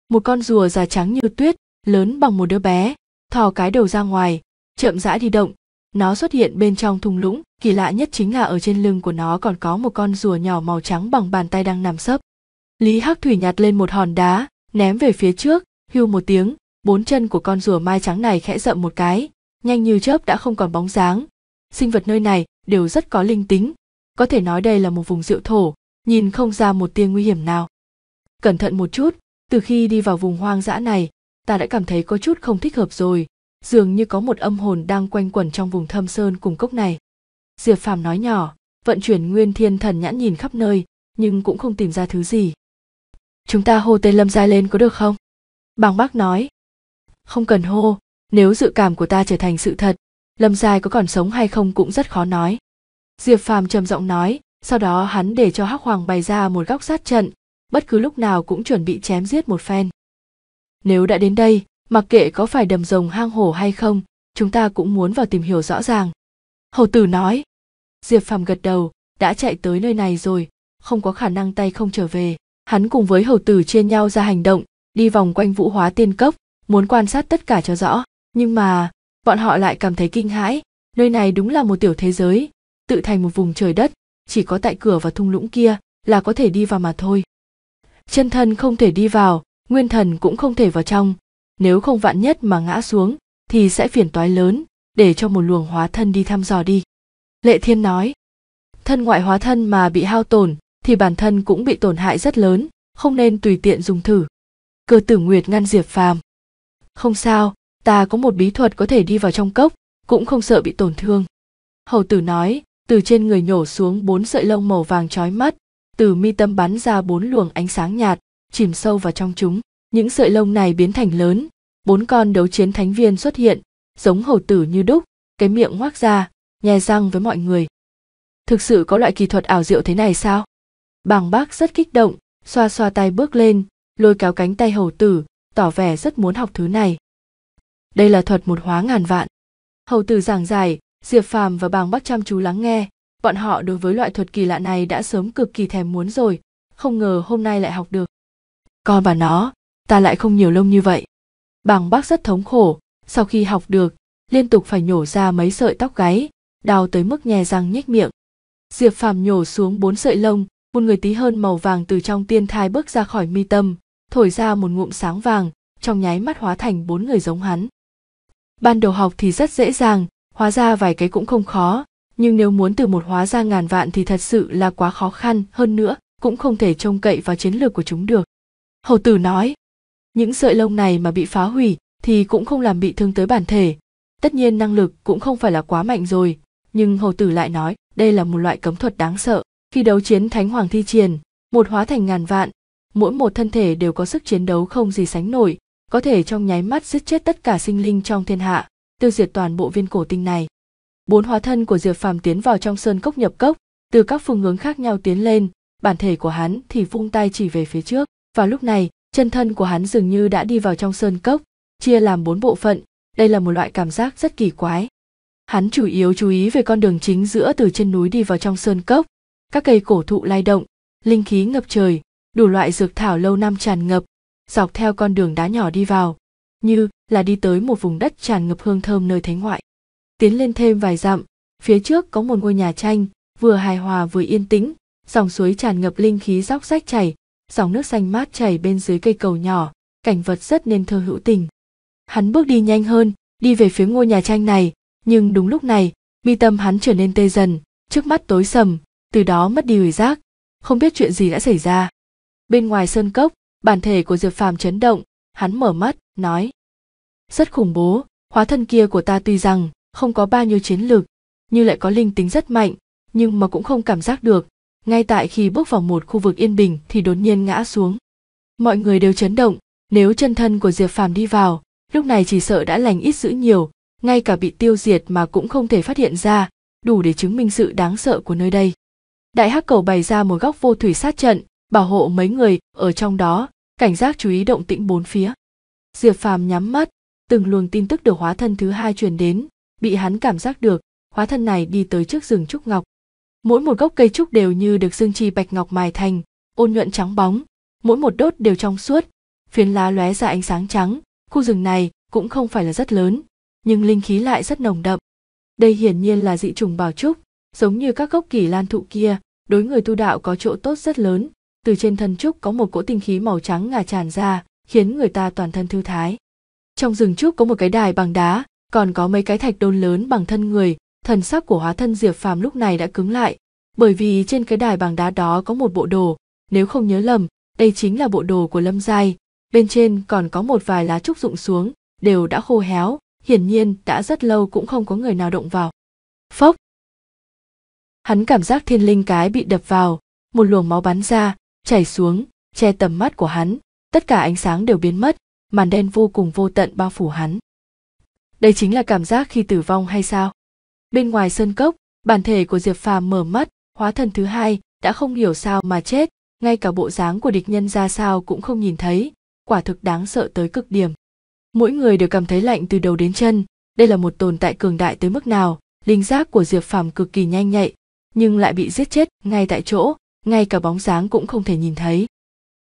một con rùa già trắng như tuyết lớn bằng một đứa bé thò cái đầu ra ngoài chậm rãi đi động nó xuất hiện bên trong thung lũng kỳ lạ nhất chính là ở trên lưng của nó còn có một con rùa nhỏ màu trắng bằng bàn tay đang nằm sấp lý hắc thủy nhặt lên một hòn đá ném về phía trước hưu một tiếng bốn chân của con rùa mai trắng này khẽ rậm một cái nhanh như chớp đã không còn bóng dáng sinh vật nơi này đều rất có linh tính có thể nói đây là một vùng rượu thổ nhìn không ra một tia nguy hiểm nào cẩn thận một chút từ khi đi vào vùng hoang dã này ta đã cảm thấy có chút không thích hợp rồi dường như có một âm hồn đang quanh quẩn trong vùng thâm sơn cùng cốc này diệp phàm nói nhỏ vận chuyển nguyên thiên thần nhãn nhìn khắp nơi nhưng cũng không tìm ra thứ gì chúng ta hô tên lâm giai lên có được không bàng bác nói không cần hô nếu dự cảm của ta trở thành sự thật lâm giai có còn sống hay không cũng rất khó nói diệp phàm trầm giọng nói sau đó hắn để cho hắc hoàng bày ra một góc sát trận bất cứ lúc nào cũng chuẩn bị chém giết một phen nếu đã đến đây mặc kệ có phải đầm rồng hang hổ hay không chúng ta cũng muốn vào tìm hiểu rõ ràng hầu tử nói diệp phàm gật đầu đã chạy tới nơi này rồi không có khả năng tay không trở về hắn cùng với hầu tử chia nhau ra hành động đi vòng quanh vũ hóa tiên cốc muốn quan sát tất cả cho rõ nhưng mà bọn họ lại cảm thấy kinh hãi nơi này đúng là một tiểu thế giới tự thành một vùng trời đất chỉ có tại cửa và thung lũng kia là có thể đi vào mà thôi chân thân không thể đi vào nguyên thần cũng không thể vào trong nếu không vạn nhất mà ngã xuống thì sẽ phiền toái lớn để cho một luồng hóa thân đi thăm dò đi lệ thiên nói thân ngoại hóa thân mà bị hao tổn thì bản thân cũng bị tổn hại rất lớn không nên tùy tiện dùng thử cơ tử nguyệt ngăn diệp phàm không sao ta có một bí thuật có thể đi vào trong cốc cũng không sợ bị tổn thương hầu tử nói từ trên người nhổ xuống bốn sợi lông màu vàng trói mắt từ mi tâm bắn ra bốn luồng ánh sáng nhạt chìm sâu vào trong chúng những sợi lông này biến thành lớn bốn con đấu chiến thánh viên xuất hiện giống hầu tử như đúc cái miệng ngoác ra nhè răng với mọi người thực sự có loại kỳ thuật ảo diệu thế này sao bàng bác rất kích động xoa xoa tay bước lên lôi kéo cánh tay hầu tử tỏ vẻ rất muốn học thứ này đây là thuật một hóa ngàn vạn hầu tử giảng giải diệp phàm và bàng bắc chăm chú lắng nghe bọn họ đối với loại thuật kỳ lạ này đã sớm cực kỳ thèm muốn rồi không ngờ hôm nay lại học được con và nó ta lại không nhiều lông như vậy bàng bắc rất thống khổ sau khi học được liên tục phải nhổ ra mấy sợi tóc gáy đau tới mức nhè răng nhếch miệng diệp phàm nhổ xuống bốn sợi lông một người tí hơn màu vàng từ trong tiên thai bước ra khỏi mi tâm thổi ra một ngụm sáng vàng trong nháy mắt hóa thành bốn người giống hắn ban đầu học thì rất dễ dàng hóa ra vài cái cũng không khó nhưng nếu muốn từ một hóa ra ngàn vạn thì thật sự là quá khó khăn hơn nữa cũng không thể trông cậy vào chiến lược của chúng được hầu tử nói những sợi lông này mà bị phá hủy thì cũng không làm bị thương tới bản thể tất nhiên năng lực cũng không phải là quá mạnh rồi nhưng hầu tử lại nói đây là một loại cấm thuật đáng sợ khi đấu chiến thánh hoàng thi triển một hóa thành ngàn vạn mỗi một thân thể đều có sức chiến đấu không gì sánh nổi có thể trong nháy mắt giết chết tất cả sinh linh trong thiên hạ tiêu diệt toàn bộ viên cổ tinh này bốn hóa thân của diệp phàm tiến vào trong sơn cốc nhập cốc từ các phương hướng khác nhau tiến lên bản thể của hắn thì vung tay chỉ về phía trước vào lúc này chân thân của hắn dường như đã đi vào trong sơn cốc chia làm bốn bộ phận đây là một loại cảm giác rất kỳ quái hắn chủ yếu chú ý về con đường chính giữa từ trên núi đi vào trong sơn cốc các cây cổ thụ lay động linh khí ngập trời đủ loại dược thảo lâu năm tràn ngập dọc theo con đường đá nhỏ đi vào như là đi tới một vùng đất tràn ngập hương thơm nơi thế ngoại. Tiến lên thêm vài dặm, phía trước có một ngôi nhà tranh, vừa hài hòa vừa yên tĩnh, dòng suối tràn ngập linh khí róc rách chảy, dòng nước xanh mát chảy bên dưới cây cầu nhỏ, cảnh vật rất nên thơ hữu tình. Hắn bước đi nhanh hơn, đi về phía ngôi nhà tranh này, nhưng đúng lúc này, mi tâm hắn trở nên tê dần, trước mắt tối sầm, từ đó mất đi hồi giác, không biết chuyện gì đã xảy ra. Bên ngoài sơn cốc, bản thể của Diệp Phàm chấn động, hắn mở mắt, nói rất khủng bố hóa thân kia của ta tuy rằng không có bao nhiêu chiến lực nhưng lại có linh tính rất mạnh nhưng mà cũng không cảm giác được ngay tại khi bước vào một khu vực yên bình thì đột nhiên ngã xuống mọi người đều chấn động nếu chân thân của diệp phàm đi vào lúc này chỉ sợ đã lành ít dữ nhiều ngay cả bị tiêu diệt mà cũng không thể phát hiện ra đủ để chứng minh sự đáng sợ của nơi đây đại hắc cầu bày ra một góc vô thủy sát trận bảo hộ mấy người ở trong đó cảnh giác chú ý động tĩnh bốn phía diệp phàm nhắm mắt từng luồng tin tức được hóa thân thứ hai truyền đến bị hắn cảm giác được hóa thân này đi tới trước rừng trúc ngọc mỗi một gốc cây trúc đều như được dương chi bạch ngọc mài thành ôn nhuận trắng bóng mỗi một đốt đều trong suốt phiến lá lóe ra ánh sáng trắng khu rừng này cũng không phải là rất lớn nhưng linh khí lại rất nồng đậm đây hiển nhiên là dị trùng bảo trúc giống như các gốc kỳ lan thụ kia đối người tu đạo có chỗ tốt rất lớn từ trên thân trúc có một cỗ tinh khí màu trắng ngà tràn ra khiến người ta toàn thân thư thái trong rừng trúc có một cái đài bằng đá còn có mấy cái thạch đôn lớn bằng thân người thần sắc của hóa thân diệp phàm lúc này đã cứng lại bởi vì trên cái đài bằng đá đó có một bộ đồ nếu không nhớ lầm đây chính là bộ đồ của lâm giai bên trên còn có một vài lá trúc rụng xuống đều đã khô héo hiển nhiên đã rất lâu cũng không có người nào động vào phốc hắn cảm giác thiên linh cái bị đập vào một luồng máu bắn ra chảy xuống che tầm mắt của hắn tất cả ánh sáng đều biến mất màn đen vô cùng vô tận bao phủ hắn đây chính là cảm giác khi tử vong hay sao bên ngoài sơn cốc bản thể của diệp phàm mở mắt hóa thần thứ hai đã không hiểu sao mà chết ngay cả bộ dáng của địch nhân ra sao cũng không nhìn thấy quả thực đáng sợ tới cực điểm mỗi người đều cảm thấy lạnh từ đầu đến chân đây là một tồn tại cường đại tới mức nào linh giác của diệp phàm cực kỳ nhanh nhạy nhưng lại bị giết chết ngay tại chỗ ngay cả bóng dáng cũng không thể nhìn thấy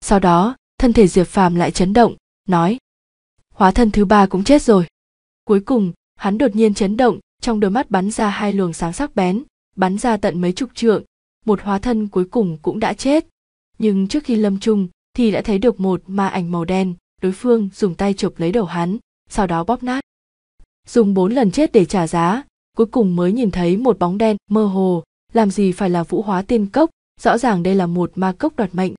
sau đó thân thể diệp phàm lại chấn động nói hóa thân thứ ba cũng chết rồi cuối cùng hắn đột nhiên chấn động trong đôi mắt bắn ra hai luồng sáng sắc bén bắn ra tận mấy chục trượng một hóa thân cuối cùng cũng đã chết nhưng trước khi lâm trung thì đã thấy được một ma ảnh màu đen đối phương dùng tay chụp lấy đầu hắn sau đó bóp nát dùng bốn lần chết để trả giá cuối cùng mới nhìn thấy một bóng đen mơ hồ làm gì phải là vũ hóa tiên cốc rõ ràng đây là một ma cốc đoạt mệnh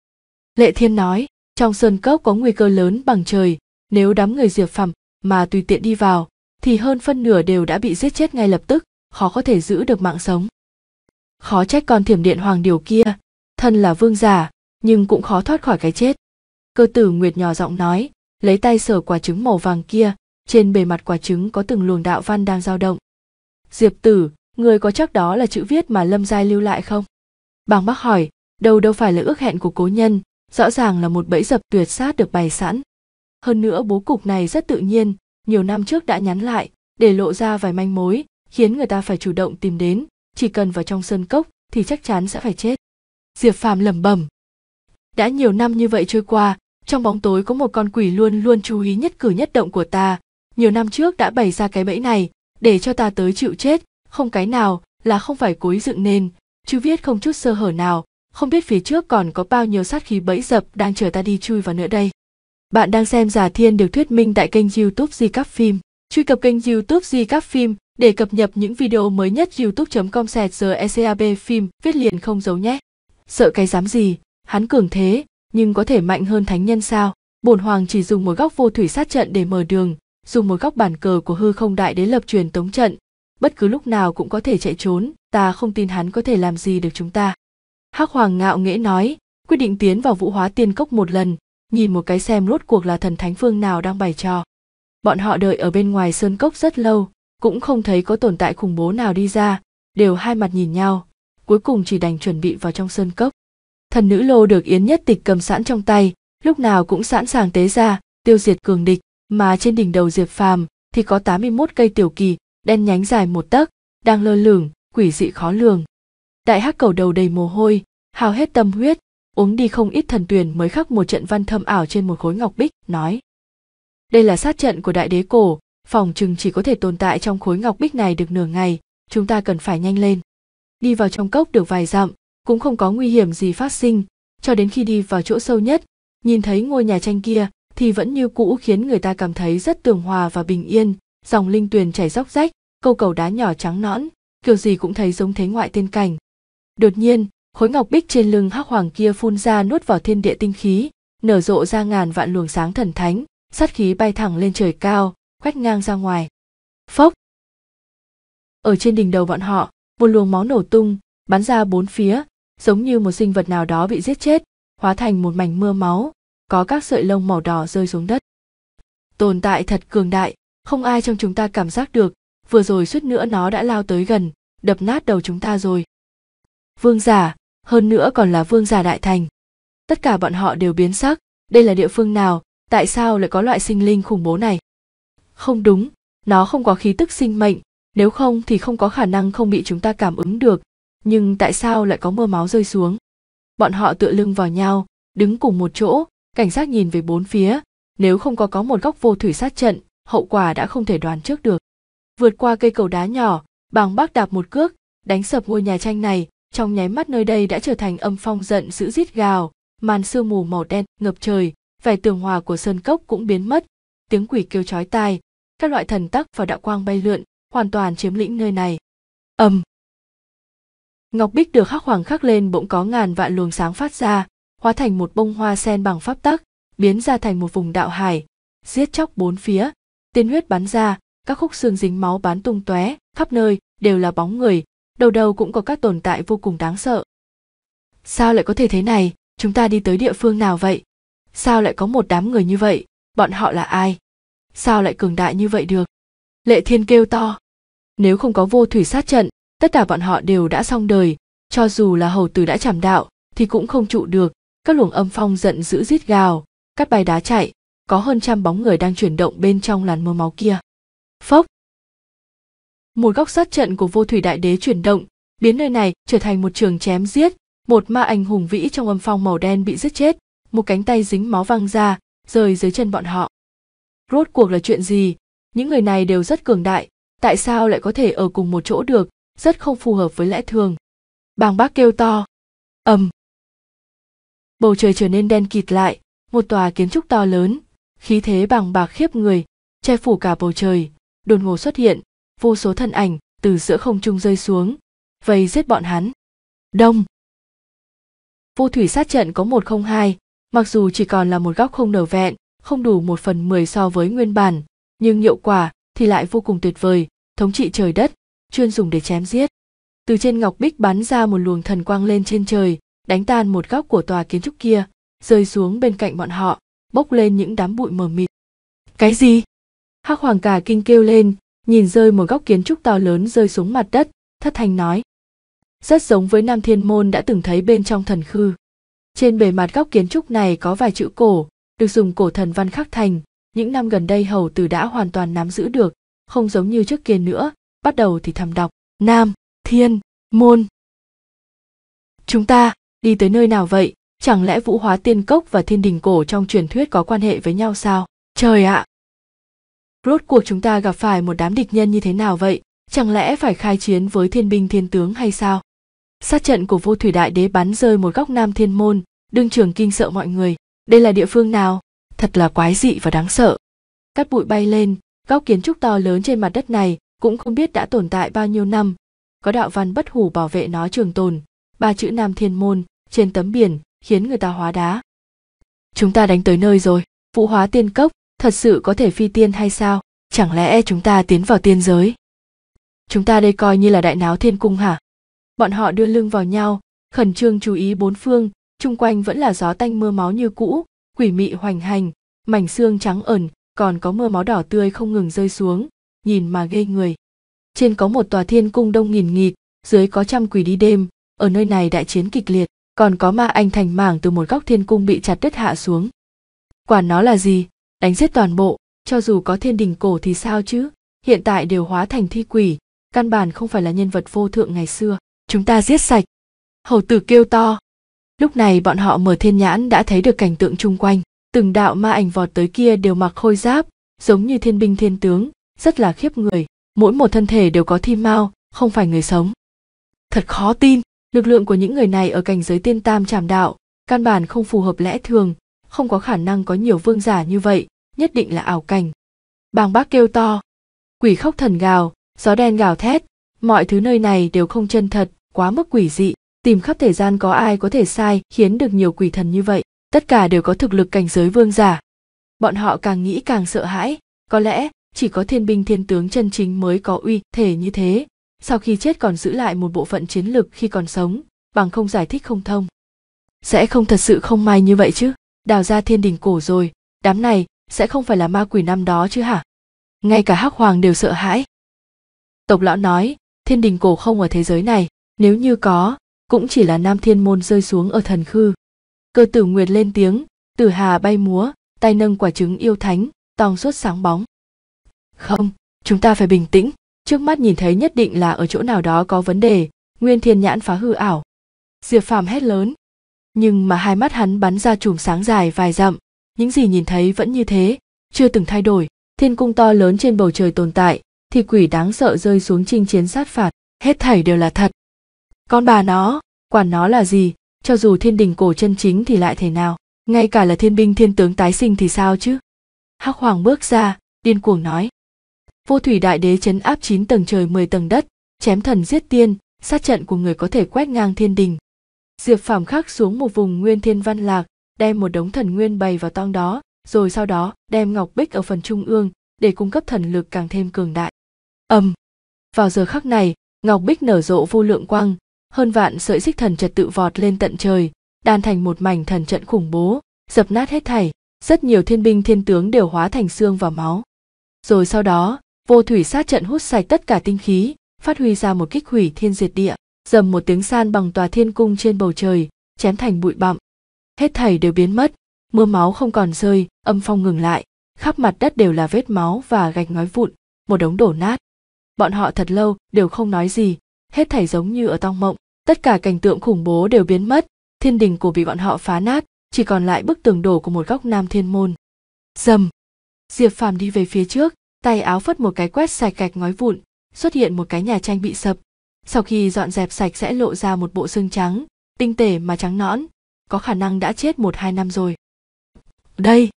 lệ thiên nói trong sơn cốc có nguy cơ lớn bằng trời nếu đám người diệp phẩm mà tùy tiện đi vào thì hơn phân nửa đều đã bị giết chết ngay lập tức khó có thể giữ được mạng sống khó trách con thiểm điện hoàng điều kia thân là vương giả nhưng cũng khó thoát khỏi cái chết cơ tử nguyệt nhỏ giọng nói lấy tay sờ quả trứng màu vàng kia trên bề mặt quả trứng có từng luồng đạo văn đang dao động diệp tử người có chắc đó là chữ viết mà lâm giai lưu lại không bàng bác hỏi đâu đâu phải là ước hẹn của cố nhân rõ ràng là một bẫy dập tuyệt sát được bày sẵn hơn nữa bố cục này rất tự nhiên nhiều năm trước đã nhắn lại để lộ ra vài manh mối khiến người ta phải chủ động tìm đến chỉ cần vào trong sơn cốc thì chắc chắn sẽ phải chết diệp phàm lẩm bẩm đã nhiều năm như vậy trôi qua trong bóng tối có một con quỷ luôn luôn chú ý nhất cử nhất động của ta nhiều năm trước đã bày ra cái bẫy này để cho ta tới chịu chết không cái nào là không phải cối dựng nên chứ viết không chút sơ hở nào không biết phía trước còn có bao nhiêu sát khí bẫy dập đang chờ ta đi chui vào nữa đây. Bạn đang xem Giả Thiên được thuyết minh tại kênh YouTube Di Cắp Phim. Truy cập kênh YouTube Di Cắp Phim để cập nhật những video mới nhất youtube.com sẹt giờ ECAB phim viết liền không giấu nhé. Sợ cái dám gì, hắn cường thế, nhưng có thể mạnh hơn thánh nhân sao? Bổn hoàng chỉ dùng một góc vô thủy sát trận để mở đường, dùng một góc bản cờ của hư không đại đế lập truyền tống trận, bất cứ lúc nào cũng có thể chạy trốn, ta không tin hắn có thể làm gì được chúng ta hắc hoàng ngạo nghễ nói quyết định tiến vào vũ hóa tiên cốc một lần nhìn một cái xem rốt cuộc là thần thánh phương nào đang bày trò bọn họ đợi ở bên ngoài sơn cốc rất lâu cũng không thấy có tồn tại khủng bố nào đi ra đều hai mặt nhìn nhau cuối cùng chỉ đành chuẩn bị vào trong sơn cốc thần nữ lô được yến nhất tịch cầm sẵn trong tay lúc nào cũng sẵn sàng tế ra tiêu diệt cường địch mà trên đỉnh đầu diệp phàm thì có 81 cây tiểu kỳ đen nhánh dài một tấc đang lơ lửng quỷ dị khó lường đại hắc cầu đầu đầy mồ hôi hao hết tâm huyết uống đi không ít thần tuyền mới khắc một trận văn thâm ảo trên một khối ngọc bích nói đây là sát trận của đại đế cổ phòng chừng chỉ có thể tồn tại trong khối ngọc bích này được nửa ngày chúng ta cần phải nhanh lên đi vào trong cốc được vài dặm cũng không có nguy hiểm gì phát sinh cho đến khi đi vào chỗ sâu nhất nhìn thấy ngôi nhà tranh kia thì vẫn như cũ khiến người ta cảm thấy rất tường hòa và bình yên dòng linh tuyền chảy róc rách câu cầu đá nhỏ trắng nõn kiểu gì cũng thấy giống thế ngoại tên cảnh đột nhiên khối ngọc bích trên lưng hắc hoàng kia phun ra nuốt vào thiên địa tinh khí nở rộ ra ngàn vạn luồng sáng thần thánh sát khí bay thẳng lên trời cao quét ngang ra ngoài phốc ở trên đỉnh đầu bọn họ một luồng máu nổ tung bắn ra bốn phía giống như một sinh vật nào đó bị giết chết hóa thành một mảnh mưa máu có các sợi lông màu đỏ rơi xuống đất tồn tại thật cường đại không ai trong chúng ta cảm giác được vừa rồi suýt nữa nó đã lao tới gần đập nát đầu chúng ta rồi vương giả hơn nữa còn là vương giả đại thành tất cả bọn họ đều biến sắc đây là địa phương nào tại sao lại có loại sinh linh khủng bố này không đúng nó không có khí tức sinh mệnh nếu không thì không có khả năng không bị chúng ta cảm ứng được nhưng tại sao lại có mưa máu rơi xuống bọn họ tựa lưng vào nhau đứng cùng một chỗ cảnh sát nhìn về bốn phía nếu không có có một góc vô thủy sát trận hậu quả đã không thể đoán trước được vượt qua cây cầu đá nhỏ bàng bác đạp một cước đánh sập ngôi nhà tranh này trong nháy mắt nơi đây đã trở thành âm phong giận dữ rít gào màn sương mù màu đen ngập trời vẻ tường hòa của sơn cốc cũng biến mất tiếng quỷ kêu chói tai các loại thần tắc và đạo quang bay lượn hoàn toàn chiếm lĩnh nơi này âm ngọc bích được khắc hoàng khắc lên bỗng có ngàn vạn luồng sáng phát ra hóa thành một bông hoa sen bằng pháp tắc biến ra thành một vùng đạo hải giết chóc bốn phía tiên huyết bắn ra các khúc xương dính máu bắn tung tóe khắp nơi đều là bóng người đầu đầu cũng có các tồn tại vô cùng đáng sợ. Sao lại có thể thế này, chúng ta đi tới địa phương nào vậy? Sao lại có một đám người như vậy, bọn họ là ai? Sao lại cường đại như vậy được? Lệ Thiên kêu to. Nếu không có vô thủy sát trận, tất cả bọn họ đều đã xong đời, cho dù là hầu tử đã chảm đạo thì cũng không trụ được, các luồng âm phong giận dữ rít gào, cắt bay đá chạy, có hơn trăm bóng người đang chuyển động bên trong làn mưa máu kia. Phốc, một góc sát trận của vô thủy đại đế chuyển động biến nơi này trở thành một trường chém giết một ma anh hùng vĩ trong âm phong màu đen bị giết chết một cánh tay dính máu văng ra rời dưới chân bọn họ rốt cuộc là chuyện gì những người này đều rất cường đại tại sao lại có thể ở cùng một chỗ được rất không phù hợp với lẽ thường bàng bác kêu to ầm bầu trời trở nên đen kịt lại một tòa kiến trúc to lớn khí thế bằng bạc khiếp người che phủ cả bầu trời đột ngột xuất hiện vô số thân ảnh từ giữa không trung rơi xuống vây giết bọn hắn đông vô thủy sát trận có một không hai mặc dù chỉ còn là một góc không nở vẹn không đủ một phần mười so với nguyên bản nhưng hiệu quả thì lại vô cùng tuyệt vời thống trị trời đất chuyên dùng để chém giết từ trên ngọc bích bắn ra một luồng thần quang lên trên trời đánh tan một góc của tòa kiến trúc kia rơi xuống bên cạnh bọn họ bốc lên những đám bụi mờ mịt cái gì hắc hoàng cả kinh kêu lên nhìn rơi một góc kiến trúc to lớn rơi xuống mặt đất thất thanh nói rất giống với nam thiên môn đã từng thấy bên trong thần khư trên bề mặt góc kiến trúc này có vài chữ cổ được dùng cổ thần văn khắc thành những năm gần đây hầu từ đã hoàn toàn nắm giữ được không giống như trước kia nữa bắt đầu thì thầm đọc nam thiên môn chúng ta đi tới nơi nào vậy chẳng lẽ vũ hóa tiên cốc và thiên đình cổ trong truyền thuyết có quan hệ với nhau sao trời ạ à, rốt cuộc chúng ta gặp phải một đám địch nhân như thế nào vậy chẳng lẽ phải khai chiến với thiên binh thiên tướng hay sao sát trận của vô thủy đại đế bắn rơi một góc nam thiên môn đương trường kinh sợ mọi người đây là địa phương nào thật là quái dị và đáng sợ cát bụi bay lên góc kiến trúc to lớn trên mặt đất này cũng không biết đã tồn tại bao nhiêu năm có đạo văn bất hủ bảo vệ nó trường tồn ba chữ nam thiên môn trên tấm biển khiến người ta hóa đá chúng ta đánh tới nơi rồi vũ hóa tiên cốc thật sự có thể phi tiên hay sao chẳng lẽ chúng ta tiến vào tiên giới chúng ta đây coi như là đại náo thiên cung hả bọn họ đưa lưng vào nhau khẩn trương chú ý bốn phương chung quanh vẫn là gió tanh mưa máu như cũ quỷ mị hoành hành mảnh xương trắng ẩn còn có mưa máu đỏ tươi không ngừng rơi xuống nhìn mà ghê người trên có một tòa thiên cung đông nghìn nghịt dưới có trăm quỷ đi đêm ở nơi này đại chiến kịch liệt còn có ma anh thành mảng từ một góc thiên cung bị chặt đất hạ xuống quả nó là gì đánh giết toàn bộ cho dù có thiên đình cổ thì sao chứ hiện tại đều hóa thành thi quỷ căn bản không phải là nhân vật vô thượng ngày xưa chúng ta giết sạch hầu tử kêu to lúc này bọn họ mở thiên nhãn đã thấy được cảnh tượng chung quanh từng đạo ma ảnh vọt tới kia đều mặc khôi giáp giống như thiên binh thiên tướng rất là khiếp người mỗi một thân thể đều có thi mao không phải người sống thật khó tin lực lượng của những người này ở cảnh giới tiên tam trảm đạo căn bản không phù hợp lẽ thường không có khả năng có nhiều vương giả như vậy nhất định là ảo cảnh bàng bác kêu to quỷ khóc thần gào gió đen gào thét mọi thứ nơi này đều không chân thật quá mức quỷ dị tìm khắp thời gian có ai có thể sai khiến được nhiều quỷ thần như vậy tất cả đều có thực lực cảnh giới vương giả bọn họ càng nghĩ càng sợ hãi có lẽ chỉ có thiên binh thiên tướng chân chính mới có uy thể như thế sau khi chết còn giữ lại một bộ phận chiến lực khi còn sống bằng không giải thích không thông sẽ không thật sự không may như vậy chứ đào ra thiên đình cổ rồi đám này sẽ không phải là ma quỷ năm đó chứ hả ngay cả hắc hoàng đều sợ hãi tộc lão nói thiên đình cổ không ở thế giới này nếu như có cũng chỉ là nam thiên môn rơi xuống ở thần khư cơ tử nguyệt lên tiếng tử hà bay múa tay nâng quả trứng yêu thánh tòng suốt sáng bóng không chúng ta phải bình tĩnh trước mắt nhìn thấy nhất định là ở chỗ nào đó có vấn đề nguyên thiên nhãn phá hư ảo diệp phàm hét lớn nhưng mà hai mắt hắn bắn ra chùm sáng dài vài dặm những gì nhìn thấy vẫn như thế chưa từng thay đổi thiên cung to lớn trên bầu trời tồn tại thì quỷ đáng sợ rơi xuống chinh chiến sát phạt hết thảy đều là thật con bà nó quản nó là gì cho dù thiên đình cổ chân chính thì lại thế nào ngay cả là thiên binh thiên tướng tái sinh thì sao chứ hắc hoàng bước ra điên cuồng nói vô thủy đại đế chấn áp chín tầng trời mười tầng đất chém thần giết tiên sát trận của người có thể quét ngang thiên đình diệp phàm khắc xuống một vùng nguyên thiên văn lạc đem một đống thần nguyên bày vào tong đó rồi sau đó đem ngọc bích ở phần trung ương để cung cấp thần lực càng thêm cường đại ầm vào giờ khắc này ngọc bích nở rộ vô lượng quang hơn vạn sợi xích thần trật tự vọt lên tận trời đan thành một mảnh thần trận khủng bố dập nát hết thảy rất nhiều thiên binh thiên tướng đều hóa thành xương và máu rồi sau đó vô thủy sát trận hút sạch tất cả tinh khí phát huy ra một kích hủy thiên diệt địa dầm một tiếng san bằng tòa thiên cung trên bầu trời chém thành bụi bặm hết thảy đều biến mất mưa máu không còn rơi âm phong ngừng lại khắp mặt đất đều là vết máu và gạch ngói vụn một đống đổ nát bọn họ thật lâu đều không nói gì hết thảy giống như ở trong mộng tất cả cảnh tượng khủng bố đều biến mất thiên đình cổ bị bọn họ phá nát chỉ còn lại bức tường đổ của một góc nam thiên môn dầm diệp phàm đi về phía trước tay áo phất một cái quét sạch gạch ngói vụn xuất hiện một cái nhà tranh bị sập sau khi dọn dẹp sạch sẽ lộ ra một bộ xương trắng tinh tể mà trắng nõn có khả năng đã chết một hai năm rồi đây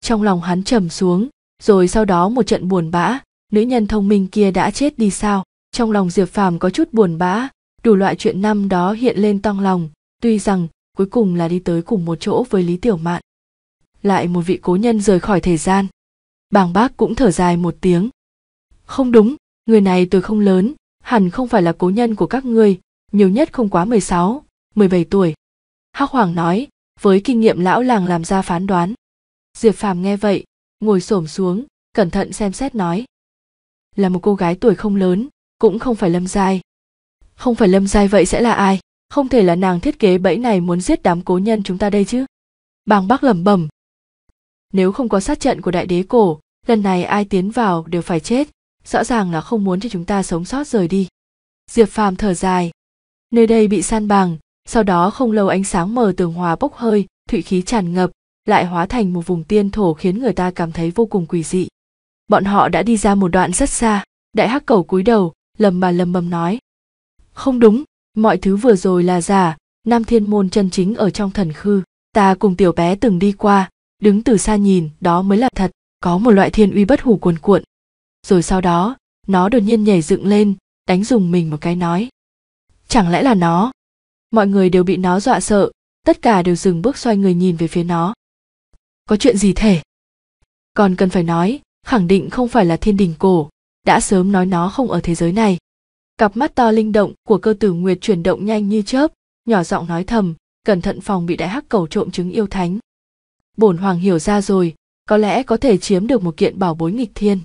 trong lòng hắn trầm xuống rồi sau đó một trận buồn bã nữ nhân thông minh kia đã chết đi sao trong lòng diệp phàm có chút buồn bã đủ loại chuyện năm đó hiện lên trong lòng tuy rằng cuối cùng là đi tới cùng một chỗ với lý tiểu mạn lại một vị cố nhân rời khỏi thời gian bàng bác cũng thở dài một tiếng không đúng người này tuổi không lớn hẳn không phải là cố nhân của các ngươi, nhiều nhất không quá 16, 17 tuổi. Hắc Hoàng nói, với kinh nghiệm lão làng làm ra phán đoán. Diệp Phàm nghe vậy, ngồi xổm xuống, cẩn thận xem xét nói. Là một cô gái tuổi không lớn, cũng không phải lâm giai. Không phải lâm giai vậy sẽ là ai? Không thể là nàng thiết kế bẫy này muốn giết đám cố nhân chúng ta đây chứ. Bàng bác lẩm bẩm. Nếu không có sát trận của đại đế cổ, lần này ai tiến vào đều phải chết, rõ ràng là không muốn cho chúng ta sống sót rời đi diệp phàm thở dài nơi đây bị san bằng sau đó không lâu ánh sáng mờ tường hòa bốc hơi thủy khí tràn ngập lại hóa thành một vùng tiên thổ khiến người ta cảm thấy vô cùng quỷ dị bọn họ đã đi ra một đoạn rất xa đại hắc cầu cúi đầu lầm bà lầm bầm nói không đúng mọi thứ vừa rồi là giả nam thiên môn chân chính ở trong thần khư ta cùng tiểu bé từng đi qua đứng từ xa nhìn đó mới là thật có một loại thiên uy bất hủ cuồn cuộn rồi sau đó nó đột nhiên nhảy dựng lên đánh dùng mình một cái nói chẳng lẽ là nó mọi người đều bị nó dọa sợ tất cả đều dừng bước xoay người nhìn về phía nó có chuyện gì thể còn cần phải nói khẳng định không phải là thiên đình cổ đã sớm nói nó không ở thế giới này cặp mắt to linh động của cơ tử nguyệt chuyển động nhanh như chớp nhỏ giọng nói thầm cẩn thận phòng bị đại hắc cầu trộm chứng yêu thánh bổn hoàng hiểu ra rồi có lẽ có thể chiếm được một kiện bảo bối nghịch thiên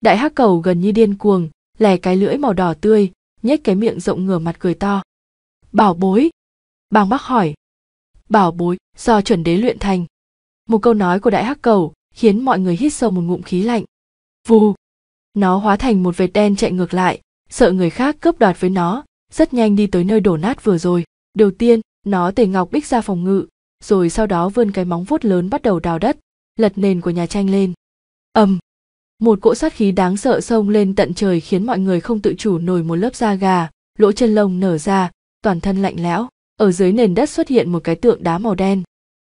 đại hắc cầu gần như điên cuồng lè cái lưỡi màu đỏ tươi nhếch cái miệng rộng ngửa mặt cười to bảo bối bàng bác hỏi bảo bối do chuẩn đế luyện thành một câu nói của đại hắc cầu khiến mọi người hít sâu một ngụm khí lạnh vù nó hóa thành một vệt đen chạy ngược lại sợ người khác cướp đoạt với nó rất nhanh đi tới nơi đổ nát vừa rồi đầu tiên nó tề ngọc bích ra phòng ngự rồi sau đó vươn cái móng vuốt lớn bắt đầu đào đất lật nền của nhà tranh lên ầm một cỗ sát khí đáng sợ xông lên tận trời khiến mọi người không tự chủ nổi một lớp da gà lỗ chân lông nở ra toàn thân lạnh lẽo ở dưới nền đất xuất hiện một cái tượng đá màu đen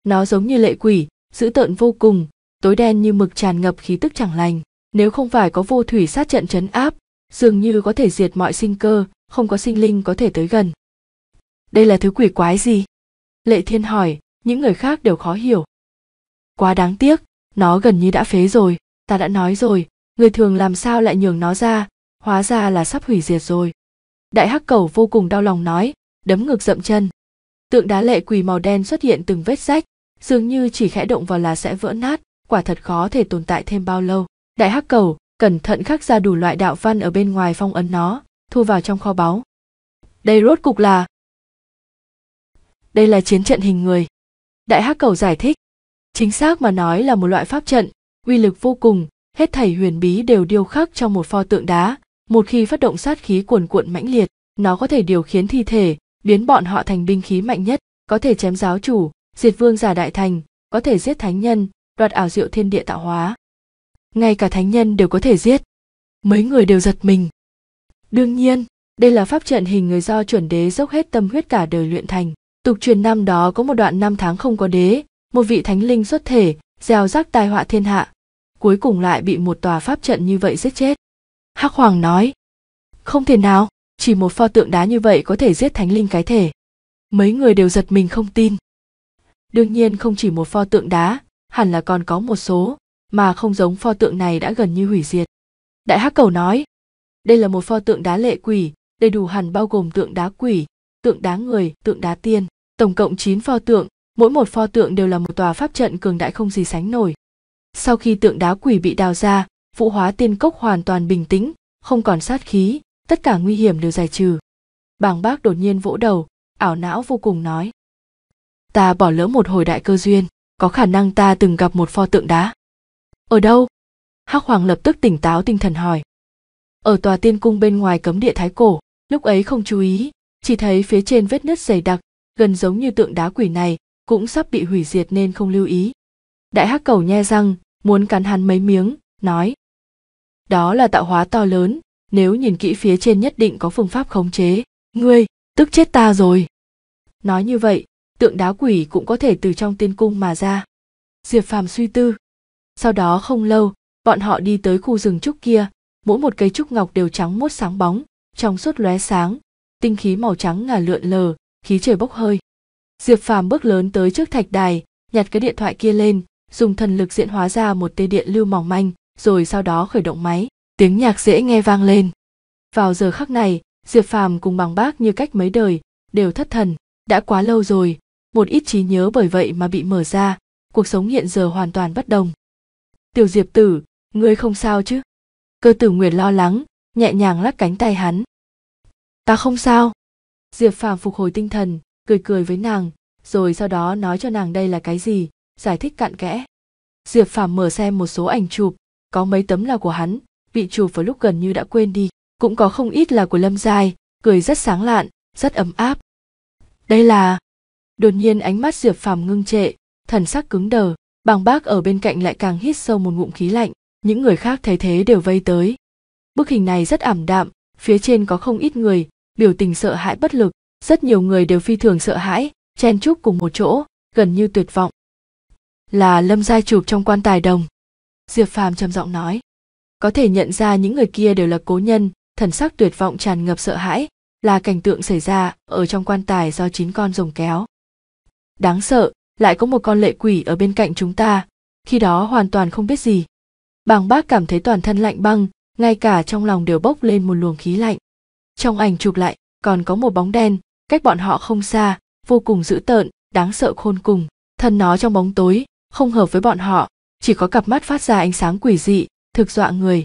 nó giống như lệ quỷ dữ tợn vô cùng tối đen như mực tràn ngập khí tức chẳng lành nếu không phải có vô thủy sát trận chấn áp dường như có thể diệt mọi sinh cơ không có sinh linh có thể tới gần đây là thứ quỷ quái gì lệ thiên hỏi những người khác đều khó hiểu quá đáng tiếc nó gần như đã phế rồi ta đã nói rồi người thường làm sao lại nhường nó ra hóa ra là sắp hủy diệt rồi đại hắc cầu vô cùng đau lòng nói đấm ngực dậm chân tượng đá lệ quỳ màu đen xuất hiện từng vết rách dường như chỉ khẽ động vào là sẽ vỡ nát quả thật khó thể tồn tại thêm bao lâu đại hắc cầu cẩn thận khắc ra đủ loại đạo văn ở bên ngoài phong ấn nó thu vào trong kho báu đây rốt cục là đây là chiến trận hình người đại hắc cầu giải thích chính xác mà nói là một loại pháp trận uy lực vô cùng, hết thảy huyền bí đều điêu khắc trong một pho tượng đá, một khi phát động sát khí cuồn cuộn mãnh liệt, nó có thể điều khiến thi thể, biến bọn họ thành binh khí mạnh nhất, có thể chém giáo chủ, diệt vương giả đại thành, có thể giết thánh nhân, đoạt ảo diệu thiên địa tạo hóa. Ngay cả thánh nhân đều có thể giết. Mấy người đều giật mình. Đương nhiên, đây là pháp trận hình người do chuẩn đế dốc hết tâm huyết cả đời luyện thành. Tục truyền năm đó có một đoạn năm tháng không có đế, một vị thánh linh xuất thể, gieo rắc tai họa thiên hạ cuối cùng lại bị một tòa pháp trận như vậy giết chết hắc hoàng nói không thể nào chỉ một pho tượng đá như vậy có thể giết thánh linh cái thể mấy người đều giật mình không tin đương nhiên không chỉ một pho tượng đá hẳn là còn có một số mà không giống pho tượng này đã gần như hủy diệt đại hắc cầu nói đây là một pho tượng đá lệ quỷ đầy đủ hẳn bao gồm tượng đá quỷ tượng đá người tượng đá tiên tổng cộng 9 pho tượng mỗi một pho tượng đều là một tòa pháp trận cường đại không gì sánh nổi sau khi tượng đá quỷ bị đào ra vũ hóa tiên cốc hoàn toàn bình tĩnh không còn sát khí tất cả nguy hiểm đều giải trừ bàng bác đột nhiên vỗ đầu ảo não vô cùng nói ta bỏ lỡ một hồi đại cơ duyên có khả năng ta từng gặp một pho tượng đá ở đâu hắc hoàng lập tức tỉnh táo tinh thần hỏi ở tòa tiên cung bên ngoài cấm địa thái cổ lúc ấy không chú ý chỉ thấy phía trên vết nứt dày đặc gần giống như tượng đá quỷ này cũng sắp bị hủy diệt nên không lưu ý đại hắc cầu nhe răng muốn cắn hắn mấy miếng nói đó là tạo hóa to lớn nếu nhìn kỹ phía trên nhất định có phương pháp khống chế ngươi tức chết ta rồi nói như vậy tượng đá quỷ cũng có thể từ trong tiên cung mà ra diệp phàm suy tư sau đó không lâu bọn họ đi tới khu rừng trúc kia mỗi một cây trúc ngọc đều trắng mốt sáng bóng trong suốt lóe sáng tinh khí màu trắng ngà lượn lờ khí trời bốc hơi diệp phàm bước lớn tới trước thạch đài nhặt cái điện thoại kia lên dùng thần lực diễn hóa ra một tia điện lưu mỏng manh rồi sau đó khởi động máy tiếng nhạc dễ nghe vang lên vào giờ khắc này diệp phàm cùng bằng bác như cách mấy đời đều thất thần đã quá lâu rồi một ít trí nhớ bởi vậy mà bị mở ra cuộc sống hiện giờ hoàn toàn bất đồng tiểu diệp tử ngươi không sao chứ cơ tử nguyệt lo lắng nhẹ nhàng lắc cánh tay hắn ta không sao diệp phàm phục hồi tinh thần cười cười với nàng rồi sau đó nói cho nàng đây là cái gì giải thích cặn kẽ diệp Phạm mở xem một số ảnh chụp có mấy tấm là của hắn bị chụp vào lúc gần như đã quên đi cũng có không ít là của lâm giai cười rất sáng lạn rất ấm áp đây là đột nhiên ánh mắt diệp Phạm ngưng trệ thần sắc cứng đờ bàng bác ở bên cạnh lại càng hít sâu một ngụm khí lạnh những người khác thấy thế đều vây tới bức hình này rất ảm đạm phía trên có không ít người biểu tình sợ hãi bất lực rất nhiều người đều phi thường sợ hãi chen chúc cùng một chỗ gần như tuyệt vọng là lâm gia chụp trong quan tài đồng diệp phàm trầm giọng nói có thể nhận ra những người kia đều là cố nhân thần sắc tuyệt vọng tràn ngập sợ hãi là cảnh tượng xảy ra ở trong quan tài do chín con rồng kéo đáng sợ lại có một con lệ quỷ ở bên cạnh chúng ta khi đó hoàn toàn không biết gì bàng bác cảm thấy toàn thân lạnh băng ngay cả trong lòng đều bốc lên một luồng khí lạnh trong ảnh chụp lại còn có một bóng đen cách bọn họ không xa vô cùng dữ tợn đáng sợ khôn cùng thân nó trong bóng tối không hợp với bọn họ chỉ có cặp mắt phát ra ánh sáng quỷ dị thực dọa người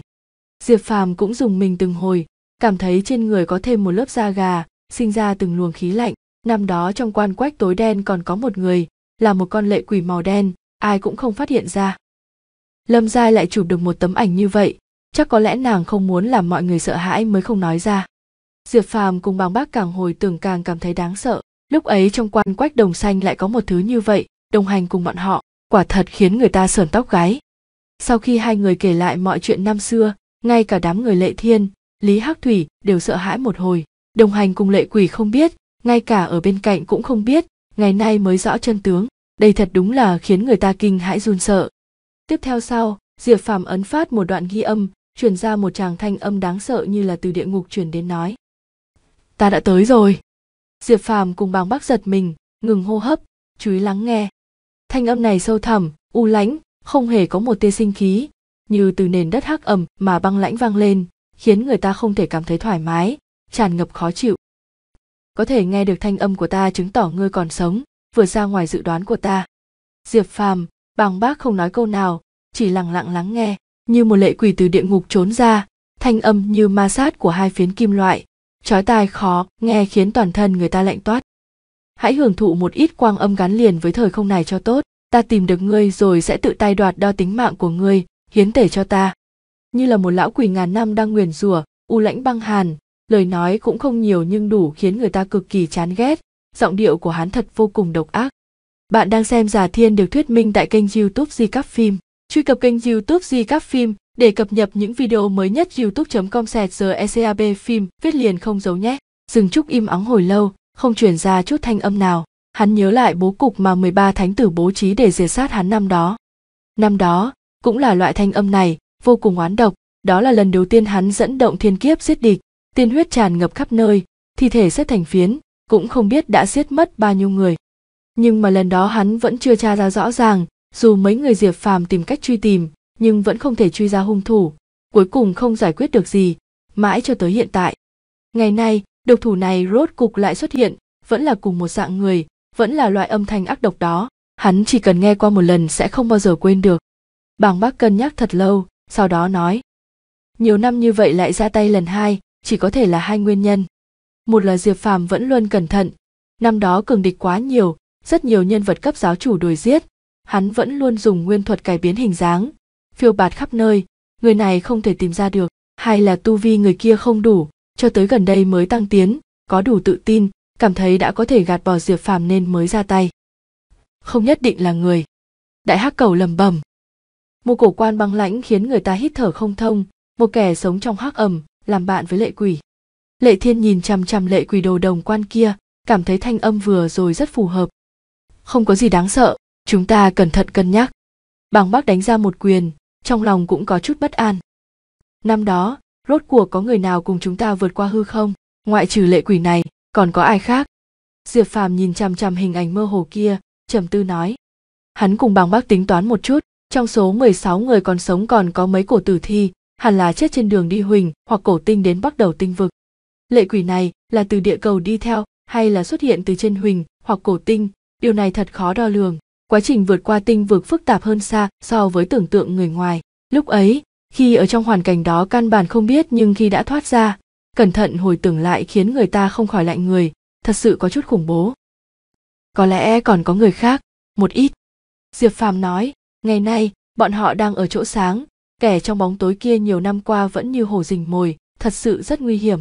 diệp phàm cũng dùng mình từng hồi cảm thấy trên người có thêm một lớp da gà sinh ra từng luồng khí lạnh năm đó trong quan quách tối đen còn có một người là một con lệ quỷ màu đen ai cũng không phát hiện ra lâm giai lại chụp được một tấm ảnh như vậy chắc có lẽ nàng không muốn làm mọi người sợ hãi mới không nói ra diệp phàm cùng bàng bác càng hồi tưởng càng cảm thấy đáng sợ lúc ấy trong quan quách đồng xanh lại có một thứ như vậy đồng hành cùng bọn họ quả thật khiến người ta sờn tóc gáy sau khi hai người kể lại mọi chuyện năm xưa ngay cả đám người lệ thiên lý hắc thủy đều sợ hãi một hồi đồng hành cùng lệ quỷ không biết ngay cả ở bên cạnh cũng không biết ngày nay mới rõ chân tướng đây thật đúng là khiến người ta kinh hãi run sợ tiếp theo sau diệp Phạm ấn phát một đoạn ghi âm truyền ra một tràng thanh âm đáng sợ như là từ địa ngục truyền đến nói ta đã tới rồi diệp phàm cùng bàng bác giật mình ngừng hô hấp chú ý lắng nghe thanh âm này sâu thẳm u lãnh không hề có một tia sinh khí như từ nền đất hắc ẩm mà băng lãnh vang lên khiến người ta không thể cảm thấy thoải mái tràn ngập khó chịu có thể nghe được thanh âm của ta chứng tỏ ngươi còn sống vừa ra ngoài dự đoán của ta diệp phàm bàng bác không nói câu nào chỉ lặng lặng lắng nghe như một lệ quỷ từ địa ngục trốn ra thanh âm như ma sát của hai phiến kim loại chói tai khó nghe khiến toàn thân người ta lạnh toát hãy hưởng thụ một ít quang âm gắn liền với thời không này cho tốt ta tìm được ngươi rồi sẽ tự tay đoạt đo tính mạng của ngươi hiến tể cho ta như là một lão quỷ ngàn năm đang nguyền rủa u lãnh băng hàn lời nói cũng không nhiều nhưng đủ khiến người ta cực kỳ chán ghét giọng điệu của hắn thật vô cùng độc ác bạn đang xem giả thiên được thuyết minh tại kênh youtube di các phim truy cập kênh youtube di các phim để cập nhật những video mới nhất youtube.com sẹt giờ ECAB phim viết liền không giấu nhé. Dừng chúc im ắng hồi lâu, không chuyển ra chút thanh âm nào. Hắn nhớ lại bố cục mà 13 thánh tử bố trí để diệt sát hắn năm đó. Năm đó, cũng là loại thanh âm này, vô cùng oán độc, đó là lần đầu tiên hắn dẫn động thiên kiếp giết địch, tiên huyết tràn ngập khắp nơi, thi thể xếp thành phiến, cũng không biết đã giết mất bao nhiêu người. Nhưng mà lần đó hắn vẫn chưa tra ra rõ ràng, dù mấy người Diệp Phàm tìm cách truy tìm, nhưng vẫn không thể truy ra hung thủ cuối cùng không giải quyết được gì mãi cho tới hiện tại ngày nay độc thủ này rốt cục lại xuất hiện vẫn là cùng một dạng người vẫn là loại âm thanh ác độc đó hắn chỉ cần nghe qua một lần sẽ không bao giờ quên được bàng bác cân nhắc thật lâu sau đó nói nhiều năm như vậy lại ra tay lần hai chỉ có thể là hai nguyên nhân một là diệp phàm vẫn luôn cẩn thận năm đó cường địch quá nhiều rất nhiều nhân vật cấp giáo chủ đuổi giết hắn vẫn luôn dùng nguyên thuật cải biến hình dáng phiêu bạt khắp nơi người này không thể tìm ra được hay là tu vi người kia không đủ cho tới gần đây mới tăng tiến có đủ tự tin cảm thấy đã có thể gạt bỏ diệp phàm nên mới ra tay không nhất định là người đại hắc cầu lầm bầm một cổ quan băng lãnh khiến người ta hít thở không thông một kẻ sống trong hắc ẩm làm bạn với lệ quỷ lệ thiên nhìn chằm chằm lệ quỷ đồ đồng quan kia cảm thấy thanh âm vừa rồi rất phù hợp không có gì đáng sợ chúng ta cẩn thận cân nhắc bàng bác đánh ra một quyền trong lòng cũng có chút bất an năm đó rốt cuộc có người nào cùng chúng ta vượt qua hư không ngoại trừ lệ quỷ này còn có ai khác diệp phàm nhìn chằm chằm hình ảnh mơ hồ kia trầm tư nói hắn cùng bằng bác tính toán một chút trong số 16 người còn sống còn có mấy cổ tử thi hẳn là chết trên đường đi huỳnh hoặc cổ tinh đến bắt đầu tinh vực lệ quỷ này là từ địa cầu đi theo hay là xuất hiện từ trên huỳnh hoặc cổ tinh điều này thật khó đo lường quá trình vượt qua tinh vực phức tạp hơn xa so với tưởng tượng người ngoài lúc ấy khi ở trong hoàn cảnh đó căn bản không biết nhưng khi đã thoát ra cẩn thận hồi tưởng lại khiến người ta không khỏi lạnh người thật sự có chút khủng bố có lẽ còn có người khác một ít diệp phàm nói ngày nay bọn họ đang ở chỗ sáng kẻ trong bóng tối kia nhiều năm qua vẫn như hồ rình mồi thật sự rất nguy hiểm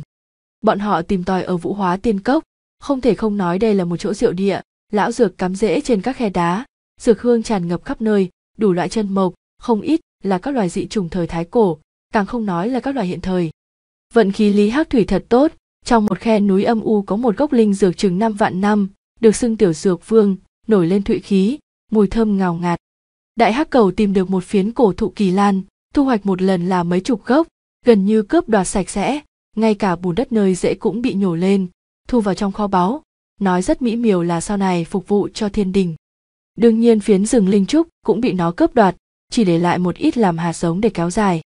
bọn họ tìm tòi ở vũ hóa tiên cốc không thể không nói đây là một chỗ rượu địa lão dược cắm rễ trên các khe đá dược hương tràn ngập khắp nơi đủ loại chân mộc không ít là các loài dị trùng thời thái cổ càng không nói là các loài hiện thời vận khí lý hắc thủy thật tốt trong một khe núi âm u có một gốc linh dược chừng năm vạn năm được xưng tiểu dược vương nổi lên thụy khí mùi thơm ngào ngạt đại hắc cầu tìm được một phiến cổ thụ kỳ lan thu hoạch một lần là mấy chục gốc gần như cướp đoạt sạch sẽ ngay cả bùn đất nơi dễ cũng bị nhổ lên thu vào trong kho báu nói rất mỹ miều là sau này phục vụ cho thiên đình Đương nhiên phiến rừng linh trúc cũng bị nó cướp đoạt, chỉ để lại một ít làm hạt giống để kéo dài.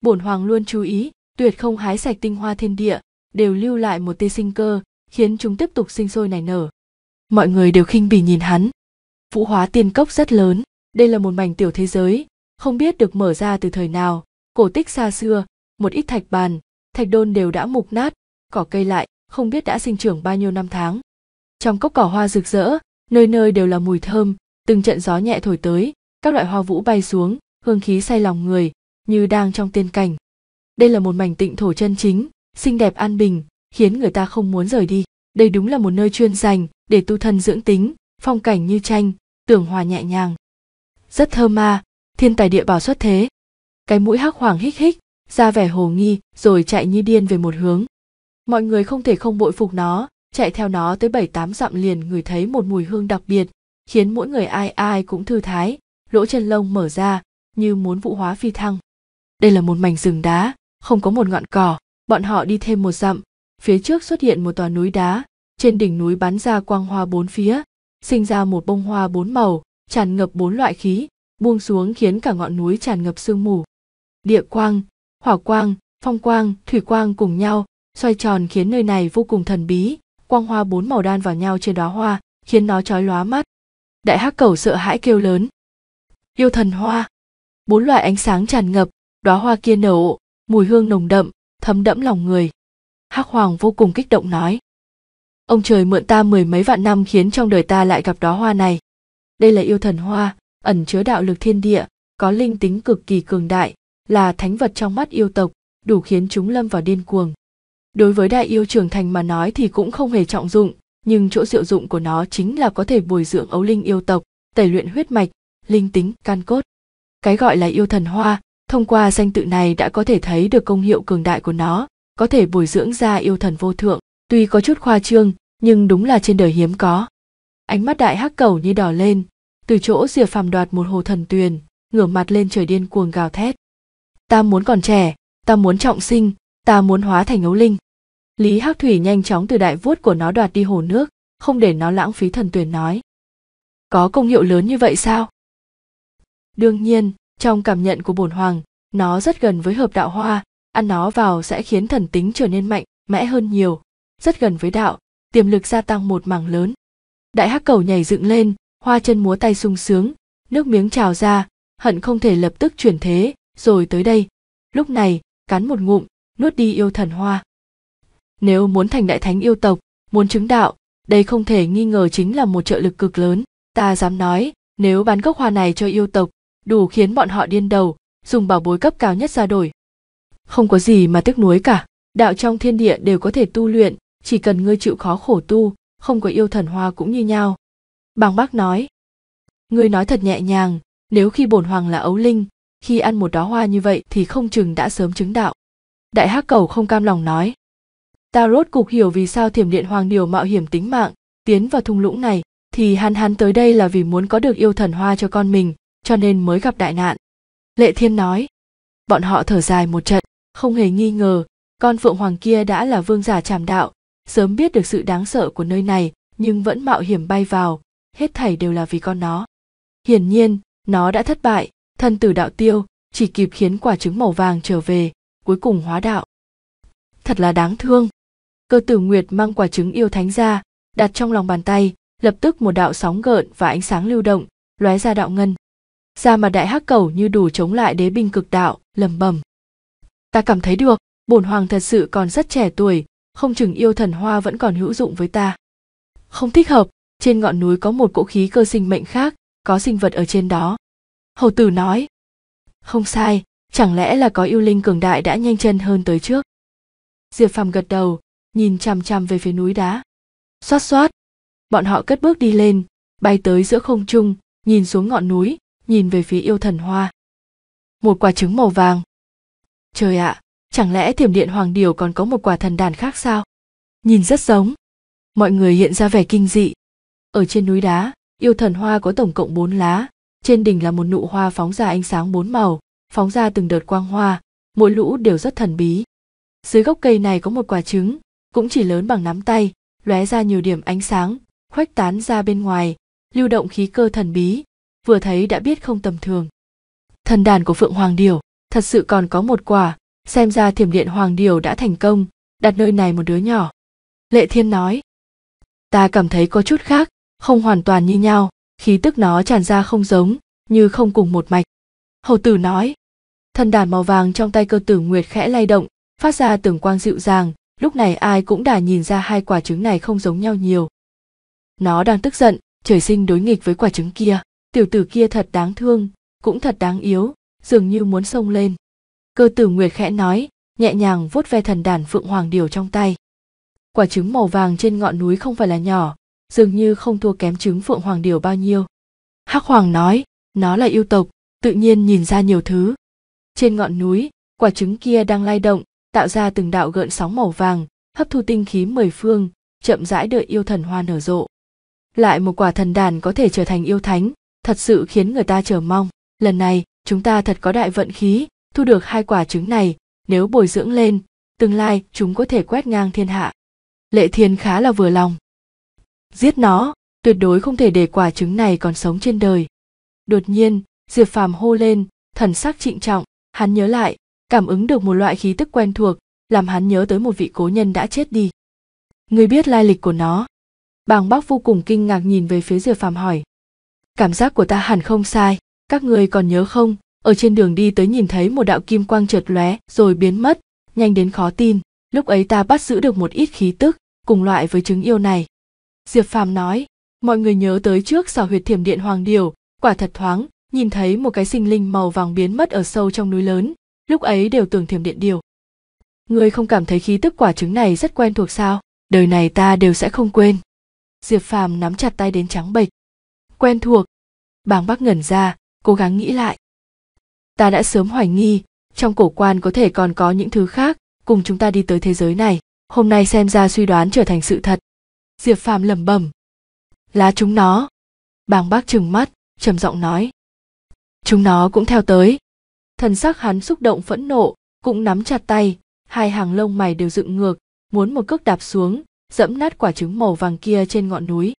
Bổn hoàng luôn chú ý, tuyệt không hái sạch tinh hoa thiên địa, đều lưu lại một tia sinh cơ, khiến chúng tiếp tục sinh sôi nảy nở. Mọi người đều khinh bỉ nhìn hắn. Vũ hóa tiên cốc rất lớn, đây là một mảnh tiểu thế giới, không biết được mở ra từ thời nào, cổ tích xa xưa, một ít thạch bàn, thạch đôn đều đã mục nát, cỏ cây lại, không biết đã sinh trưởng bao nhiêu năm tháng. Trong cốc cỏ hoa rực rỡ, nơi nơi đều là mùi thơm từng trận gió nhẹ thổi tới các loại hoa vũ bay xuống hương khí say lòng người như đang trong tiên cảnh đây là một mảnh tịnh thổ chân chính xinh đẹp an bình khiến người ta không muốn rời đi đây đúng là một nơi chuyên dành để tu thân dưỡng tính phong cảnh như tranh tưởng hòa nhẹ nhàng rất thơ ma thiên tài địa bảo xuất thế cái mũi hắc hoàng hích hích ra vẻ hồ nghi rồi chạy như điên về một hướng mọi người không thể không bội phục nó chạy theo nó tới bảy tám dặm liền người thấy một mùi hương đặc biệt khiến mỗi người ai ai cũng thư thái lỗ chân lông mở ra như muốn vụ hóa phi thăng đây là một mảnh rừng đá không có một ngọn cỏ bọn họ đi thêm một dặm phía trước xuất hiện một tòa núi đá trên đỉnh núi bắn ra quang hoa bốn phía sinh ra một bông hoa bốn màu tràn ngập bốn loại khí buông xuống khiến cả ngọn núi tràn ngập sương mù địa quang hỏa quang phong quang thủy quang cùng nhau xoay tròn khiến nơi này vô cùng thần bí quang hoa bốn màu đan vào nhau trên đóa hoa khiến nó chói lóa mắt đại hắc cẩu sợ hãi kêu lớn yêu thần hoa bốn loại ánh sáng tràn ngập đóa hoa kia nở mùi hương nồng đậm thấm đẫm lòng người hắc hoàng vô cùng kích động nói ông trời mượn ta mười mấy vạn năm khiến trong đời ta lại gặp đóa hoa này đây là yêu thần hoa ẩn chứa đạo lực thiên địa có linh tính cực kỳ cường đại là thánh vật trong mắt yêu tộc đủ khiến chúng lâm vào điên cuồng đối với đại yêu trưởng thành mà nói thì cũng không hề trọng dụng nhưng chỗ diệu dụng của nó chính là có thể bồi dưỡng ấu linh yêu tộc tẩy luyện huyết mạch linh tính can cốt cái gọi là yêu thần hoa thông qua danh tự này đã có thể thấy được công hiệu cường đại của nó có thể bồi dưỡng ra yêu thần vô thượng tuy có chút khoa trương nhưng đúng là trên đời hiếm có ánh mắt đại hắc cầu như đỏ lên từ chỗ diệp phàm đoạt một hồ thần tuyền ngửa mặt lên trời điên cuồng gào thét ta muốn còn trẻ ta muốn trọng sinh ta muốn hóa thành ấu linh lý hắc thủy nhanh chóng từ đại vuốt của nó đoạt đi hồ nước không để nó lãng phí thần tuyền nói có công hiệu lớn như vậy sao đương nhiên trong cảm nhận của bổn hoàng nó rất gần với hợp đạo hoa ăn nó vào sẽ khiến thần tính trở nên mạnh mẽ hơn nhiều rất gần với đạo tiềm lực gia tăng một mảng lớn đại hắc cầu nhảy dựng lên hoa chân múa tay sung sướng nước miếng trào ra hận không thể lập tức chuyển thế rồi tới đây lúc này cắn một ngụm nuốt đi yêu thần hoa nếu muốn thành đại thánh yêu tộc muốn chứng đạo đây không thể nghi ngờ chính là một trợ lực cực lớn ta dám nói nếu bán gốc hoa này cho yêu tộc đủ khiến bọn họ điên đầu dùng bảo bối cấp cao nhất ra đổi không có gì mà tiếc nuối cả đạo trong thiên địa đều có thể tu luyện chỉ cần ngươi chịu khó khổ tu không có yêu thần hoa cũng như nhau bàng bác nói ngươi nói thật nhẹ nhàng nếu khi bổn hoàng là ấu linh khi ăn một đóa hoa như vậy thì không chừng đã sớm chứng đạo đại hắc cầu không cam lòng nói ta rốt cục hiểu vì sao thiểm điện hoàng điều mạo hiểm tính mạng tiến vào thung lũng này thì hắn hắn tới đây là vì muốn có được yêu thần hoa cho con mình cho nên mới gặp đại nạn lệ thiên nói bọn họ thở dài một trận không hề nghi ngờ con phượng hoàng kia đã là vương giả tràm đạo sớm biết được sự đáng sợ của nơi này nhưng vẫn mạo hiểm bay vào hết thảy đều là vì con nó hiển nhiên nó đã thất bại thân tử đạo tiêu chỉ kịp khiến quả trứng màu vàng trở về cuối cùng hóa đạo thật là đáng thương cơ tử nguyệt mang quả trứng yêu thánh ra đặt trong lòng bàn tay lập tức một đạo sóng gợn và ánh sáng lưu động lóe ra đạo ngân ra mà đại hắc cầu như đủ chống lại đế binh cực đạo lầm bầm ta cảm thấy được bổn hoàng thật sự còn rất trẻ tuổi không chừng yêu thần hoa vẫn còn hữu dụng với ta không thích hợp trên ngọn núi có một cỗ khí cơ sinh mệnh khác có sinh vật ở trên đó hầu tử nói không sai chẳng lẽ là có yêu linh cường đại đã nhanh chân hơn tới trước diệp phàm gật đầu nhìn chằm chằm về phía núi đá xoát xoát bọn họ cất bước đi lên bay tới giữa không trung nhìn xuống ngọn núi nhìn về phía yêu thần hoa một quả trứng màu vàng trời ạ chẳng lẽ thiểm điện hoàng điểu còn có một quả thần đàn khác sao nhìn rất giống mọi người hiện ra vẻ kinh dị ở trên núi đá yêu thần hoa có tổng cộng bốn lá trên đỉnh là một nụ hoa phóng ra ánh sáng bốn màu phóng ra từng đợt quang hoa mỗi lũ đều rất thần bí dưới gốc cây này có một quả trứng cũng chỉ lớn bằng nắm tay lóe ra nhiều điểm ánh sáng khuếch tán ra bên ngoài lưu động khí cơ thần bí vừa thấy đã biết không tầm thường thần đàn của phượng hoàng điểu thật sự còn có một quả xem ra thiểm điện hoàng điểu đã thành công đặt nơi này một đứa nhỏ lệ thiên nói ta cảm thấy có chút khác không hoàn toàn như nhau khí tức nó tràn ra không giống như không cùng một mạch hầu tử nói thần đàn màu vàng trong tay cơ tử nguyệt khẽ lay động phát ra tưởng quang dịu dàng lúc này ai cũng đã nhìn ra hai quả trứng này không giống nhau nhiều nó đang tức giận trời sinh đối nghịch với quả trứng kia tiểu tử kia thật đáng thương cũng thật đáng yếu dường như muốn xông lên cơ tử nguyệt khẽ nói nhẹ nhàng vuốt ve thần đàn phượng hoàng điều trong tay quả trứng màu vàng trên ngọn núi không phải là nhỏ dường như không thua kém trứng phượng hoàng điều bao nhiêu hắc hoàng nói nó là yêu tộc tự nhiên nhìn ra nhiều thứ trên ngọn núi quả trứng kia đang lay động tạo ra từng đạo gợn sóng màu vàng, hấp thu tinh khí mười phương, chậm rãi đợi yêu thần hoa nở rộ. Lại một quả thần đàn có thể trở thành yêu thánh, thật sự khiến người ta chờ mong. Lần này, chúng ta thật có đại vận khí, thu được hai quả trứng này, nếu bồi dưỡng lên, tương lai chúng có thể quét ngang thiên hạ. Lệ Thiên khá là vừa lòng. Giết nó, tuyệt đối không thể để quả trứng này còn sống trên đời. Đột nhiên, Diệp Phàm hô lên, thần sắc trịnh trọng, hắn nhớ lại, cảm ứng được một loại khí tức quen thuộc làm hắn nhớ tới một vị cố nhân đã chết đi người biết lai lịch của nó bàng bác vô cùng kinh ngạc nhìn về phía diệp phàm hỏi cảm giác của ta hẳn không sai các người còn nhớ không ở trên đường đi tới nhìn thấy một đạo kim quang trượt lóe rồi biến mất nhanh đến khó tin lúc ấy ta bắt giữ được một ít khí tức cùng loại với chứng yêu này diệp phàm nói mọi người nhớ tới trước xảo huyệt thiểm điện hoàng điều quả thật thoáng nhìn thấy một cái sinh linh màu vàng biến mất ở sâu trong núi lớn lúc ấy đều tưởng thiểm điện điều ngươi không cảm thấy khí tức quả trứng này rất quen thuộc sao đời này ta đều sẽ không quên diệp phàm nắm chặt tay đến trắng bệch quen thuộc bàng bác ngẩn ra cố gắng nghĩ lại ta đã sớm hoài nghi trong cổ quan có thể còn có những thứ khác cùng chúng ta đi tới thế giới này hôm nay xem ra suy đoán trở thành sự thật diệp phàm lẩm bẩm lá chúng nó bàng bác trừng mắt trầm giọng nói chúng nó cũng theo tới thần sắc hắn xúc động phẫn nộ cũng nắm chặt tay hai hàng lông mày đều dựng ngược muốn một cước đạp xuống dẫm nát quả trứng màu vàng kia trên ngọn núi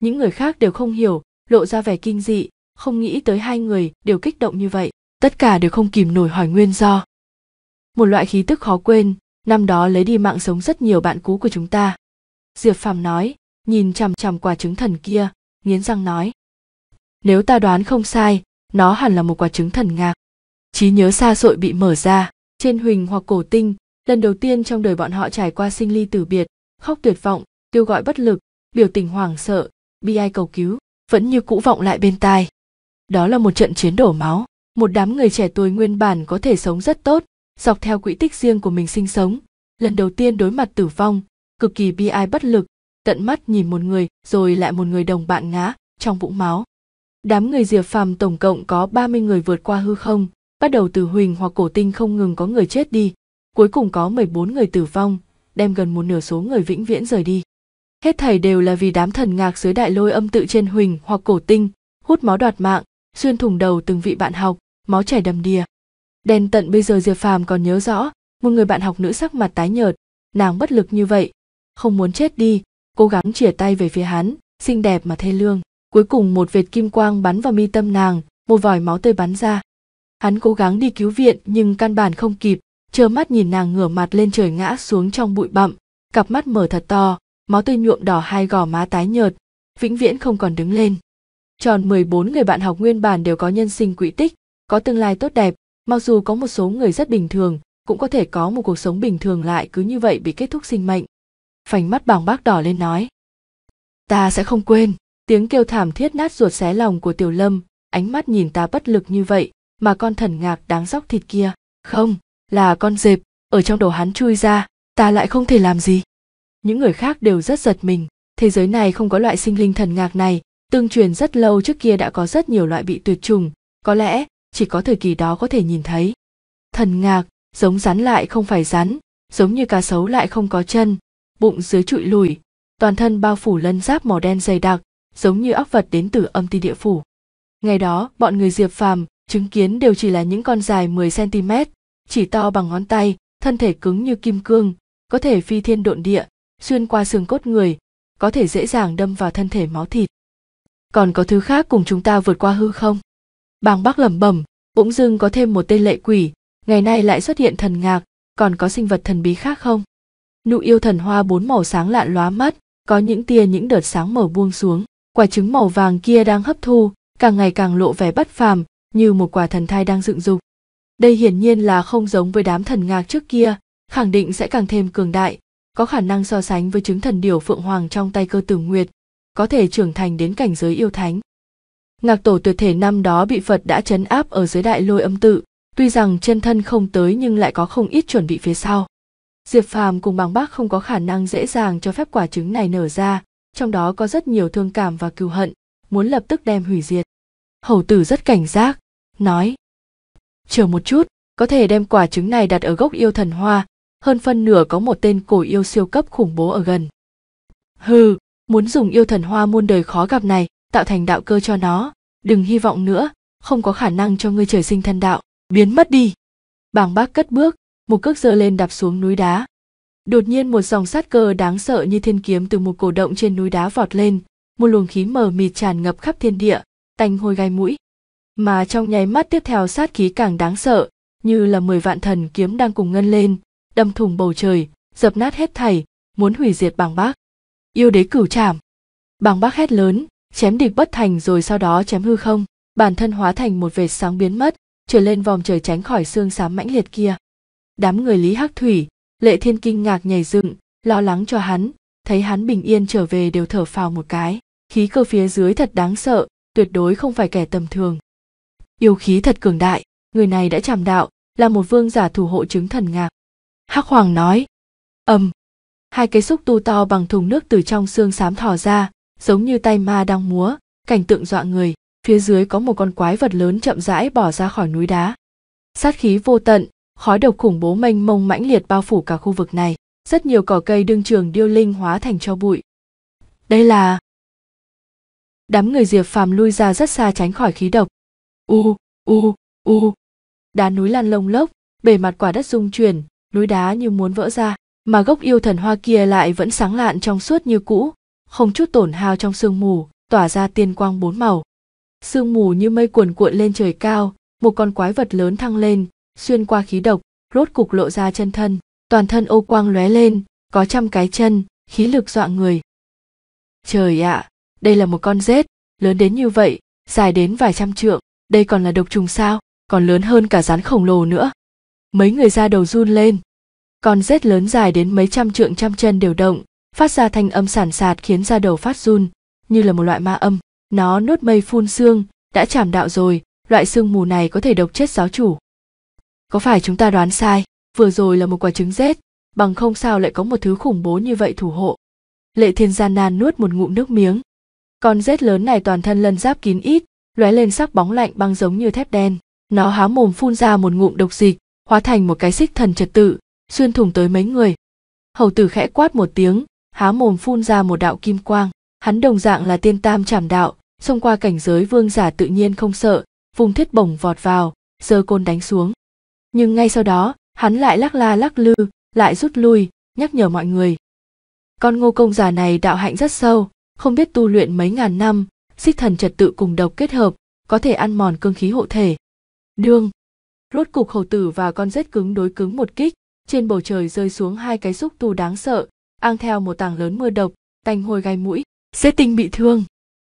những người khác đều không hiểu lộ ra vẻ kinh dị không nghĩ tới hai người đều kích động như vậy tất cả đều không kìm nổi hỏi nguyên do một loại khí tức khó quên năm đó lấy đi mạng sống rất nhiều bạn cũ của chúng ta diệp phàm nói nhìn chằm chằm quả trứng thần kia nghiến răng nói nếu ta đoán không sai nó hẳn là một quả trứng thần ngạc trí nhớ xa xội bị mở ra trên huỳnh hoặc cổ tinh lần đầu tiên trong đời bọn họ trải qua sinh ly tử biệt khóc tuyệt vọng kêu gọi bất lực biểu tình hoảng sợ bi ai cầu cứu vẫn như cũ vọng lại bên tai đó là một trận chiến đổ máu một đám người trẻ tuổi nguyên bản có thể sống rất tốt dọc theo quỹ tích riêng của mình sinh sống lần đầu tiên đối mặt tử vong cực kỳ bi ai bất lực tận mắt nhìn một người rồi lại một người đồng bạn ngã trong vũng máu đám người diệp phàm tổng cộng có 30 người vượt qua hư không bắt đầu từ Huỳnh hoặc Cổ Tinh không ngừng có người chết đi, cuối cùng có 14 người tử vong, đem gần một nửa số người vĩnh viễn rời đi. Hết thảy đều là vì đám thần ngạc dưới đại lôi âm tự trên Huỳnh hoặc Cổ Tinh, hút máu đoạt mạng, xuyên thủng đầu từng vị bạn học, máu chảy đầm đìa. Đen tận bây giờ Diệp Phàm còn nhớ rõ, một người bạn học nữ sắc mặt tái nhợt, nàng bất lực như vậy, không muốn chết đi, cố gắng chìa tay về phía hắn, xinh đẹp mà thê lương. Cuối cùng một vệt kim quang bắn vào mi tâm nàng, một vòi máu tươi bắn ra, hắn cố gắng đi cứu viện nhưng căn bản không kịp trơ mắt nhìn nàng ngửa mặt lên trời ngã xuống trong bụi bặm cặp mắt mở thật to máu tươi nhuộm đỏ hai gò má tái nhợt vĩnh viễn không còn đứng lên tròn 14 người bạn học nguyên bản đều có nhân sinh quỹ tích có tương lai tốt đẹp mặc dù có một số người rất bình thường cũng có thể có một cuộc sống bình thường lại cứ như vậy bị kết thúc sinh mệnh phành mắt bàng bác đỏ lên nói ta sẽ không quên tiếng kêu thảm thiết nát ruột xé lòng của tiểu lâm ánh mắt nhìn ta bất lực như vậy mà con thần ngạc đáng dóc thịt kia không là con dẹp ở trong đầu hắn chui ra ta lại không thể làm gì những người khác đều rất giật mình thế giới này không có loại sinh linh thần ngạc này tương truyền rất lâu trước kia đã có rất nhiều loại bị tuyệt chủng có lẽ chỉ có thời kỳ đó có thể nhìn thấy thần ngạc giống rắn lại không phải rắn giống như cá sấu lại không có chân bụng dưới trụi lùi toàn thân bao phủ lân giáp màu đen dày đặc giống như óc vật đến từ âm ti địa phủ ngày đó bọn người diệp phàm chứng kiến đều chỉ là những con dài 10 cm, chỉ to bằng ngón tay, thân thể cứng như kim cương, có thể phi thiên độn địa, xuyên qua xương cốt người, có thể dễ dàng đâm vào thân thể máu thịt. Còn có thứ khác cùng chúng ta vượt qua hư không? Bàng bác lẩm bẩm, bỗng dưng có thêm một tên lệ quỷ, ngày nay lại xuất hiện thần ngạc, còn có sinh vật thần bí khác không? Nụ yêu thần hoa bốn màu sáng lạn lóa mắt, có những tia những đợt sáng mở buông xuống, quả trứng màu vàng kia đang hấp thu, càng ngày càng lộ vẻ bất phàm, như một quả thần thai đang dựng dục. Đây hiển nhiên là không giống với đám thần ngạc trước kia, khẳng định sẽ càng thêm cường đại, có khả năng so sánh với chứng thần điểu phượng hoàng trong tay cơ tử nguyệt, có thể trưởng thành đến cảnh giới yêu thánh. Ngạc tổ tuyệt thể năm đó bị Phật đã chấn áp ở dưới đại lôi âm tự, tuy rằng chân thân không tới nhưng lại có không ít chuẩn bị phía sau. Diệp Phàm cùng Bàng Bác không có khả năng dễ dàng cho phép quả trứng này nở ra, trong đó có rất nhiều thương cảm và cừu hận, muốn lập tức đem hủy diệt. Hầu tử rất cảnh giác, nói chờ một chút có thể đem quả trứng này đặt ở gốc yêu thần hoa hơn phân nửa có một tên cổ yêu siêu cấp khủng bố ở gần hừ muốn dùng yêu thần hoa muôn đời khó gặp này tạo thành đạo cơ cho nó đừng hy vọng nữa không có khả năng cho ngươi trời sinh thân đạo biến mất đi bàng bác cất bước một cước giơ lên đạp xuống núi đá đột nhiên một dòng sát cơ đáng sợ như thiên kiếm từ một cổ động trên núi đá vọt lên một luồng khí mờ mịt tràn ngập khắp thiên địa tanh hôi gai mũi mà trong nháy mắt tiếp theo sát khí càng đáng sợ như là mười vạn thần kiếm đang cùng ngân lên đâm thủng bầu trời dập nát hết thảy muốn hủy diệt bàng bác yêu đế cửu trảm bàng bác hét lớn chém địch bất thành rồi sau đó chém hư không bản thân hóa thành một vệt sáng biến mất trở lên vòng trời tránh khỏi xương xám mãnh liệt kia đám người lý hắc thủy lệ thiên kinh ngạc nhảy dựng lo lắng cho hắn thấy hắn bình yên trở về đều thở phào một cái khí cơ phía dưới thật đáng sợ tuyệt đối không phải kẻ tầm thường yêu khí thật cường đại người này đã chàm đạo là một vương giả thủ hộ chứng thần ngạc hắc hoàng nói ầm hai cái xúc tu to bằng thùng nước từ trong xương xám thò ra giống như tay ma đang múa cảnh tượng dọa người phía dưới có một con quái vật lớn chậm rãi bỏ ra khỏi núi đá sát khí vô tận khói độc khủng bố mênh mông mãnh liệt bao phủ cả khu vực này rất nhiều cỏ cây đương trường điêu linh hóa thành cho bụi đây là đám người diệp phàm lui ra rất xa tránh khỏi khí độc u u u đá núi lan lông lốc bề mặt quả đất rung chuyển núi đá như muốn vỡ ra mà gốc yêu thần hoa kia lại vẫn sáng lạn trong suốt như cũ không chút tổn hao trong sương mù tỏa ra tiên quang bốn màu sương mù như mây cuồn cuộn lên trời cao một con quái vật lớn thăng lên xuyên qua khí độc rốt cục lộ ra chân thân toàn thân ô quang lóe lên có trăm cái chân khí lực dọa người trời ạ à, đây là một con rết lớn đến như vậy dài đến vài trăm trượng đây còn là độc trùng sao còn lớn hơn cả rắn khổng lồ nữa mấy người ra đầu run lên con rết lớn dài đến mấy trăm trượng trăm chân đều động phát ra thanh âm sản sạt khiến ra đầu phát run như là một loại ma âm nó nuốt mây phun xương đã chảm đạo rồi loại sương mù này có thể độc chết giáo chủ có phải chúng ta đoán sai vừa rồi là một quả trứng rết bằng không sao lại có một thứ khủng bố như vậy thủ hộ lệ thiên gian nan nuốt một ngụm nước miếng con rết lớn này toàn thân lân giáp kín ít lóe lên sắc bóng lạnh băng giống như thép đen nó há mồm phun ra một ngụm độc dịch hóa thành một cái xích thần trật tự xuyên thủng tới mấy người hầu tử khẽ quát một tiếng há mồm phun ra một đạo kim quang hắn đồng dạng là tiên tam trảm đạo xông qua cảnh giới vương giả tự nhiên không sợ vùng thiết bổng vọt vào giơ côn đánh xuống nhưng ngay sau đó hắn lại lắc la lắc lư lại rút lui nhắc nhở mọi người con ngô công già này đạo hạnh rất sâu không biết tu luyện mấy ngàn năm xích thần trật tự cùng độc kết hợp có thể ăn mòn cương khí hộ thể đương rốt cục hầu tử và con rết cứng đối cứng một kích trên bầu trời rơi xuống hai cái xúc tu đáng sợ ang theo một tảng lớn mưa độc tanh hôi gai mũi rết tinh bị thương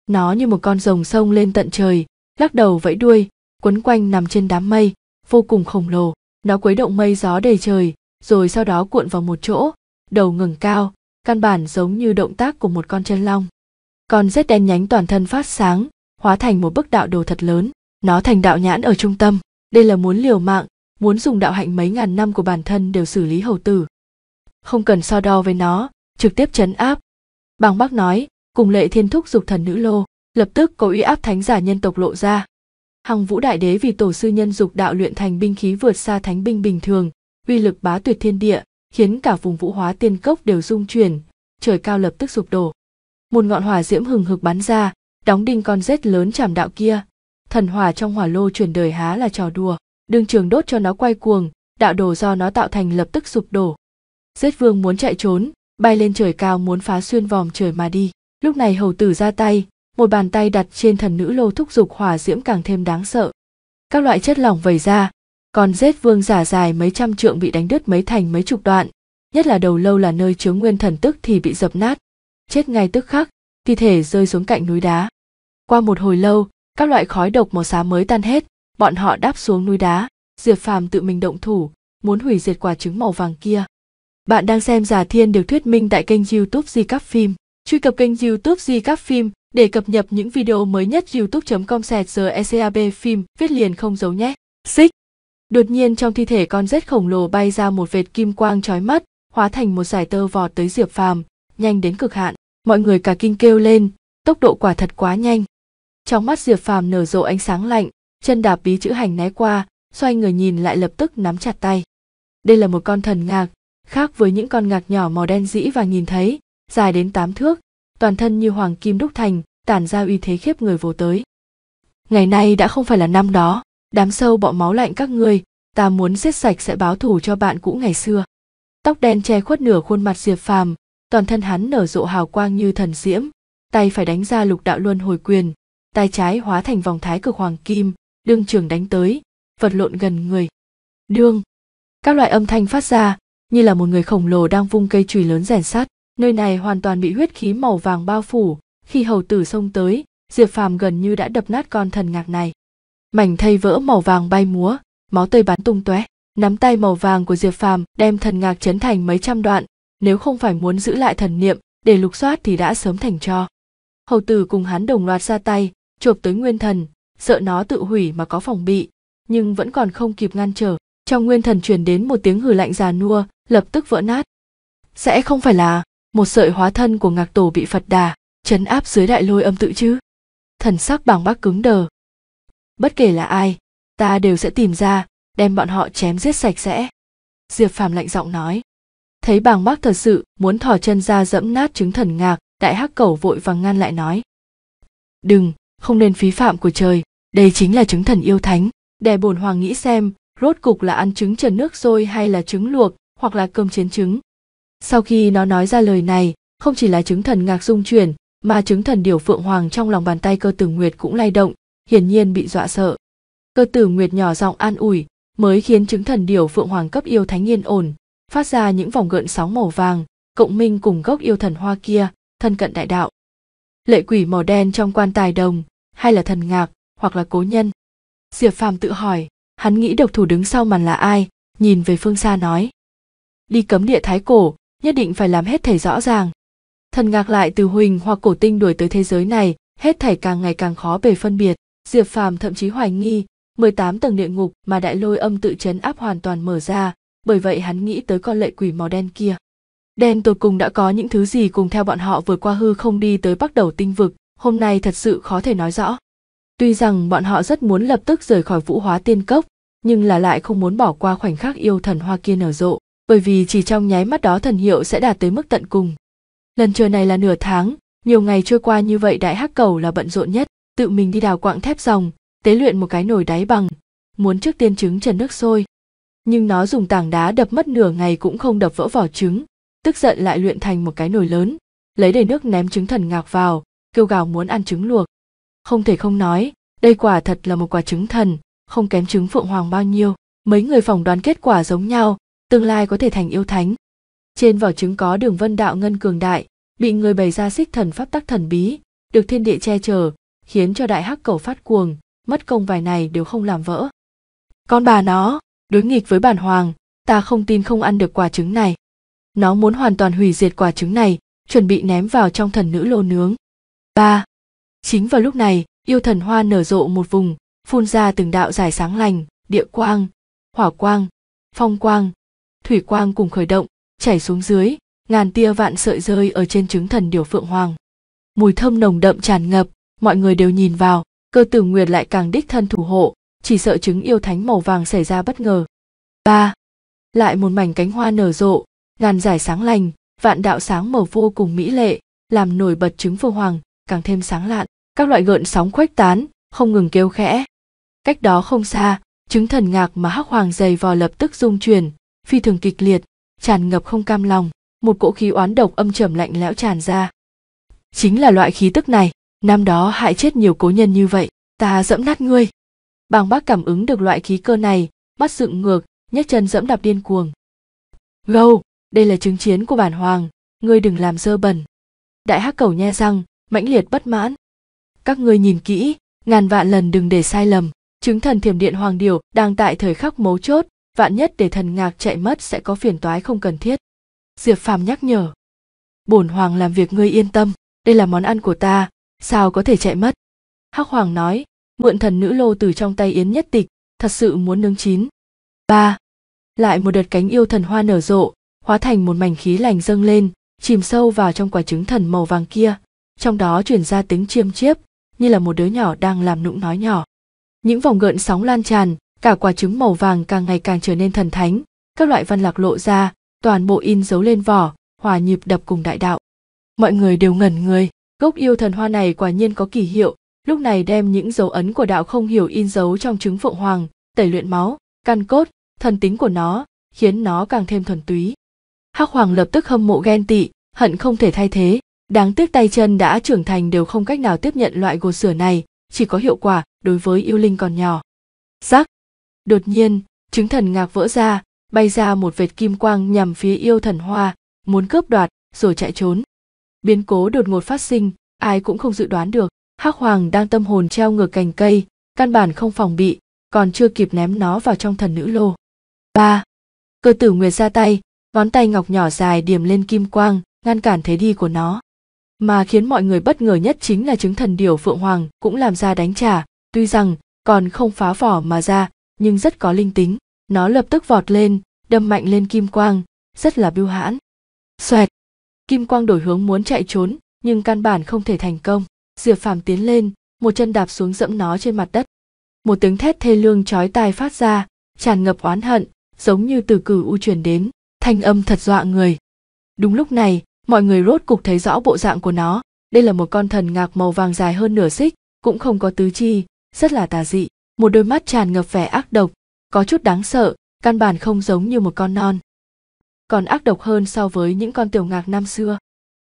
nó như một con rồng sông lên tận trời lắc đầu vẫy đuôi quấn quanh nằm trên đám mây vô cùng khổng lồ nó quấy động mây gió đầy trời rồi sau đó cuộn vào một chỗ đầu ngừng cao căn bản giống như động tác của một con chân long con rết đen nhánh toàn thân phát sáng hóa thành một bức đạo đồ thật lớn nó thành đạo nhãn ở trung tâm đây là muốn liều mạng muốn dùng đạo hạnh mấy ngàn năm của bản thân đều xử lý hầu tử không cần so đo với nó trực tiếp chấn áp bàng bác nói cùng lệ thiên thúc dục thần nữ lô lập tức có uy áp thánh giả nhân tộc lộ ra hằng vũ đại đế vì tổ sư nhân dục đạo luyện thành binh khí vượt xa thánh binh bình thường uy lực bá tuyệt thiên địa khiến cả vùng vũ hóa tiên cốc đều rung chuyển trời cao lập tức sụp đổ một ngọn hỏa diễm hừng hực bắn ra đóng đinh con rết lớn chảm đạo kia thần hỏa trong hỏa lô chuyển đời há là trò đùa đương trường đốt cho nó quay cuồng đạo đồ do nó tạo thành lập tức sụp đổ rết vương muốn chạy trốn bay lên trời cao muốn phá xuyên vòm trời mà đi lúc này hầu tử ra tay một bàn tay đặt trên thần nữ lô thúc giục hỏa diễm càng thêm đáng sợ các loại chất lỏng vẩy ra còn rết vương giả dài mấy trăm trượng bị đánh đứt mấy thành mấy chục đoạn nhất là đầu lâu là nơi chứa nguyên thần tức thì bị dập nát chết ngay tức khắc thi thể rơi xuống cạnh núi đá qua một hồi lâu các loại khói độc màu xám mới tan hết bọn họ đáp xuống núi đá diệp phàm tự mình động thủ muốn hủy diệt quả trứng màu vàng kia bạn đang xem giả thiên được thuyết minh tại kênh youtube di các phim truy cập kênh youtube di các phim để cập nhật những video mới nhất youtube com sẹt ecab phim viết liền không giấu nhé xích đột nhiên trong thi thể con rết khổng lồ bay ra một vệt kim quang trói mắt hóa thành một giải tơ vọt tới diệp phàm nhanh đến cực hạn mọi người cả kinh kêu lên tốc độ quả thật quá nhanh trong mắt diệp phàm nở rộ ánh sáng lạnh chân đạp bí chữ hành né qua xoay người nhìn lại lập tức nắm chặt tay đây là một con thần ngạc khác với những con ngạc nhỏ màu đen dĩ và nhìn thấy dài đến tám thước toàn thân như hoàng kim đúc thành tản ra uy thế khiếp người vô tới ngày nay đã không phải là năm đó đám sâu bọ máu lạnh các ngươi ta muốn giết sạch sẽ báo thù cho bạn cũ ngày xưa tóc đen che khuất nửa khuôn mặt diệp phàm toàn thân hắn nở rộ hào quang như thần diễm tay phải đánh ra lục đạo luân hồi quyền tay trái hóa thành vòng thái cực hoàng kim đương trường đánh tới vật lộn gần người đương các loại âm thanh phát ra như là một người khổng lồ đang vung cây chùy lớn rèn sắt nơi này hoàn toàn bị huyết khí màu vàng bao phủ khi hầu tử xông tới diệp phàm gần như đã đập nát con thần ngạc này mảnh thây vỡ màu vàng bay múa máu tươi bắn tung tóe nắm tay màu vàng của diệp phàm đem thần ngạc chấn thành mấy trăm đoạn nếu không phải muốn giữ lại thần niệm để lục soát thì đã sớm thành cho hầu tử cùng hắn đồng loạt ra tay chộp tới nguyên thần sợ nó tự hủy mà có phòng bị nhưng vẫn còn không kịp ngăn trở trong nguyên thần truyền đến một tiếng hử lạnh già nua lập tức vỡ nát sẽ không phải là một sợi hóa thân của ngạc tổ bị phật đà chấn áp dưới đại lôi âm tự chứ thần sắc bằng bác cứng đờ bất kể là ai ta đều sẽ tìm ra đem bọn họ chém giết sạch sẽ diệp phàm lạnh giọng nói thấy bàng bác thật sự muốn thò chân ra dẫm nát trứng thần ngạc đại hắc cẩu vội vàng ngăn lại nói đừng không nên phí phạm của trời đây chính là trứng thần yêu thánh đè bổn hoàng nghĩ xem rốt cục là ăn trứng trần nước sôi hay là trứng luộc hoặc là cơm chiến trứng sau khi nó nói ra lời này không chỉ là trứng thần ngạc dung chuyển mà trứng thần điều phượng hoàng trong lòng bàn tay cơ tử nguyệt cũng lay động hiển nhiên bị dọa sợ cơ tử nguyệt nhỏ giọng an ủi mới khiến trứng thần điều phượng hoàng cấp yêu thánh yên ổn phát ra những vòng gợn sóng màu vàng cộng minh cùng gốc yêu thần hoa kia thân cận đại đạo lệ quỷ màu đen trong quan tài đồng hay là thần ngạc hoặc là cố nhân diệp phàm tự hỏi hắn nghĩ độc thủ đứng sau màn là ai nhìn về phương xa nói đi cấm địa thái cổ nhất định phải làm hết thảy rõ ràng thần ngạc lại từ huỳnh hoặc cổ tinh đuổi tới thế giới này hết thảy càng ngày càng khó bề phân biệt diệp phàm thậm chí hoài nghi 18 tầng địa ngục mà đại lôi âm tự chấn áp hoàn toàn mở ra bởi vậy hắn nghĩ tới con lệ quỷ màu đen kia đen tột cùng đã có những thứ gì cùng theo bọn họ vượt qua hư không đi tới bắt đầu tinh vực hôm nay thật sự khó thể nói rõ tuy rằng bọn họ rất muốn lập tức rời khỏi vũ hóa tiên cốc nhưng là lại không muốn bỏ qua khoảnh khắc yêu thần hoa kia nở rộ bởi vì chỉ trong nháy mắt đó thần hiệu sẽ đạt tới mức tận cùng lần chờ này là nửa tháng nhiều ngày trôi qua như vậy đại hắc cầu là bận rộn nhất tự mình đi đào quạng thép dòng tế luyện một cái nồi đáy bằng muốn trước tiên trứng trần nước sôi nhưng nó dùng tảng đá đập mất nửa ngày cũng không đập vỡ vỏ trứng tức giận lại luyện thành một cái nồi lớn lấy đầy nước ném trứng thần ngạc vào kêu gào muốn ăn trứng luộc không thể không nói đây quả thật là một quả trứng thần không kém trứng phượng hoàng bao nhiêu mấy người phỏng đoán kết quả giống nhau tương lai có thể thành yêu thánh trên vỏ trứng có đường vân đạo ngân cường đại bị người bày ra xích thần pháp tắc thần bí được thiên địa che chở khiến cho đại hắc cầu phát cuồng mất công vài này đều không làm vỡ con bà nó đối nghịch với bản hoàng ta không tin không ăn được quả trứng này nó muốn hoàn toàn hủy diệt quả trứng này chuẩn bị ném vào trong thần nữ lô nướng ba chính vào lúc này yêu thần hoa nở rộ một vùng phun ra từng đạo giải sáng lành địa quang hỏa quang phong quang thủy quang cùng khởi động chảy xuống dưới ngàn tia vạn sợi rơi ở trên trứng thần điều phượng hoàng mùi thơm nồng đậm tràn ngập mọi người đều nhìn vào cơ tử nguyệt lại càng đích thân thủ hộ chỉ sợ trứng yêu thánh màu vàng xảy ra bất ngờ. 3. Lại một mảnh cánh hoa nở rộ, ngàn giải sáng lành, vạn đạo sáng màu vô cùng mỹ lệ, làm nổi bật trứng phượng hoàng, càng thêm sáng lạn, các loại gợn sóng khuếch tán, không ngừng kêu khẽ. Cách đó không xa, trứng thần ngạc mà hắc hoàng dày vò lập tức rung chuyển, phi thường kịch liệt, tràn ngập không cam lòng, một cỗ khí oán độc âm trầm lạnh lẽo tràn ra. Chính là loại khí tức này, năm đó hại chết nhiều cố nhân như vậy, ta dẫm nát ngươi bàng bác cảm ứng được loại khí cơ này mắt dựng ngược nhấc chân dẫm đạp điên cuồng gâu đây là chứng chiến của bản hoàng ngươi đừng làm dơ bẩn đại hắc cầu nhe răng mãnh liệt bất mãn các ngươi nhìn kỹ ngàn vạn lần đừng để sai lầm chứng thần thiểm điện hoàng điều đang tại thời khắc mấu chốt vạn nhất để thần ngạc chạy mất sẽ có phiền toái không cần thiết diệp phàm nhắc nhở bổn hoàng làm việc ngươi yên tâm đây là món ăn của ta sao có thể chạy mất hắc hoàng nói mượn thần nữ lô từ trong tay yến nhất tịch thật sự muốn nướng chín ba lại một đợt cánh yêu thần hoa nở rộ hóa thành một mảnh khí lành dâng lên chìm sâu vào trong quả trứng thần màu vàng kia trong đó chuyển ra tiếng chiêm chiếp như là một đứa nhỏ đang làm nũng nói nhỏ những vòng gợn sóng lan tràn cả quả trứng màu vàng càng ngày càng trở nên thần thánh các loại văn lạc lộ ra toàn bộ in dấu lên vỏ hòa nhịp đập cùng đại đạo mọi người đều ngẩn người gốc yêu thần hoa này quả nhiên có kỳ hiệu lúc này đem những dấu ấn của đạo không hiểu in dấu trong trứng phượng hoàng tẩy luyện máu căn cốt thần tính của nó khiến nó càng thêm thuần túy hắc hoàng lập tức hâm mộ ghen tị hận không thể thay thế đáng tiếc tay chân đã trưởng thành đều không cách nào tiếp nhận loại gột sửa này chỉ có hiệu quả đối với yêu linh còn nhỏ rắc đột nhiên trứng thần ngạc vỡ ra bay ra một vệt kim quang nhằm phía yêu thần hoa muốn cướp đoạt rồi chạy trốn biến cố đột ngột phát sinh ai cũng không dự đoán được hắc hoàng đang tâm hồn treo ngược cành cây căn bản không phòng bị còn chưa kịp ném nó vào trong thần nữ lô ba cơ tử nguyệt ra tay ngón tay ngọc nhỏ dài điểm lên kim quang ngăn cản thế đi của nó mà khiến mọi người bất ngờ nhất chính là chứng thần điểu phượng hoàng cũng làm ra đánh trả tuy rằng còn không phá vỏ mà ra nhưng rất có linh tính nó lập tức vọt lên đâm mạnh lên kim quang rất là biêu hãn xoẹt kim quang đổi hướng muốn chạy trốn nhưng căn bản không thể thành công diệp phàm tiến lên một chân đạp xuống dẫm nó trên mặt đất một tiếng thét thê lương chói tai phát ra tràn ngập oán hận giống như từ cử u chuyển đến thanh âm thật dọa người đúng lúc này mọi người rốt cục thấy rõ bộ dạng của nó đây là một con thần ngạc màu vàng dài hơn nửa xích cũng không có tứ chi rất là tà dị một đôi mắt tràn ngập vẻ ác độc có chút đáng sợ căn bản không giống như một con non còn ác độc hơn so với những con tiểu ngạc năm xưa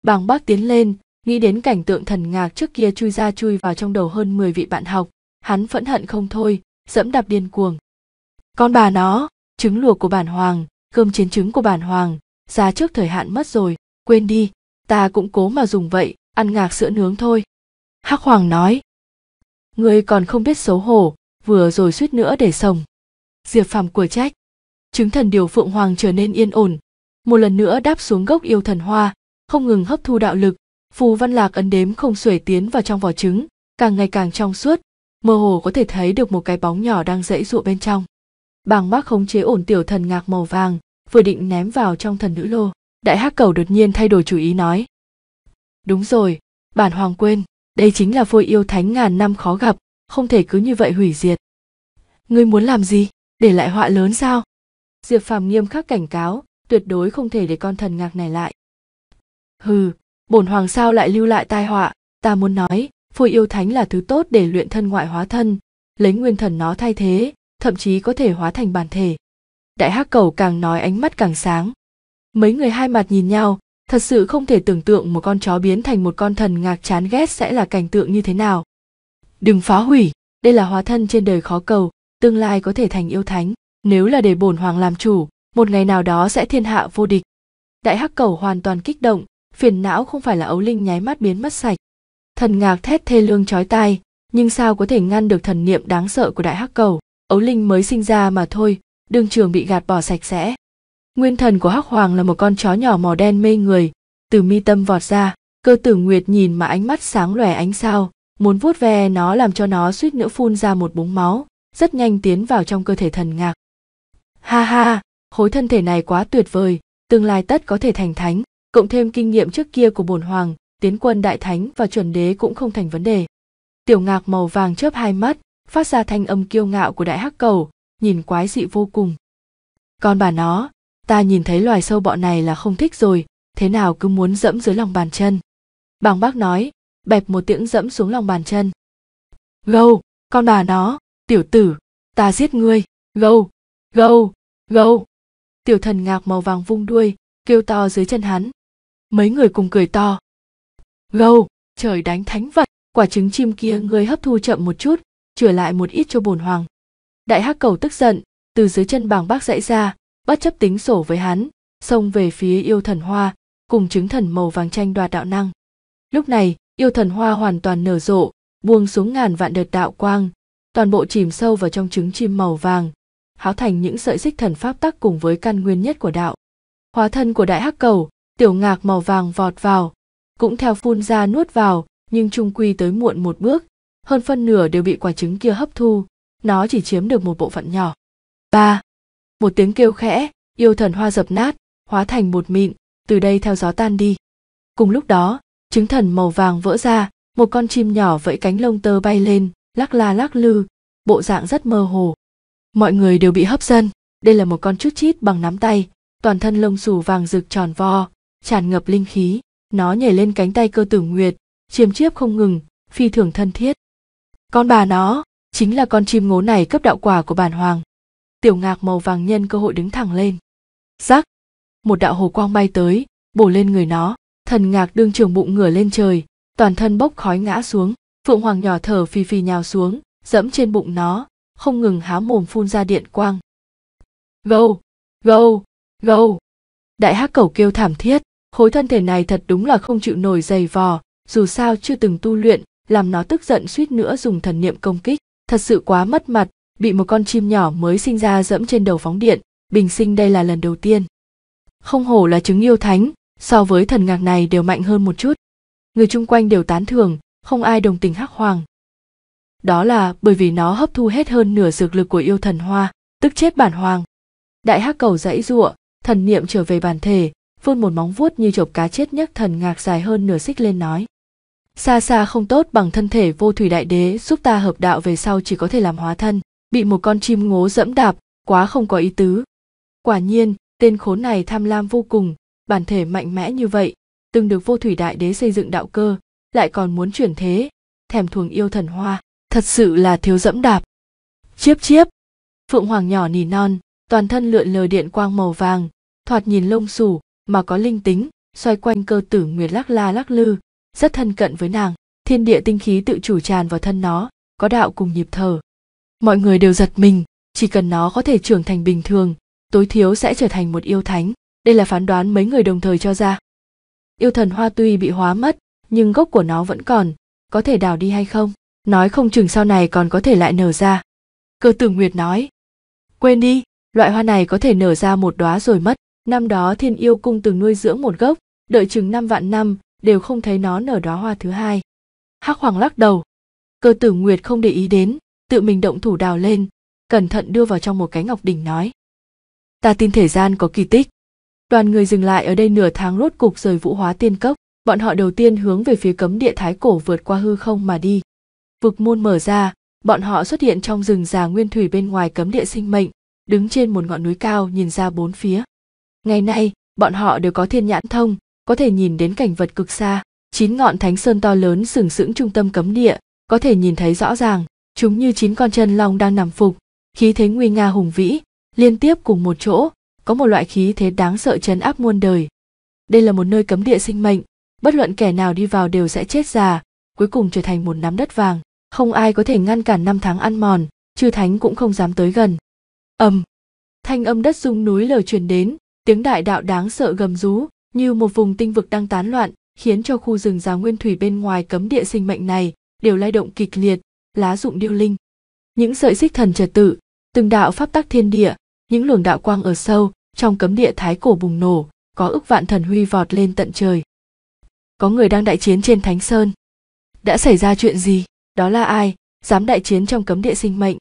bàng bác tiến lên Nghĩ đến cảnh tượng thần ngạc trước kia chui ra chui vào trong đầu hơn 10 vị bạn học, hắn phẫn hận không thôi, dẫm đạp điên cuồng. Con bà nó, trứng luộc của bản hoàng, cơm chiến trứng của bản hoàng, ra trước thời hạn mất rồi, quên đi, ta cũng cố mà dùng vậy, ăn ngạc sữa nướng thôi. Hắc hoàng nói. người còn không biết xấu hổ, vừa rồi suýt nữa để sồng. Diệp phàm của trách. Chứng thần điều phượng hoàng trở nên yên ổn, một lần nữa đáp xuống gốc yêu thần hoa, không ngừng hấp thu đạo lực, phù văn lạc ấn đếm không xuể tiến vào trong vỏ trứng càng ngày càng trong suốt mơ hồ có thể thấy được một cái bóng nhỏ đang dãy dụ bên trong bàng mác khống chế ổn tiểu thần ngạc màu vàng vừa định ném vào trong thần nữ lô đại hắc cầu đột nhiên thay đổi chủ ý nói đúng rồi bản hoàng quên đây chính là phôi yêu thánh ngàn năm khó gặp không thể cứ như vậy hủy diệt ngươi muốn làm gì để lại họa lớn sao diệp phàm nghiêm khắc cảnh cáo tuyệt đối không thể để con thần ngạc này lại hừ bổn hoàng sao lại lưu lại tai họa ta muốn nói phôi yêu thánh là thứ tốt để luyện thân ngoại hóa thân lấy nguyên thần nó thay thế thậm chí có thể hóa thành bản thể đại hắc cầu càng nói ánh mắt càng sáng mấy người hai mặt nhìn nhau thật sự không thể tưởng tượng một con chó biến thành một con thần ngạc chán ghét sẽ là cảnh tượng như thế nào đừng phá hủy đây là hóa thân trên đời khó cầu tương lai có thể thành yêu thánh nếu là để bổn hoàng làm chủ một ngày nào đó sẽ thiên hạ vô địch đại hắc cầu hoàn toàn kích động phiền não không phải là ấu linh nháy mắt biến mất sạch thần ngạc thét thê lương chói tai nhưng sao có thể ngăn được thần niệm đáng sợ của đại hắc cầu ấu linh mới sinh ra mà thôi đương trường bị gạt bỏ sạch sẽ nguyên thần của hắc hoàng là một con chó nhỏ màu đen mê người từ mi tâm vọt ra cơ tử nguyệt nhìn mà ánh mắt sáng lòe ánh sao muốn vuốt ve nó làm cho nó suýt nữa phun ra một búng máu rất nhanh tiến vào trong cơ thể thần ngạc ha ha khối thân thể này quá tuyệt vời tương lai tất có thể thành thánh cộng thêm kinh nghiệm trước kia của bổn hoàng tiến quân đại thánh và chuẩn đế cũng không thành vấn đề tiểu ngạc màu vàng chớp hai mắt phát ra thanh âm kiêu ngạo của đại hắc cầu nhìn quái dị vô cùng con bà nó ta nhìn thấy loài sâu bọ này là không thích rồi thế nào cứ muốn dẫm dưới lòng bàn chân bàng bác nói bẹp một tiếng dẫm xuống lòng bàn chân gâu con bà nó tiểu tử ta giết ngươi gâu gâu gâu tiểu thần ngạc màu vàng vung đuôi kêu to dưới chân hắn mấy người cùng cười to gâu trời đánh thánh vật quả trứng chim kia ngươi hấp thu chậm một chút chừa lại một ít cho bổn hoàng đại hắc cầu tức giận từ dưới chân bàng bác dãy ra bất chấp tính sổ với hắn xông về phía yêu thần hoa cùng trứng thần màu vàng tranh đoạt đạo năng lúc này yêu thần hoa hoàn toàn nở rộ buông xuống ngàn vạn đợt đạo quang toàn bộ chìm sâu vào trong trứng chim màu vàng háo thành những sợi xích thần pháp tắc cùng với căn nguyên nhất của đạo hóa thân của đại hắc cầu tiểu ngạc màu vàng vọt vào cũng theo phun ra nuốt vào nhưng trung quy tới muộn một bước hơn phân nửa đều bị quả trứng kia hấp thu nó chỉ chiếm được một bộ phận nhỏ ba một tiếng kêu khẽ yêu thần hoa dập nát hóa thành bột mịn từ đây theo gió tan đi cùng lúc đó trứng thần màu vàng vỡ ra một con chim nhỏ vẫy cánh lông tơ bay lên lắc la lắc lư bộ dạng rất mơ hồ mọi người đều bị hấp dân đây là một con chút chít bằng nắm tay toàn thân lông xù vàng rực tròn vo tràn ngập linh khí nó nhảy lên cánh tay cơ tử nguyệt chiêm chiếp không ngừng phi thường thân thiết con bà nó chính là con chim ngố này cấp đạo quả của bản hoàng tiểu ngạc màu vàng nhân cơ hội đứng thẳng lên rắc một đạo hồ quang bay tới bổ lên người nó thần ngạc đương trường bụng ngửa lên trời toàn thân bốc khói ngã xuống phượng hoàng nhỏ thở phì phì nhào xuống dẫm trên bụng nó không ngừng há mồm phun ra điện quang gâu gâu gâu đại hắc cẩu kêu thảm thiết khối thân thể này thật đúng là không chịu nổi dày vò dù sao chưa từng tu luyện làm nó tức giận suýt nữa dùng thần niệm công kích thật sự quá mất mặt bị một con chim nhỏ mới sinh ra dẫm trên đầu phóng điện bình sinh đây là lần đầu tiên không hổ là chứng yêu thánh so với thần ngạc này đều mạnh hơn một chút người chung quanh đều tán thưởng không ai đồng tình hắc hoàng đó là bởi vì nó hấp thu hết hơn nửa dược lực của yêu thần hoa tức chết bản hoàng đại hắc cầu dãy giụa thần niệm trở về bản thể vươn một móng vuốt như chộp cá chết nhấc thần ngạc dài hơn nửa xích lên nói xa xa không tốt bằng thân thể vô thủy đại đế giúp ta hợp đạo về sau chỉ có thể làm hóa thân bị một con chim ngố dẫm đạp quá không có ý tứ quả nhiên tên khốn này tham lam vô cùng bản thể mạnh mẽ như vậy từng được vô thủy đại đế xây dựng đạo cơ lại còn muốn chuyển thế thèm thuồng yêu thần hoa thật sự là thiếu dẫm đạp chiếp chiếp phượng hoàng nhỏ nỉ non toàn thân lượn lờ điện quang màu vàng thoạt nhìn lông xù mà có linh tính xoay quanh cơ tử nguyệt lắc la lắc lư rất thân cận với nàng thiên địa tinh khí tự chủ tràn vào thân nó có đạo cùng nhịp thở mọi người đều giật mình chỉ cần nó có thể trưởng thành bình thường tối thiếu sẽ trở thành một yêu thánh đây là phán đoán mấy người đồng thời cho ra yêu thần hoa tuy bị hóa mất nhưng gốc của nó vẫn còn có thể đào đi hay không nói không chừng sau này còn có thể lại nở ra cơ tử nguyệt nói quên đi loại hoa này có thể nở ra một đóa rồi mất Năm đó Thiên Yêu Cung từng nuôi dưỡng một gốc, đợi chừng năm vạn năm, đều không thấy nó nở đóa hoa thứ hai. Hắc Hoàng lắc đầu. Cơ Tử Nguyệt không để ý đến, tự mình động thủ đào lên, cẩn thận đưa vào trong một cái ngọc đỉnh nói. Ta tin thể gian có kỳ tích. Đoàn người dừng lại ở đây nửa tháng rốt cục rời vũ hóa tiên cốc, bọn họ đầu tiên hướng về phía cấm địa thái cổ vượt qua hư không mà đi. Vực môn mở ra, bọn họ xuất hiện trong rừng già nguyên thủy bên ngoài cấm địa sinh mệnh, đứng trên một ngọn núi cao nhìn ra bốn phía. Ngày nay, bọn họ đều có thiên nhãn thông, có thể nhìn đến cảnh vật cực xa, chín ngọn thánh sơn to lớn sừng sững trung tâm cấm địa, có thể nhìn thấy rõ ràng, chúng như chín con chân long đang nằm phục, khí thế nguy nga hùng vĩ, liên tiếp cùng một chỗ, có một loại khí thế đáng sợ chấn áp muôn đời. Đây là một nơi cấm địa sinh mệnh, bất luận kẻ nào đi vào đều sẽ chết già, cuối cùng trở thành một nắm đất vàng, không ai có thể ngăn cản năm tháng ăn mòn, chư thánh cũng không dám tới gần. Ầm. Thanh âm đất rung núi lở truyền đến, tiếng đại đạo đáng sợ gầm rú như một vùng tinh vực đang tán loạn khiến cho khu rừng già nguyên thủy bên ngoài cấm địa sinh mệnh này đều lay động kịch liệt lá rụng điêu linh những sợi xích thần trật tự từng đạo pháp tắc thiên địa những luồng đạo quang ở sâu trong cấm địa thái cổ bùng nổ có ức vạn thần huy vọt lên tận trời có người đang đại chiến trên thánh sơn đã xảy ra chuyện gì đó là ai dám đại chiến trong cấm địa sinh mệnh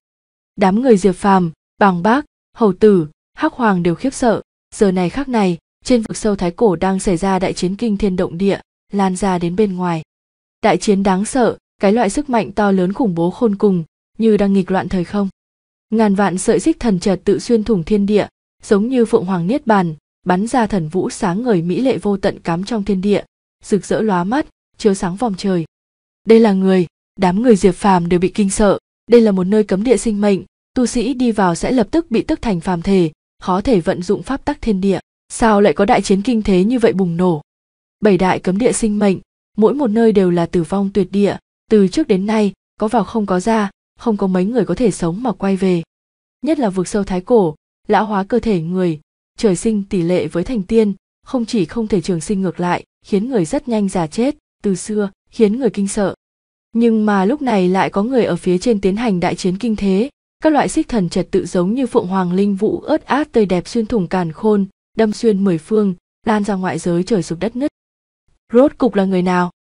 đám người diệp phàm bàng bác hầu tử hắc hoàng đều khiếp sợ giờ này khác này trên vực sâu thái cổ đang xảy ra đại chiến kinh thiên động địa lan ra đến bên ngoài đại chiến đáng sợ cái loại sức mạnh to lớn khủng bố khôn cùng như đang nghịch loạn thời không ngàn vạn sợi xích thần chợt tự xuyên thủng thiên địa giống như phượng hoàng niết bàn bắn ra thần vũ sáng ngời mỹ lệ vô tận cắm trong thiên địa rực rỡ lóa mắt chiếu sáng vòng trời đây là người đám người diệp phàm đều bị kinh sợ đây là một nơi cấm địa sinh mệnh tu sĩ đi vào sẽ lập tức bị tức thành phàm thể khó thể vận dụng pháp tắc thiên địa sao lại có đại chiến kinh thế như vậy bùng nổ bảy đại cấm địa sinh mệnh mỗi một nơi đều là tử vong tuyệt địa từ trước đến nay có vào không có ra không có mấy người có thể sống mà quay về nhất là vực sâu thái cổ lão hóa cơ thể người trời sinh tỷ lệ với thành tiên không chỉ không thể trường sinh ngược lại khiến người rất nhanh già chết từ xưa khiến người kinh sợ nhưng mà lúc này lại có người ở phía trên tiến hành đại chiến kinh thế các loại xích thần trật tự giống như phượng hoàng linh vũ ớt át tươi đẹp xuyên thủng càn khôn đâm xuyên mười phương lan ra ngoại giới trời sụp đất nứt rốt cục là người nào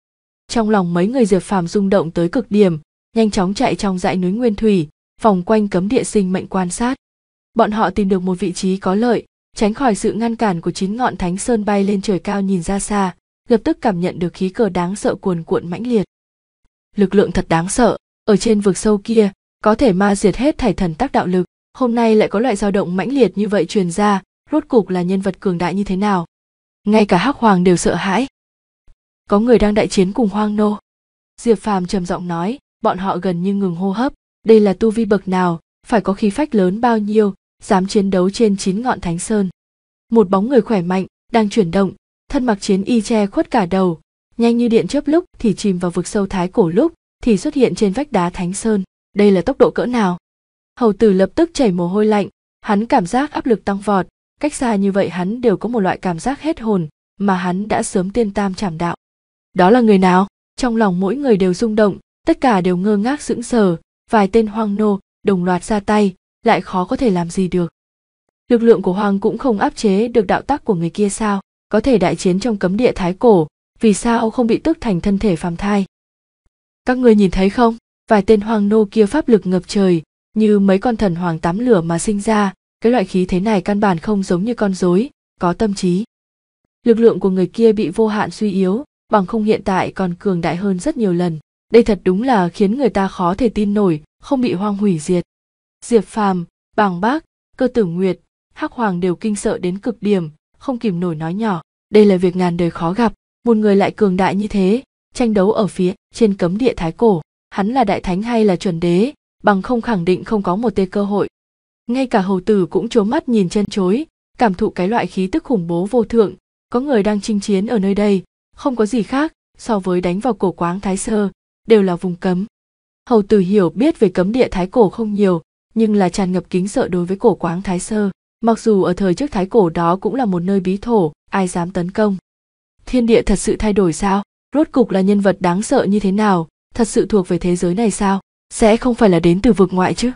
trong lòng mấy người diệp phàm rung động tới cực điểm nhanh chóng chạy trong dãy núi nguyên thủy vòng quanh cấm địa sinh mệnh quan sát bọn họ tìm được một vị trí có lợi tránh khỏi sự ngăn cản của chín ngọn thánh sơn bay lên trời cao nhìn ra xa lập tức cảm nhận được khí cờ đáng sợ cuồn cuộn mãnh liệt lực lượng thật đáng sợ ở trên vực sâu kia có thể ma diệt hết thảy thần tác đạo lực hôm nay lại có loại dao động mãnh liệt như vậy truyền ra rốt cục là nhân vật cường đại như thế nào ngay cả hắc hoàng đều sợ hãi có người đang đại chiến cùng hoang nô diệp phàm trầm giọng nói bọn họ gần như ngừng hô hấp đây là tu vi bậc nào phải có khí phách lớn bao nhiêu dám chiến đấu trên chín ngọn thánh sơn một bóng người khỏe mạnh đang chuyển động thân mặc chiến y che khuất cả đầu nhanh như điện chớp lúc thì chìm vào vực sâu thái cổ lúc thì xuất hiện trên vách đá thánh sơn đây là tốc độ cỡ nào hầu tử lập tức chảy mồ hôi lạnh hắn cảm giác áp lực tăng vọt cách xa như vậy hắn đều có một loại cảm giác hết hồn mà hắn đã sớm tiên tam trảm đạo đó là người nào trong lòng mỗi người đều rung động tất cả đều ngơ ngác sững sờ vài tên hoang nô đồng loạt ra tay lại khó có thể làm gì được lực lượng của hoàng cũng không áp chế được đạo tác của người kia sao có thể đại chiến trong cấm địa thái cổ vì sao không bị tức thành thân thể phàm thai các ngươi nhìn thấy không vài tên hoang nô kia pháp lực ngập trời như mấy con thần hoàng tắm lửa mà sinh ra cái loại khí thế này căn bản không giống như con rối có tâm trí lực lượng của người kia bị vô hạn suy yếu bằng không hiện tại còn cường đại hơn rất nhiều lần đây thật đúng là khiến người ta khó thể tin nổi không bị hoang hủy diệt diệp phàm bàng bác cơ tử nguyệt hắc hoàng đều kinh sợ đến cực điểm không kìm nổi nói nhỏ đây là việc ngàn đời khó gặp một người lại cường đại như thế tranh đấu ở phía trên cấm địa thái cổ hắn là đại thánh hay là chuẩn đế bằng không khẳng định không có một tê cơ hội ngay cả hầu tử cũng trố mắt nhìn chân chối cảm thụ cái loại khí tức khủng bố vô thượng có người đang chinh chiến ở nơi đây không có gì khác so với đánh vào cổ quáng thái sơ đều là vùng cấm hầu tử hiểu biết về cấm địa thái cổ không nhiều nhưng là tràn ngập kính sợ đối với cổ quáng thái sơ mặc dù ở thời trước thái cổ đó cũng là một nơi bí thổ ai dám tấn công thiên địa thật sự thay đổi sao rốt cục là nhân vật đáng sợ như thế nào thật sự thuộc về thế giới này sao sẽ không phải là đến từ vực ngoại chứ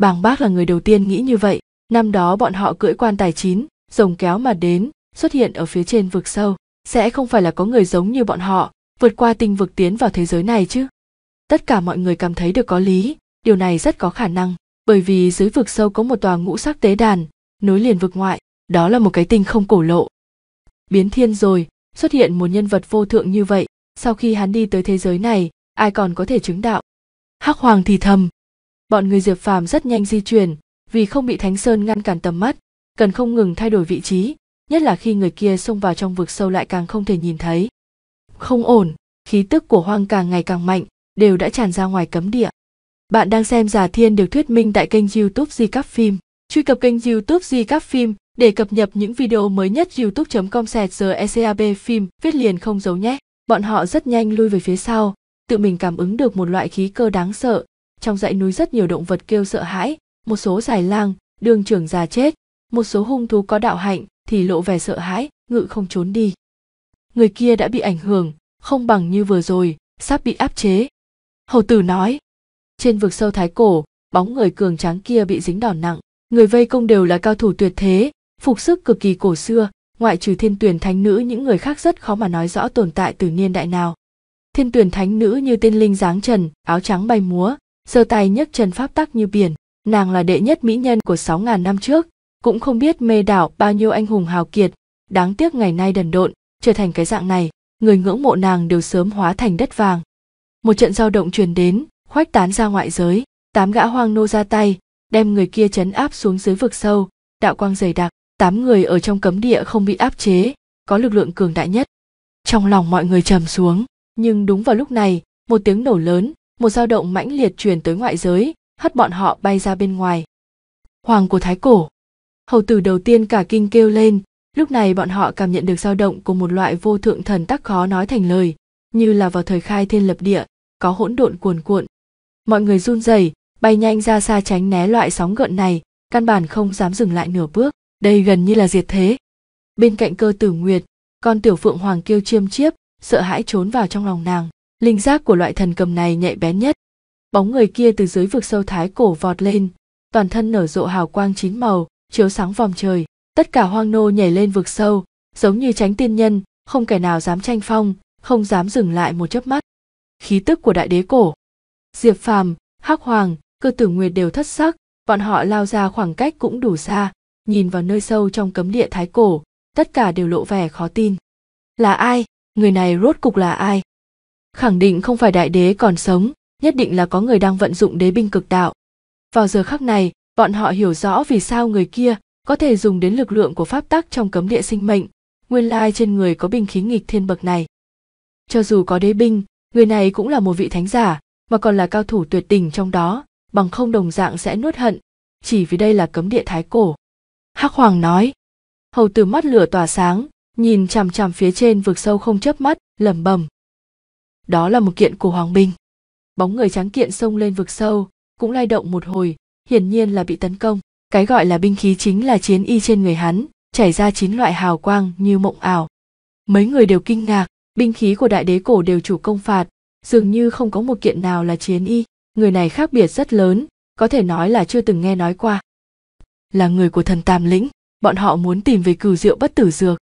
bàng bác là người đầu tiên nghĩ như vậy năm đó bọn họ cưỡi quan tài chín rồng kéo mà đến xuất hiện ở phía trên vực sâu sẽ không phải là có người giống như bọn họ vượt qua tinh vực tiến vào thế giới này chứ tất cả mọi người cảm thấy được có lý điều này rất có khả năng bởi vì dưới vực sâu có một tòa ngũ sắc tế đàn nối liền vực ngoại đó là một cái tinh không cổ lộ biến thiên rồi xuất hiện một nhân vật vô thượng như vậy sau khi hắn đi tới thế giới này ai còn có thể chứng đạo hắc hoàng thì thầm bọn người diệp phàm rất nhanh di chuyển vì không bị thánh sơn ngăn cản tầm mắt cần không ngừng thay đổi vị trí nhất là khi người kia xông vào trong vực sâu lại càng không thể nhìn thấy không ổn khí tức của hoang càng ngày càng mạnh đều đã tràn ra ngoài cấm địa bạn đang xem giả thiên được thuyết minh tại kênh youtube di các phim truy cập kênh youtube di các phim để cập nhật những video mới nhất youtube com sẹt giờ ecav phim viết liền không giấu nhé bọn họ rất nhanh lui về phía sau tự mình cảm ứng được một loại khí cơ đáng sợ trong dãy núi rất nhiều động vật kêu sợ hãi một số dài lang đường trưởng già chết một số hung thú có đạo hạnh thì lộ vẻ sợ hãi ngự không trốn đi người kia đã bị ảnh hưởng không bằng như vừa rồi sắp bị áp chế hầu tử nói trên vực sâu thái cổ bóng người cường tráng kia bị dính đòn nặng người vây công đều là cao thủ tuyệt thế phục sức cực kỳ cổ xưa ngoại trừ thiên tuyển thánh nữ những người khác rất khó mà nói rõ tồn tại từ niên đại nào thiên tuyển thánh nữ như tiên linh dáng trần áo trắng bay múa giơ tay nhấc chân pháp tắc như biển nàng là đệ nhất mỹ nhân của sáu ngàn năm trước cũng không biết mê đảo bao nhiêu anh hùng hào kiệt đáng tiếc ngày nay đần độn trở thành cái dạng này người ngưỡng mộ nàng đều sớm hóa thành đất vàng một trận dao động truyền đến khoách tán ra ngoại giới tám gã hoang nô ra tay đem người kia chấn áp xuống dưới vực sâu đạo quang dày đặc tám người ở trong cấm địa không bị áp chế có lực lượng cường đại nhất trong lòng mọi người trầm xuống nhưng đúng vào lúc này một tiếng nổ lớn một dao động mãnh liệt truyền tới ngoại giới hất bọn họ bay ra bên ngoài hoàng của thái cổ hầu tử đầu tiên cả kinh kêu lên lúc này bọn họ cảm nhận được dao động của một loại vô thượng thần tắc khó nói thành lời như là vào thời khai thiên lập địa có hỗn độn cuồn cuộn mọi người run rẩy bay nhanh ra xa tránh né loại sóng gợn này căn bản không dám dừng lại nửa bước đây gần như là diệt thế bên cạnh cơ tử nguyệt con tiểu phượng hoàng kêu chiêm chiếp sợ hãi trốn vào trong lòng nàng linh giác của loại thần cầm này nhạy bén nhất bóng người kia từ dưới vực sâu thái cổ vọt lên toàn thân nở rộ hào quang chín màu chiếu sáng vòng trời tất cả hoang nô nhảy lên vực sâu giống như tránh tiên nhân không kẻ nào dám tranh phong không dám dừng lại một chớp mắt khí tức của đại đế cổ diệp phàm hắc hoàng cơ tử nguyệt đều thất sắc bọn họ lao ra khoảng cách cũng đủ xa nhìn vào nơi sâu trong cấm địa thái cổ tất cả đều lộ vẻ khó tin là ai người này rốt cục là ai khẳng định không phải đại đế còn sống nhất định là có người đang vận dụng đế binh cực đạo vào giờ khắc này bọn họ hiểu rõ vì sao người kia có thể dùng đến lực lượng của pháp tắc trong cấm địa sinh mệnh nguyên lai trên người có binh khí nghịch thiên bậc này cho dù có đế binh người này cũng là một vị thánh giả mà còn là cao thủ tuyệt đỉnh trong đó bằng không đồng dạng sẽ nuốt hận chỉ vì đây là cấm địa thái cổ hắc hoàng nói hầu từ mắt lửa tỏa sáng nhìn chằm chằm phía trên vực sâu không chớp mắt lẩm bẩm đó là một kiện của hoàng binh bóng người trắng kiện xông lên vực sâu cũng lay động một hồi hiển nhiên là bị tấn công cái gọi là binh khí chính là chiến y trên người hắn chảy ra chín loại hào quang như mộng ảo mấy người đều kinh ngạc binh khí của đại đế cổ đều chủ công phạt dường như không có một kiện nào là chiến y người này khác biệt rất lớn có thể nói là chưa từng nghe nói qua là người của thần tam lĩnh bọn họ muốn tìm về cừu rượu bất tử dược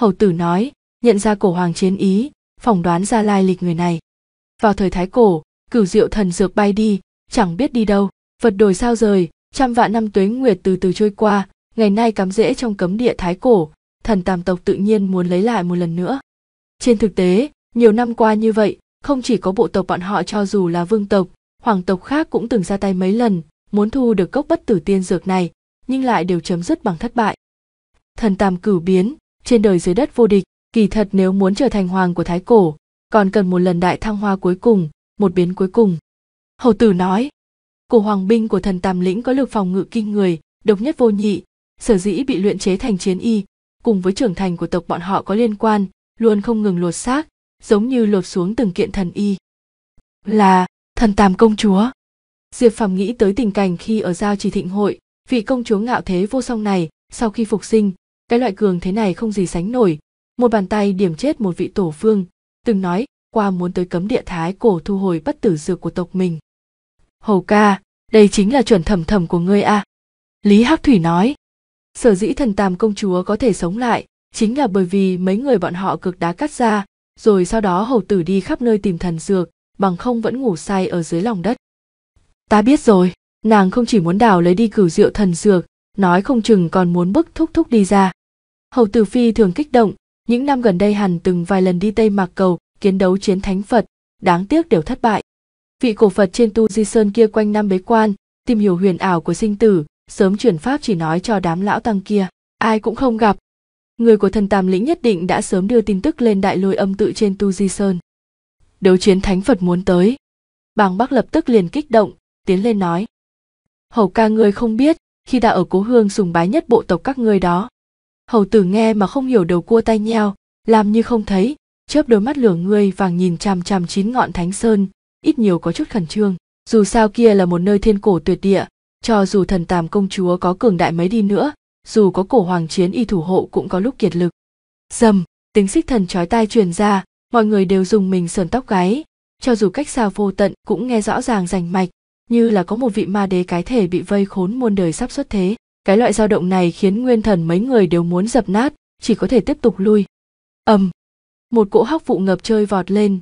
hầu tử nói nhận ra cổ hoàng chiến ý phỏng đoán ra lai lịch người này vào thời thái cổ cửu diệu thần dược bay đi chẳng biết đi đâu vật đổi sao rời trăm vạn năm tuế nguyệt từ từ trôi qua ngày nay cắm rễ trong cấm địa thái cổ thần tam tộc tự nhiên muốn lấy lại một lần nữa trên thực tế nhiều năm qua như vậy không chỉ có bộ tộc bọn họ cho dù là vương tộc hoàng tộc khác cũng từng ra tay mấy lần muốn thu được cốc bất tử tiên dược này nhưng lại đều chấm dứt bằng thất bại thần tam cửu biến trên đời dưới đất vô địch kỳ thật nếu muốn trở thành hoàng của thái cổ còn cần một lần đại thăng hoa cuối cùng một biến cuối cùng hầu tử nói cổ hoàng binh của thần tam lĩnh có lực phòng ngự kinh người độc nhất vô nhị sở dĩ bị luyện chế thành chiến y cùng với trưởng thành của tộc bọn họ có liên quan luôn không ngừng lột xác giống như lột xuống từng kiện thần y là thần tam công chúa diệp phàm nghĩ tới tình cảnh khi ở giao trì thịnh hội vị công chúa ngạo thế vô song này sau khi phục sinh cái loại cường thế này không gì sánh nổi một bàn tay điểm chết một vị tổ phương từng nói qua muốn tới cấm địa thái cổ thu hồi bất tử dược của tộc mình hầu ca đây chính là chuẩn thẩm thẩm của ngươi à lý hắc thủy nói sở dĩ thần tam công chúa có thể sống lại chính là bởi vì mấy người bọn họ cực đá cắt ra rồi sau đó hầu tử đi khắp nơi tìm thần dược bằng không vẫn ngủ say ở dưới lòng đất ta biết rồi nàng không chỉ muốn đào lấy đi cửu rượu thần dược nói không chừng còn muốn bức thúc thúc đi ra hầu tử phi thường kích động những năm gần đây hẳn từng vài lần đi tây mạc cầu kiến đấu chiến thánh phật đáng tiếc đều thất bại vị cổ phật trên tu di sơn kia quanh năm bế quan tìm hiểu huyền ảo của sinh tử sớm chuyển pháp chỉ nói cho đám lão tăng kia ai cũng không gặp người của thần tam lĩnh nhất định đã sớm đưa tin tức lên đại lôi âm tự trên tu di sơn đấu chiến thánh phật muốn tới bàng bắc lập tức liền kích động tiến lên nói hầu ca ngươi không biết khi đã ở cố hương sùng bái nhất bộ tộc các ngươi đó hầu tử nghe mà không hiểu đầu cua tay nheo làm như không thấy chớp đôi mắt lửa ngươi vàng nhìn chằm chằm chín ngọn thánh sơn ít nhiều có chút khẩn trương dù sao kia là một nơi thiên cổ tuyệt địa cho dù thần tàm công chúa có cường đại mấy đi nữa dù có cổ hoàng chiến y thủ hộ cũng có lúc kiệt lực dầm tiếng xích thần chói tai truyền ra mọi người đều dùng mình sờn tóc gáy cho dù cách xa vô tận cũng nghe rõ ràng rành mạch như là có một vị ma đế cái thể bị vây khốn muôn đời sắp xuất thế cái loại dao động này khiến nguyên thần mấy người đều muốn dập nát chỉ có thể tiếp tục lui ầm một cỗ hắc vụ ngập chơi vọt lên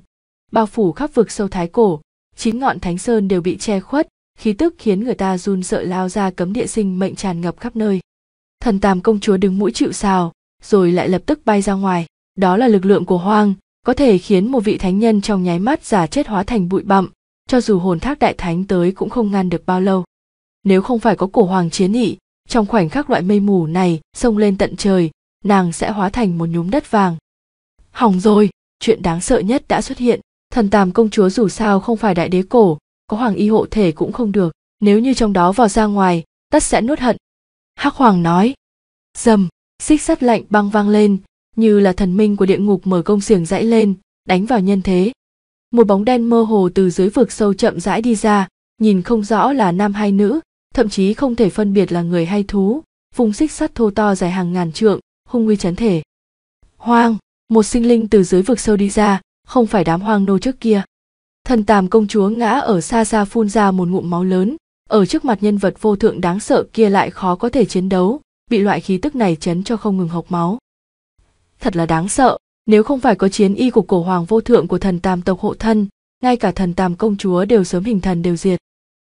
bao phủ khắp vực sâu thái cổ chín ngọn thánh sơn đều bị che khuất khí tức khiến người ta run sợ lao ra cấm địa sinh mệnh tràn ngập khắp nơi thần tàm công chúa đứng mũi chịu sào rồi lại lập tức bay ra ngoài đó là lực lượng của hoang có thể khiến một vị thánh nhân trong nháy mắt giả chết hóa thành bụi bặm cho dù hồn thác đại thánh tới cũng không ngăn được bao lâu nếu không phải có cổ hoàng chiến ị trong khoảnh khắc loại mây mù này xông lên tận trời nàng sẽ hóa thành một nhúm đất vàng hỏng rồi chuyện đáng sợ nhất đã xuất hiện thần tàm công chúa dù sao không phải đại đế cổ có hoàng y hộ thể cũng không được nếu như trong đó vào ra ngoài tất sẽ nuốt hận hắc hoàng nói dầm xích sắt lạnh băng vang lên như là thần minh của địa ngục mở công xiềng dãy lên đánh vào nhân thế một bóng đen mơ hồ từ dưới vực sâu chậm rãi đi ra nhìn không rõ là nam hay nữ thậm chí không thể phân biệt là người hay thú vùng xích sắt thô to dài hàng ngàn trượng hung uy chấn thể hoang một sinh linh từ dưới vực sâu đi ra không phải đám hoang nô trước kia thần tàm công chúa ngã ở xa xa phun ra một ngụm máu lớn ở trước mặt nhân vật vô thượng đáng sợ kia lại khó có thể chiến đấu bị loại khí tức này chấn cho không ngừng hộc máu thật là đáng sợ nếu không phải có chiến y của cổ hoàng vô thượng của thần tam tộc hộ thân ngay cả thần tam công chúa đều sớm hình thần đều diệt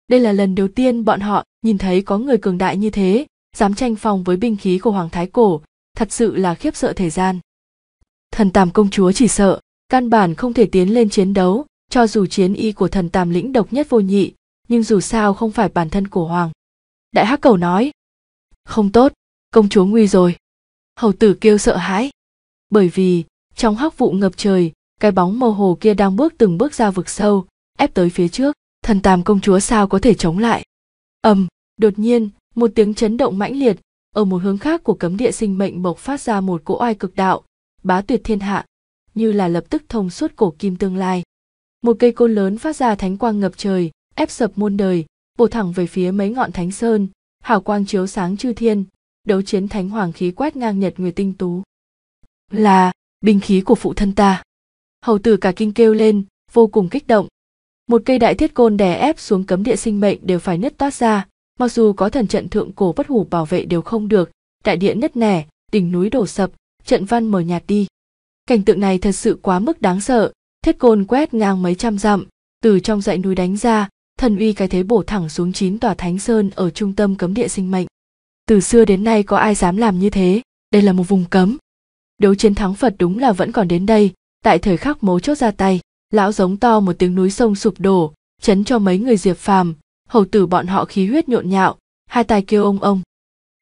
đây là lần đầu tiên bọn họ nhìn thấy có người cường đại như thế dám tranh phong với binh khí của hoàng thái cổ thật sự là khiếp sợ thời gian thần tam công chúa chỉ sợ căn bản không thể tiến lên chiến đấu cho dù chiến y của thần tam lĩnh độc nhất vô nhị nhưng dù sao không phải bản thân cổ hoàng đại hắc cầu nói không tốt công chúa nguy rồi hầu tử kêu sợ hãi bởi vì trong hắc vụ ngập trời cái bóng mơ hồ kia đang bước từng bước ra vực sâu ép tới phía trước thần tàm công chúa sao có thể chống lại ầm đột nhiên một tiếng chấn động mãnh liệt ở một hướng khác của cấm địa sinh mệnh bộc phát ra một cỗ oai cực đạo bá tuyệt thiên hạ như là lập tức thông suốt cổ kim tương lai một cây côn lớn phát ra thánh quang ngập trời ép sập muôn đời bổ thẳng về phía mấy ngọn thánh sơn hào quang chiếu sáng chư thiên đấu chiến thánh hoàng khí quét ngang nhật nguyệt tinh tú là binh khí của phụ thân ta hầu tử cả kinh kêu lên vô cùng kích động một cây đại thiết côn đè ép xuống cấm địa sinh mệnh đều phải nứt toát ra mặc dù có thần trận thượng cổ bất hủ bảo vệ đều không được đại địa nứt nẻ đỉnh núi đổ sập trận văn mờ nhạt đi cảnh tượng này thật sự quá mức đáng sợ thiết côn quét ngang mấy trăm dặm từ trong dãy núi đánh ra thần uy cái thế bổ thẳng xuống chín tòa thánh sơn ở trung tâm cấm địa sinh mệnh từ xưa đến nay có ai dám làm như thế đây là một vùng cấm đấu chiến thắng phật đúng là vẫn còn đến đây tại thời khắc mấu chốt ra tay lão giống to một tiếng núi sông sụp đổ chấn cho mấy người diệp phàm hầu tử bọn họ khí huyết nhộn nhạo hai tay kêu ông ông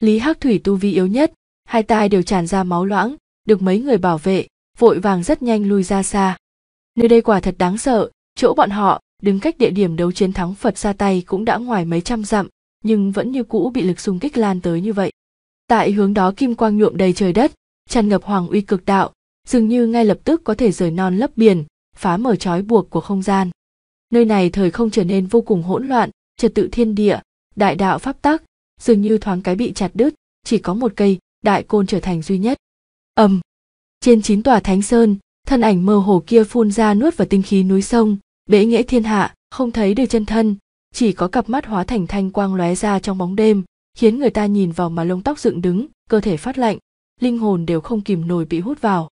lý hắc thủy tu vi yếu nhất hai tai đều tràn ra máu loãng được mấy người bảo vệ vội vàng rất nhanh lui ra xa nơi đây quả thật đáng sợ chỗ bọn họ đứng cách địa điểm đấu chiến thắng phật ra tay cũng đã ngoài mấy trăm dặm nhưng vẫn như cũ bị lực xung kích lan tới như vậy tại hướng đó kim quang nhuộm đầy trời đất tràn ngập hoàng uy cực đạo dường như ngay lập tức có thể rời non lấp biển phá mở trói buộc của không gian nơi này thời không trở nên vô cùng hỗn loạn trật tự thiên địa đại đạo pháp tắc dường như thoáng cái bị chặt đứt chỉ có một cây đại côn trở thành duy nhất ầm trên chín tòa thánh sơn thân ảnh mơ hồ kia phun ra nuốt vào tinh khí núi sông bệ nghĩa thiên hạ không thấy được chân thân chỉ có cặp mắt hóa thành thanh quang lóe ra trong bóng đêm khiến người ta nhìn vào mà lông tóc dựng đứng cơ thể phát lạnh linh hồn đều không kìm nổi bị hút vào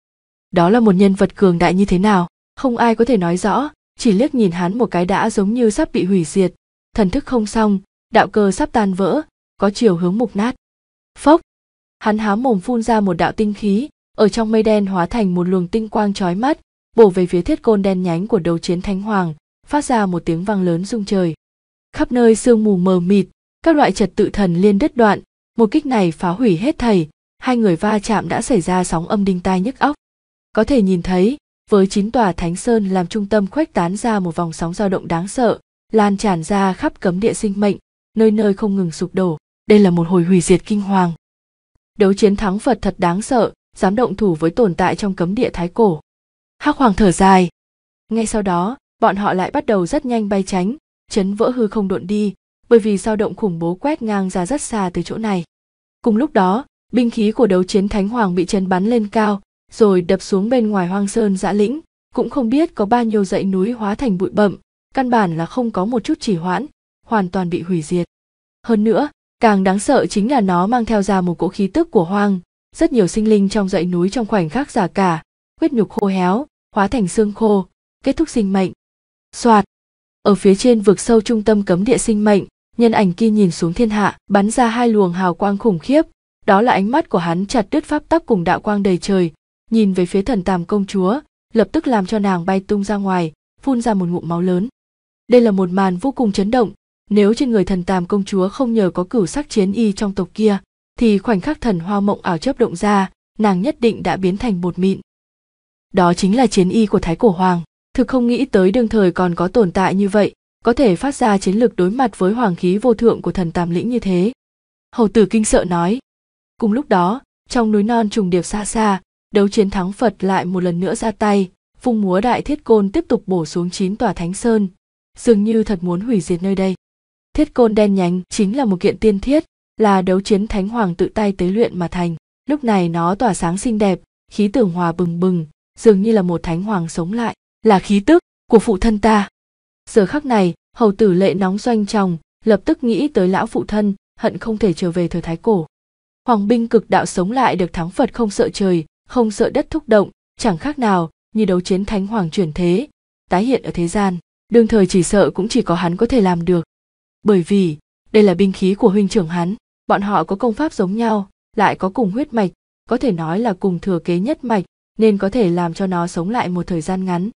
đó là một nhân vật cường đại như thế nào không ai có thể nói rõ chỉ liếc nhìn hắn một cái đã giống như sắp bị hủy diệt thần thức không xong đạo cơ sắp tan vỡ có chiều hướng mục nát phốc hắn há mồm phun ra một đạo tinh khí ở trong mây đen hóa thành một luồng tinh quang chói mắt bổ về phía thiết côn đen nhánh của đầu chiến thánh hoàng phát ra một tiếng vang lớn rung trời khắp nơi sương mù mờ mịt các loại trật tự thần liên đứt đoạn một kích này phá hủy hết thảy hai người va chạm đã xảy ra sóng âm đinh tai nhức óc. Có thể nhìn thấy, với chín tòa thánh sơn làm trung tâm khuếch tán ra một vòng sóng dao động đáng sợ, lan tràn ra khắp cấm địa sinh mệnh, nơi nơi không ngừng sụp đổ. Đây là một hồi hủy diệt kinh hoàng. Đấu chiến thắng Phật thật đáng sợ, dám động thủ với tồn tại trong cấm địa thái cổ. Hắc Hoàng thở dài. Ngay sau đó, bọn họ lại bắt đầu rất nhanh bay tránh, chấn vỡ hư không độn đi, bởi vì dao động khủng bố quét ngang ra rất xa từ chỗ này. Cùng lúc đó, binh khí của đấu chiến thánh hoàng bị chấn bắn lên cao rồi đập xuống bên ngoài hoang sơn dã lĩnh cũng không biết có bao nhiêu dãy núi hóa thành bụi bậm căn bản là không có một chút chỉ hoãn hoàn toàn bị hủy diệt hơn nữa càng đáng sợ chính là nó mang theo ra một cỗ khí tức của hoang rất nhiều sinh linh trong dãy núi trong khoảnh khắc già cả huyết nhục khô héo hóa thành xương khô kết thúc sinh mệnh soạt ở phía trên vực sâu trung tâm cấm địa sinh mệnh nhân ảnh kia nhìn xuống thiên hạ bắn ra hai luồng hào quang khủng khiếp đó là ánh mắt của hắn chặt đứt pháp tắc cùng đạo quang đầy trời nhìn về phía thần tàm công chúa lập tức làm cho nàng bay tung ra ngoài phun ra một ngụm máu lớn đây là một màn vô cùng chấn động nếu trên người thần tàm công chúa không nhờ có cửu sắc chiến y trong tộc kia thì khoảnh khắc thần hoa mộng ảo chớp động ra nàng nhất định đã biến thành bột mịn đó chính là chiến y của thái cổ hoàng thực không nghĩ tới đương thời còn có tồn tại như vậy có thể phát ra chiến lược đối mặt với hoàng khí vô thượng của thần tam lĩnh như thế hầu tử kinh sợ nói cùng lúc đó trong núi non trùng điệp xa xa đấu chiến thắng phật lại một lần nữa ra tay phung múa đại thiết côn tiếp tục bổ xuống chín tòa thánh sơn dường như thật muốn hủy diệt nơi đây thiết côn đen nhánh chính là một kiện tiên thiết là đấu chiến thánh hoàng tự tay tế luyện mà thành lúc này nó tỏa sáng xinh đẹp khí tưởng hòa bừng bừng dường như là một thánh hoàng sống lại là khí tức của phụ thân ta giờ khắc này hầu tử lệ nóng doanh chồng lập tức nghĩ tới lão phụ thân hận không thể trở về thời thái cổ Hoàng binh cực đạo sống lại được thắng Phật không sợ trời, không sợ đất thúc động, chẳng khác nào như đấu chiến thánh hoàng chuyển thế, tái hiện ở thế gian, đương thời chỉ sợ cũng chỉ có hắn có thể làm được. Bởi vì, đây là binh khí của huynh trưởng hắn, bọn họ có công pháp giống nhau, lại có cùng huyết mạch, có thể nói là cùng thừa kế nhất mạch, nên có thể làm cho nó sống lại một thời gian ngắn.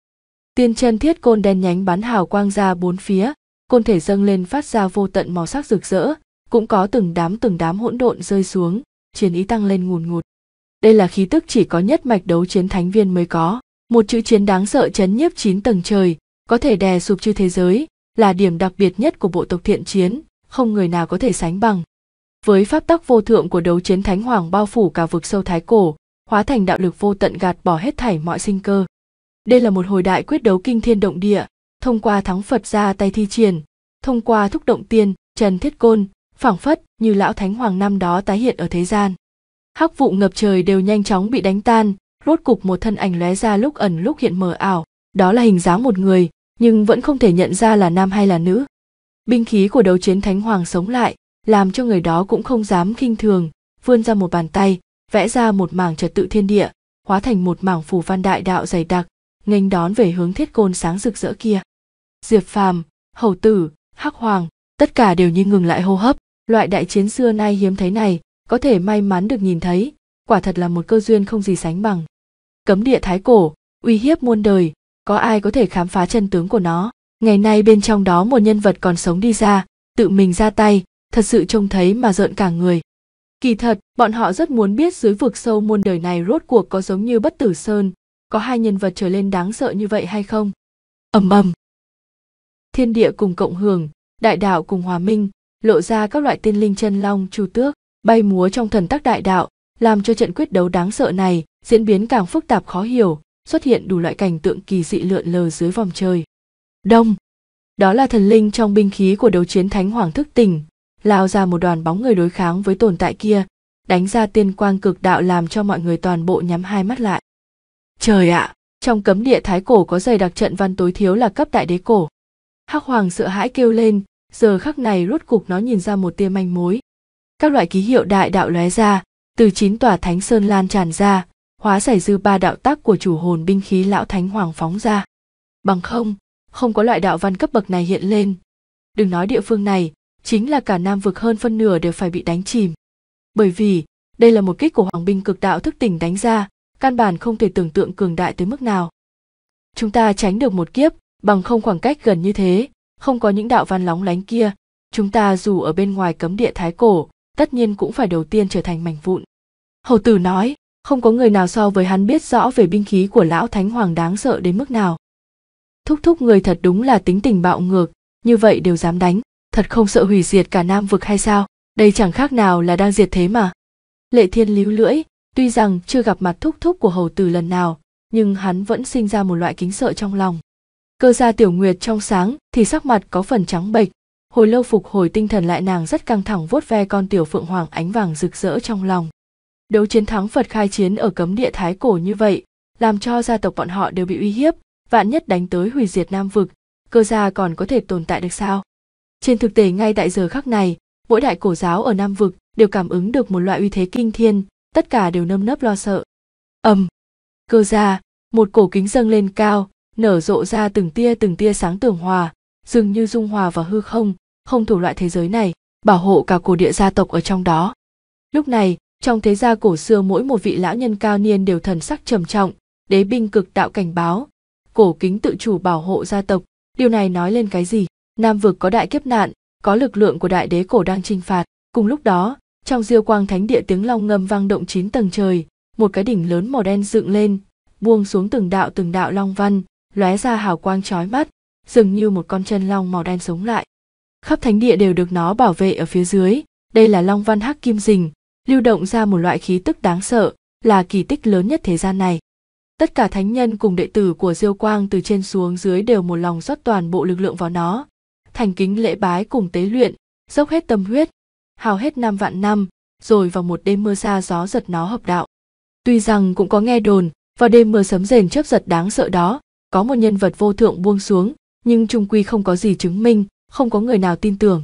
Tiên chân thiết côn đen nhánh bắn hào quang ra bốn phía, côn thể dâng lên phát ra vô tận màu sắc rực rỡ, cũng có từng đám từng đám hỗn độn rơi xuống chiến ý tăng lên ngùn ngụt đây là khí tức chỉ có nhất mạch đấu chiến thánh viên mới có một chữ chiến đáng sợ chấn nhiếp chín tầng trời có thể đè sụp chư thế giới là điểm đặc biệt nhất của bộ tộc thiện chiến không người nào có thể sánh bằng với pháp tắc vô thượng của đấu chiến thánh hoàng bao phủ cả vực sâu thái cổ hóa thành đạo lực vô tận gạt bỏ hết thảy mọi sinh cơ đây là một hồi đại quyết đấu kinh thiên động địa thông qua thắng phật ra tay thi triển thông qua thúc động tiên trần thiết côn phảng phất như lão thánh hoàng năm đó tái hiện ở thế gian hắc vụ ngập trời đều nhanh chóng bị đánh tan rốt cục một thân ảnh lóe ra lúc ẩn lúc hiện mờ ảo đó là hình dáng một người nhưng vẫn không thể nhận ra là nam hay là nữ binh khí của đấu chiến thánh hoàng sống lại làm cho người đó cũng không dám khinh thường vươn ra một bàn tay vẽ ra một mảng trật tự thiên địa hóa thành một mảng phù văn đại đạo dày đặc nghênh đón về hướng thiết côn sáng rực rỡ kia diệp phàm hầu tử hắc hoàng tất cả đều như ngừng lại hô hấp loại đại chiến xưa nay hiếm thấy này có thể may mắn được nhìn thấy quả thật là một cơ duyên không gì sánh bằng cấm địa thái cổ uy hiếp muôn đời có ai có thể khám phá chân tướng của nó ngày nay bên trong đó một nhân vật còn sống đi ra tự mình ra tay thật sự trông thấy mà rợn cả người kỳ thật bọn họ rất muốn biết dưới vực sâu muôn đời này rốt cuộc có giống như bất tử sơn có hai nhân vật trở lên đáng sợ như vậy hay không ầm ầm thiên địa cùng cộng hưởng đại đạo cùng hòa minh lộ ra các loại tiên linh chân long chu tước bay múa trong thần tắc đại đạo làm cho trận quyết đấu đáng sợ này diễn biến càng phức tạp khó hiểu xuất hiện đủ loại cảnh tượng kỳ dị lượn lờ dưới vòng trời đông đó là thần linh trong binh khí của đấu chiến thánh hoàng thức tỉnh lao ra một đoàn bóng người đối kháng với tồn tại kia đánh ra tiên quang cực đạo làm cho mọi người toàn bộ nhắm hai mắt lại trời ạ à, trong cấm địa thái cổ có dày đặc trận văn tối thiếu là cấp đại đế cổ hắc hoàng sợ hãi kêu lên giờ khắc này rốt cục nó nhìn ra một tia manh mối các loại ký hiệu đại đạo lóe ra từ chín tòa thánh sơn lan tràn ra hóa giải dư ba đạo tác của chủ hồn binh khí lão thánh hoàng phóng ra bằng không không có loại đạo văn cấp bậc này hiện lên đừng nói địa phương này chính là cả nam vực hơn phân nửa đều phải bị đánh chìm bởi vì đây là một kích của hoàng binh cực đạo thức tỉnh đánh ra căn bản không thể tưởng tượng cường đại tới mức nào chúng ta tránh được một kiếp bằng không khoảng cách gần như thế không có những đạo văn lóng lánh kia chúng ta dù ở bên ngoài cấm địa thái cổ tất nhiên cũng phải đầu tiên trở thành mảnh vụn hầu tử nói không có người nào so với hắn biết rõ về binh khí của lão thánh hoàng đáng sợ đến mức nào thúc thúc người thật đúng là tính tình bạo ngược như vậy đều dám đánh thật không sợ hủy diệt cả nam vực hay sao đây chẳng khác nào là đang diệt thế mà lệ thiên líu lưỡi tuy rằng chưa gặp mặt thúc thúc của hầu tử lần nào nhưng hắn vẫn sinh ra một loại kính sợ trong lòng cơ gia tiểu nguyệt trong sáng thì sắc mặt có phần trắng bệch hồi lâu phục hồi tinh thần lại nàng rất căng thẳng vuốt ve con tiểu phượng hoàng ánh vàng rực rỡ trong lòng đấu chiến thắng phật khai chiến ở cấm địa thái cổ như vậy làm cho gia tộc bọn họ đều bị uy hiếp vạn nhất đánh tới hủy diệt nam vực cơ gia còn có thể tồn tại được sao trên thực tế ngay tại giờ khắc này mỗi đại cổ giáo ở nam vực đều cảm ứng được một loại uy thế kinh thiên tất cả đều nâm nấp lo sợ ầm cơ gia một cổ kính dâng lên cao nở rộ ra từng tia từng tia sáng tường hòa dường như dung hòa và hư không không thủ loại thế giới này bảo hộ cả cổ địa gia tộc ở trong đó lúc này trong thế gia cổ xưa mỗi một vị lão nhân cao niên đều thần sắc trầm trọng đế binh cực đạo cảnh báo cổ kính tự chủ bảo hộ gia tộc điều này nói lên cái gì nam vực có đại kiếp nạn có lực lượng của đại đế cổ đang chinh phạt cùng lúc đó trong diêu quang thánh địa tiếng long ngâm vang động chín tầng trời một cái đỉnh lớn màu đen dựng lên buông xuống từng đạo từng đạo long văn lóe ra hào quang chói mắt dường như một con chân long màu đen sống lại khắp thánh địa đều được nó bảo vệ ở phía dưới đây là long văn hắc kim rình lưu động ra một loại khí tức đáng sợ là kỳ tích lớn nhất thế gian này tất cả thánh nhân cùng đệ tử của diêu quang từ trên xuống dưới đều một lòng rót toàn bộ lực lượng vào nó thành kính lễ bái cùng tế luyện dốc hết tâm huyết hào hết năm vạn năm rồi vào một đêm mưa xa gió giật nó hợp đạo tuy rằng cũng có nghe đồn vào đêm mưa sấm rền chớp giật đáng sợ đó có một nhân vật vô thượng buông xuống nhưng trung quy không có gì chứng minh không có người nào tin tưởng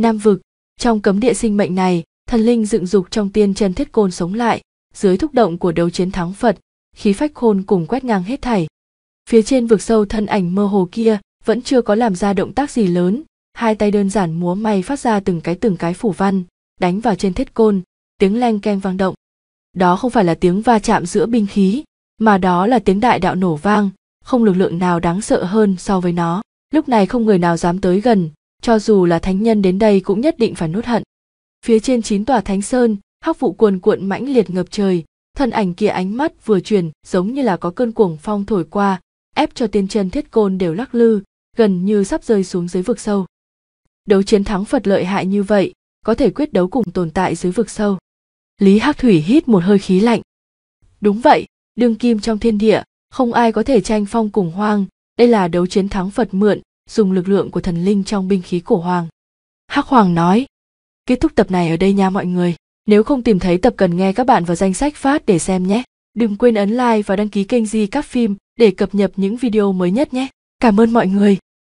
nam vực trong cấm địa sinh mệnh này thần linh dựng dục trong tiên chân thiết côn sống lại dưới thúc động của đấu chiến thắng phật khí phách khôn cùng quét ngang hết thảy phía trên vực sâu thân ảnh mơ hồ kia vẫn chưa có làm ra động tác gì lớn hai tay đơn giản múa may phát ra từng cái từng cái phủ văn đánh vào trên thiết côn tiếng leng keng vang động đó không phải là tiếng va chạm giữa binh khí mà đó là tiếng đại đạo nổ vang không lực lượng nào đáng sợ hơn so với nó lúc này không người nào dám tới gần cho dù là thánh nhân đến đây cũng nhất định phải nuốt hận phía trên chín tòa thánh sơn hắc vụ cuồn cuộn mãnh liệt ngập trời thân ảnh kia ánh mắt vừa truyền giống như là có cơn cuồng phong thổi qua ép cho tiên chân thiết côn đều lắc lư gần như sắp rơi xuống dưới vực sâu đấu chiến thắng phật lợi hại như vậy có thể quyết đấu cùng tồn tại dưới vực sâu lý hắc thủy hít một hơi khí lạnh đúng vậy đương kim trong thiên địa không ai có thể tranh phong cùng hoang đây là đấu chiến thắng phật mượn dùng lực lượng của thần linh trong binh khí cổ hoàng hắc hoàng nói kết thúc tập này ở đây nha mọi người nếu không tìm thấy tập cần nghe các bạn vào danh sách phát để xem nhé đừng quên ấn like và đăng ký kênh di các phim để cập nhật những video mới nhất nhé cảm ơn mọi người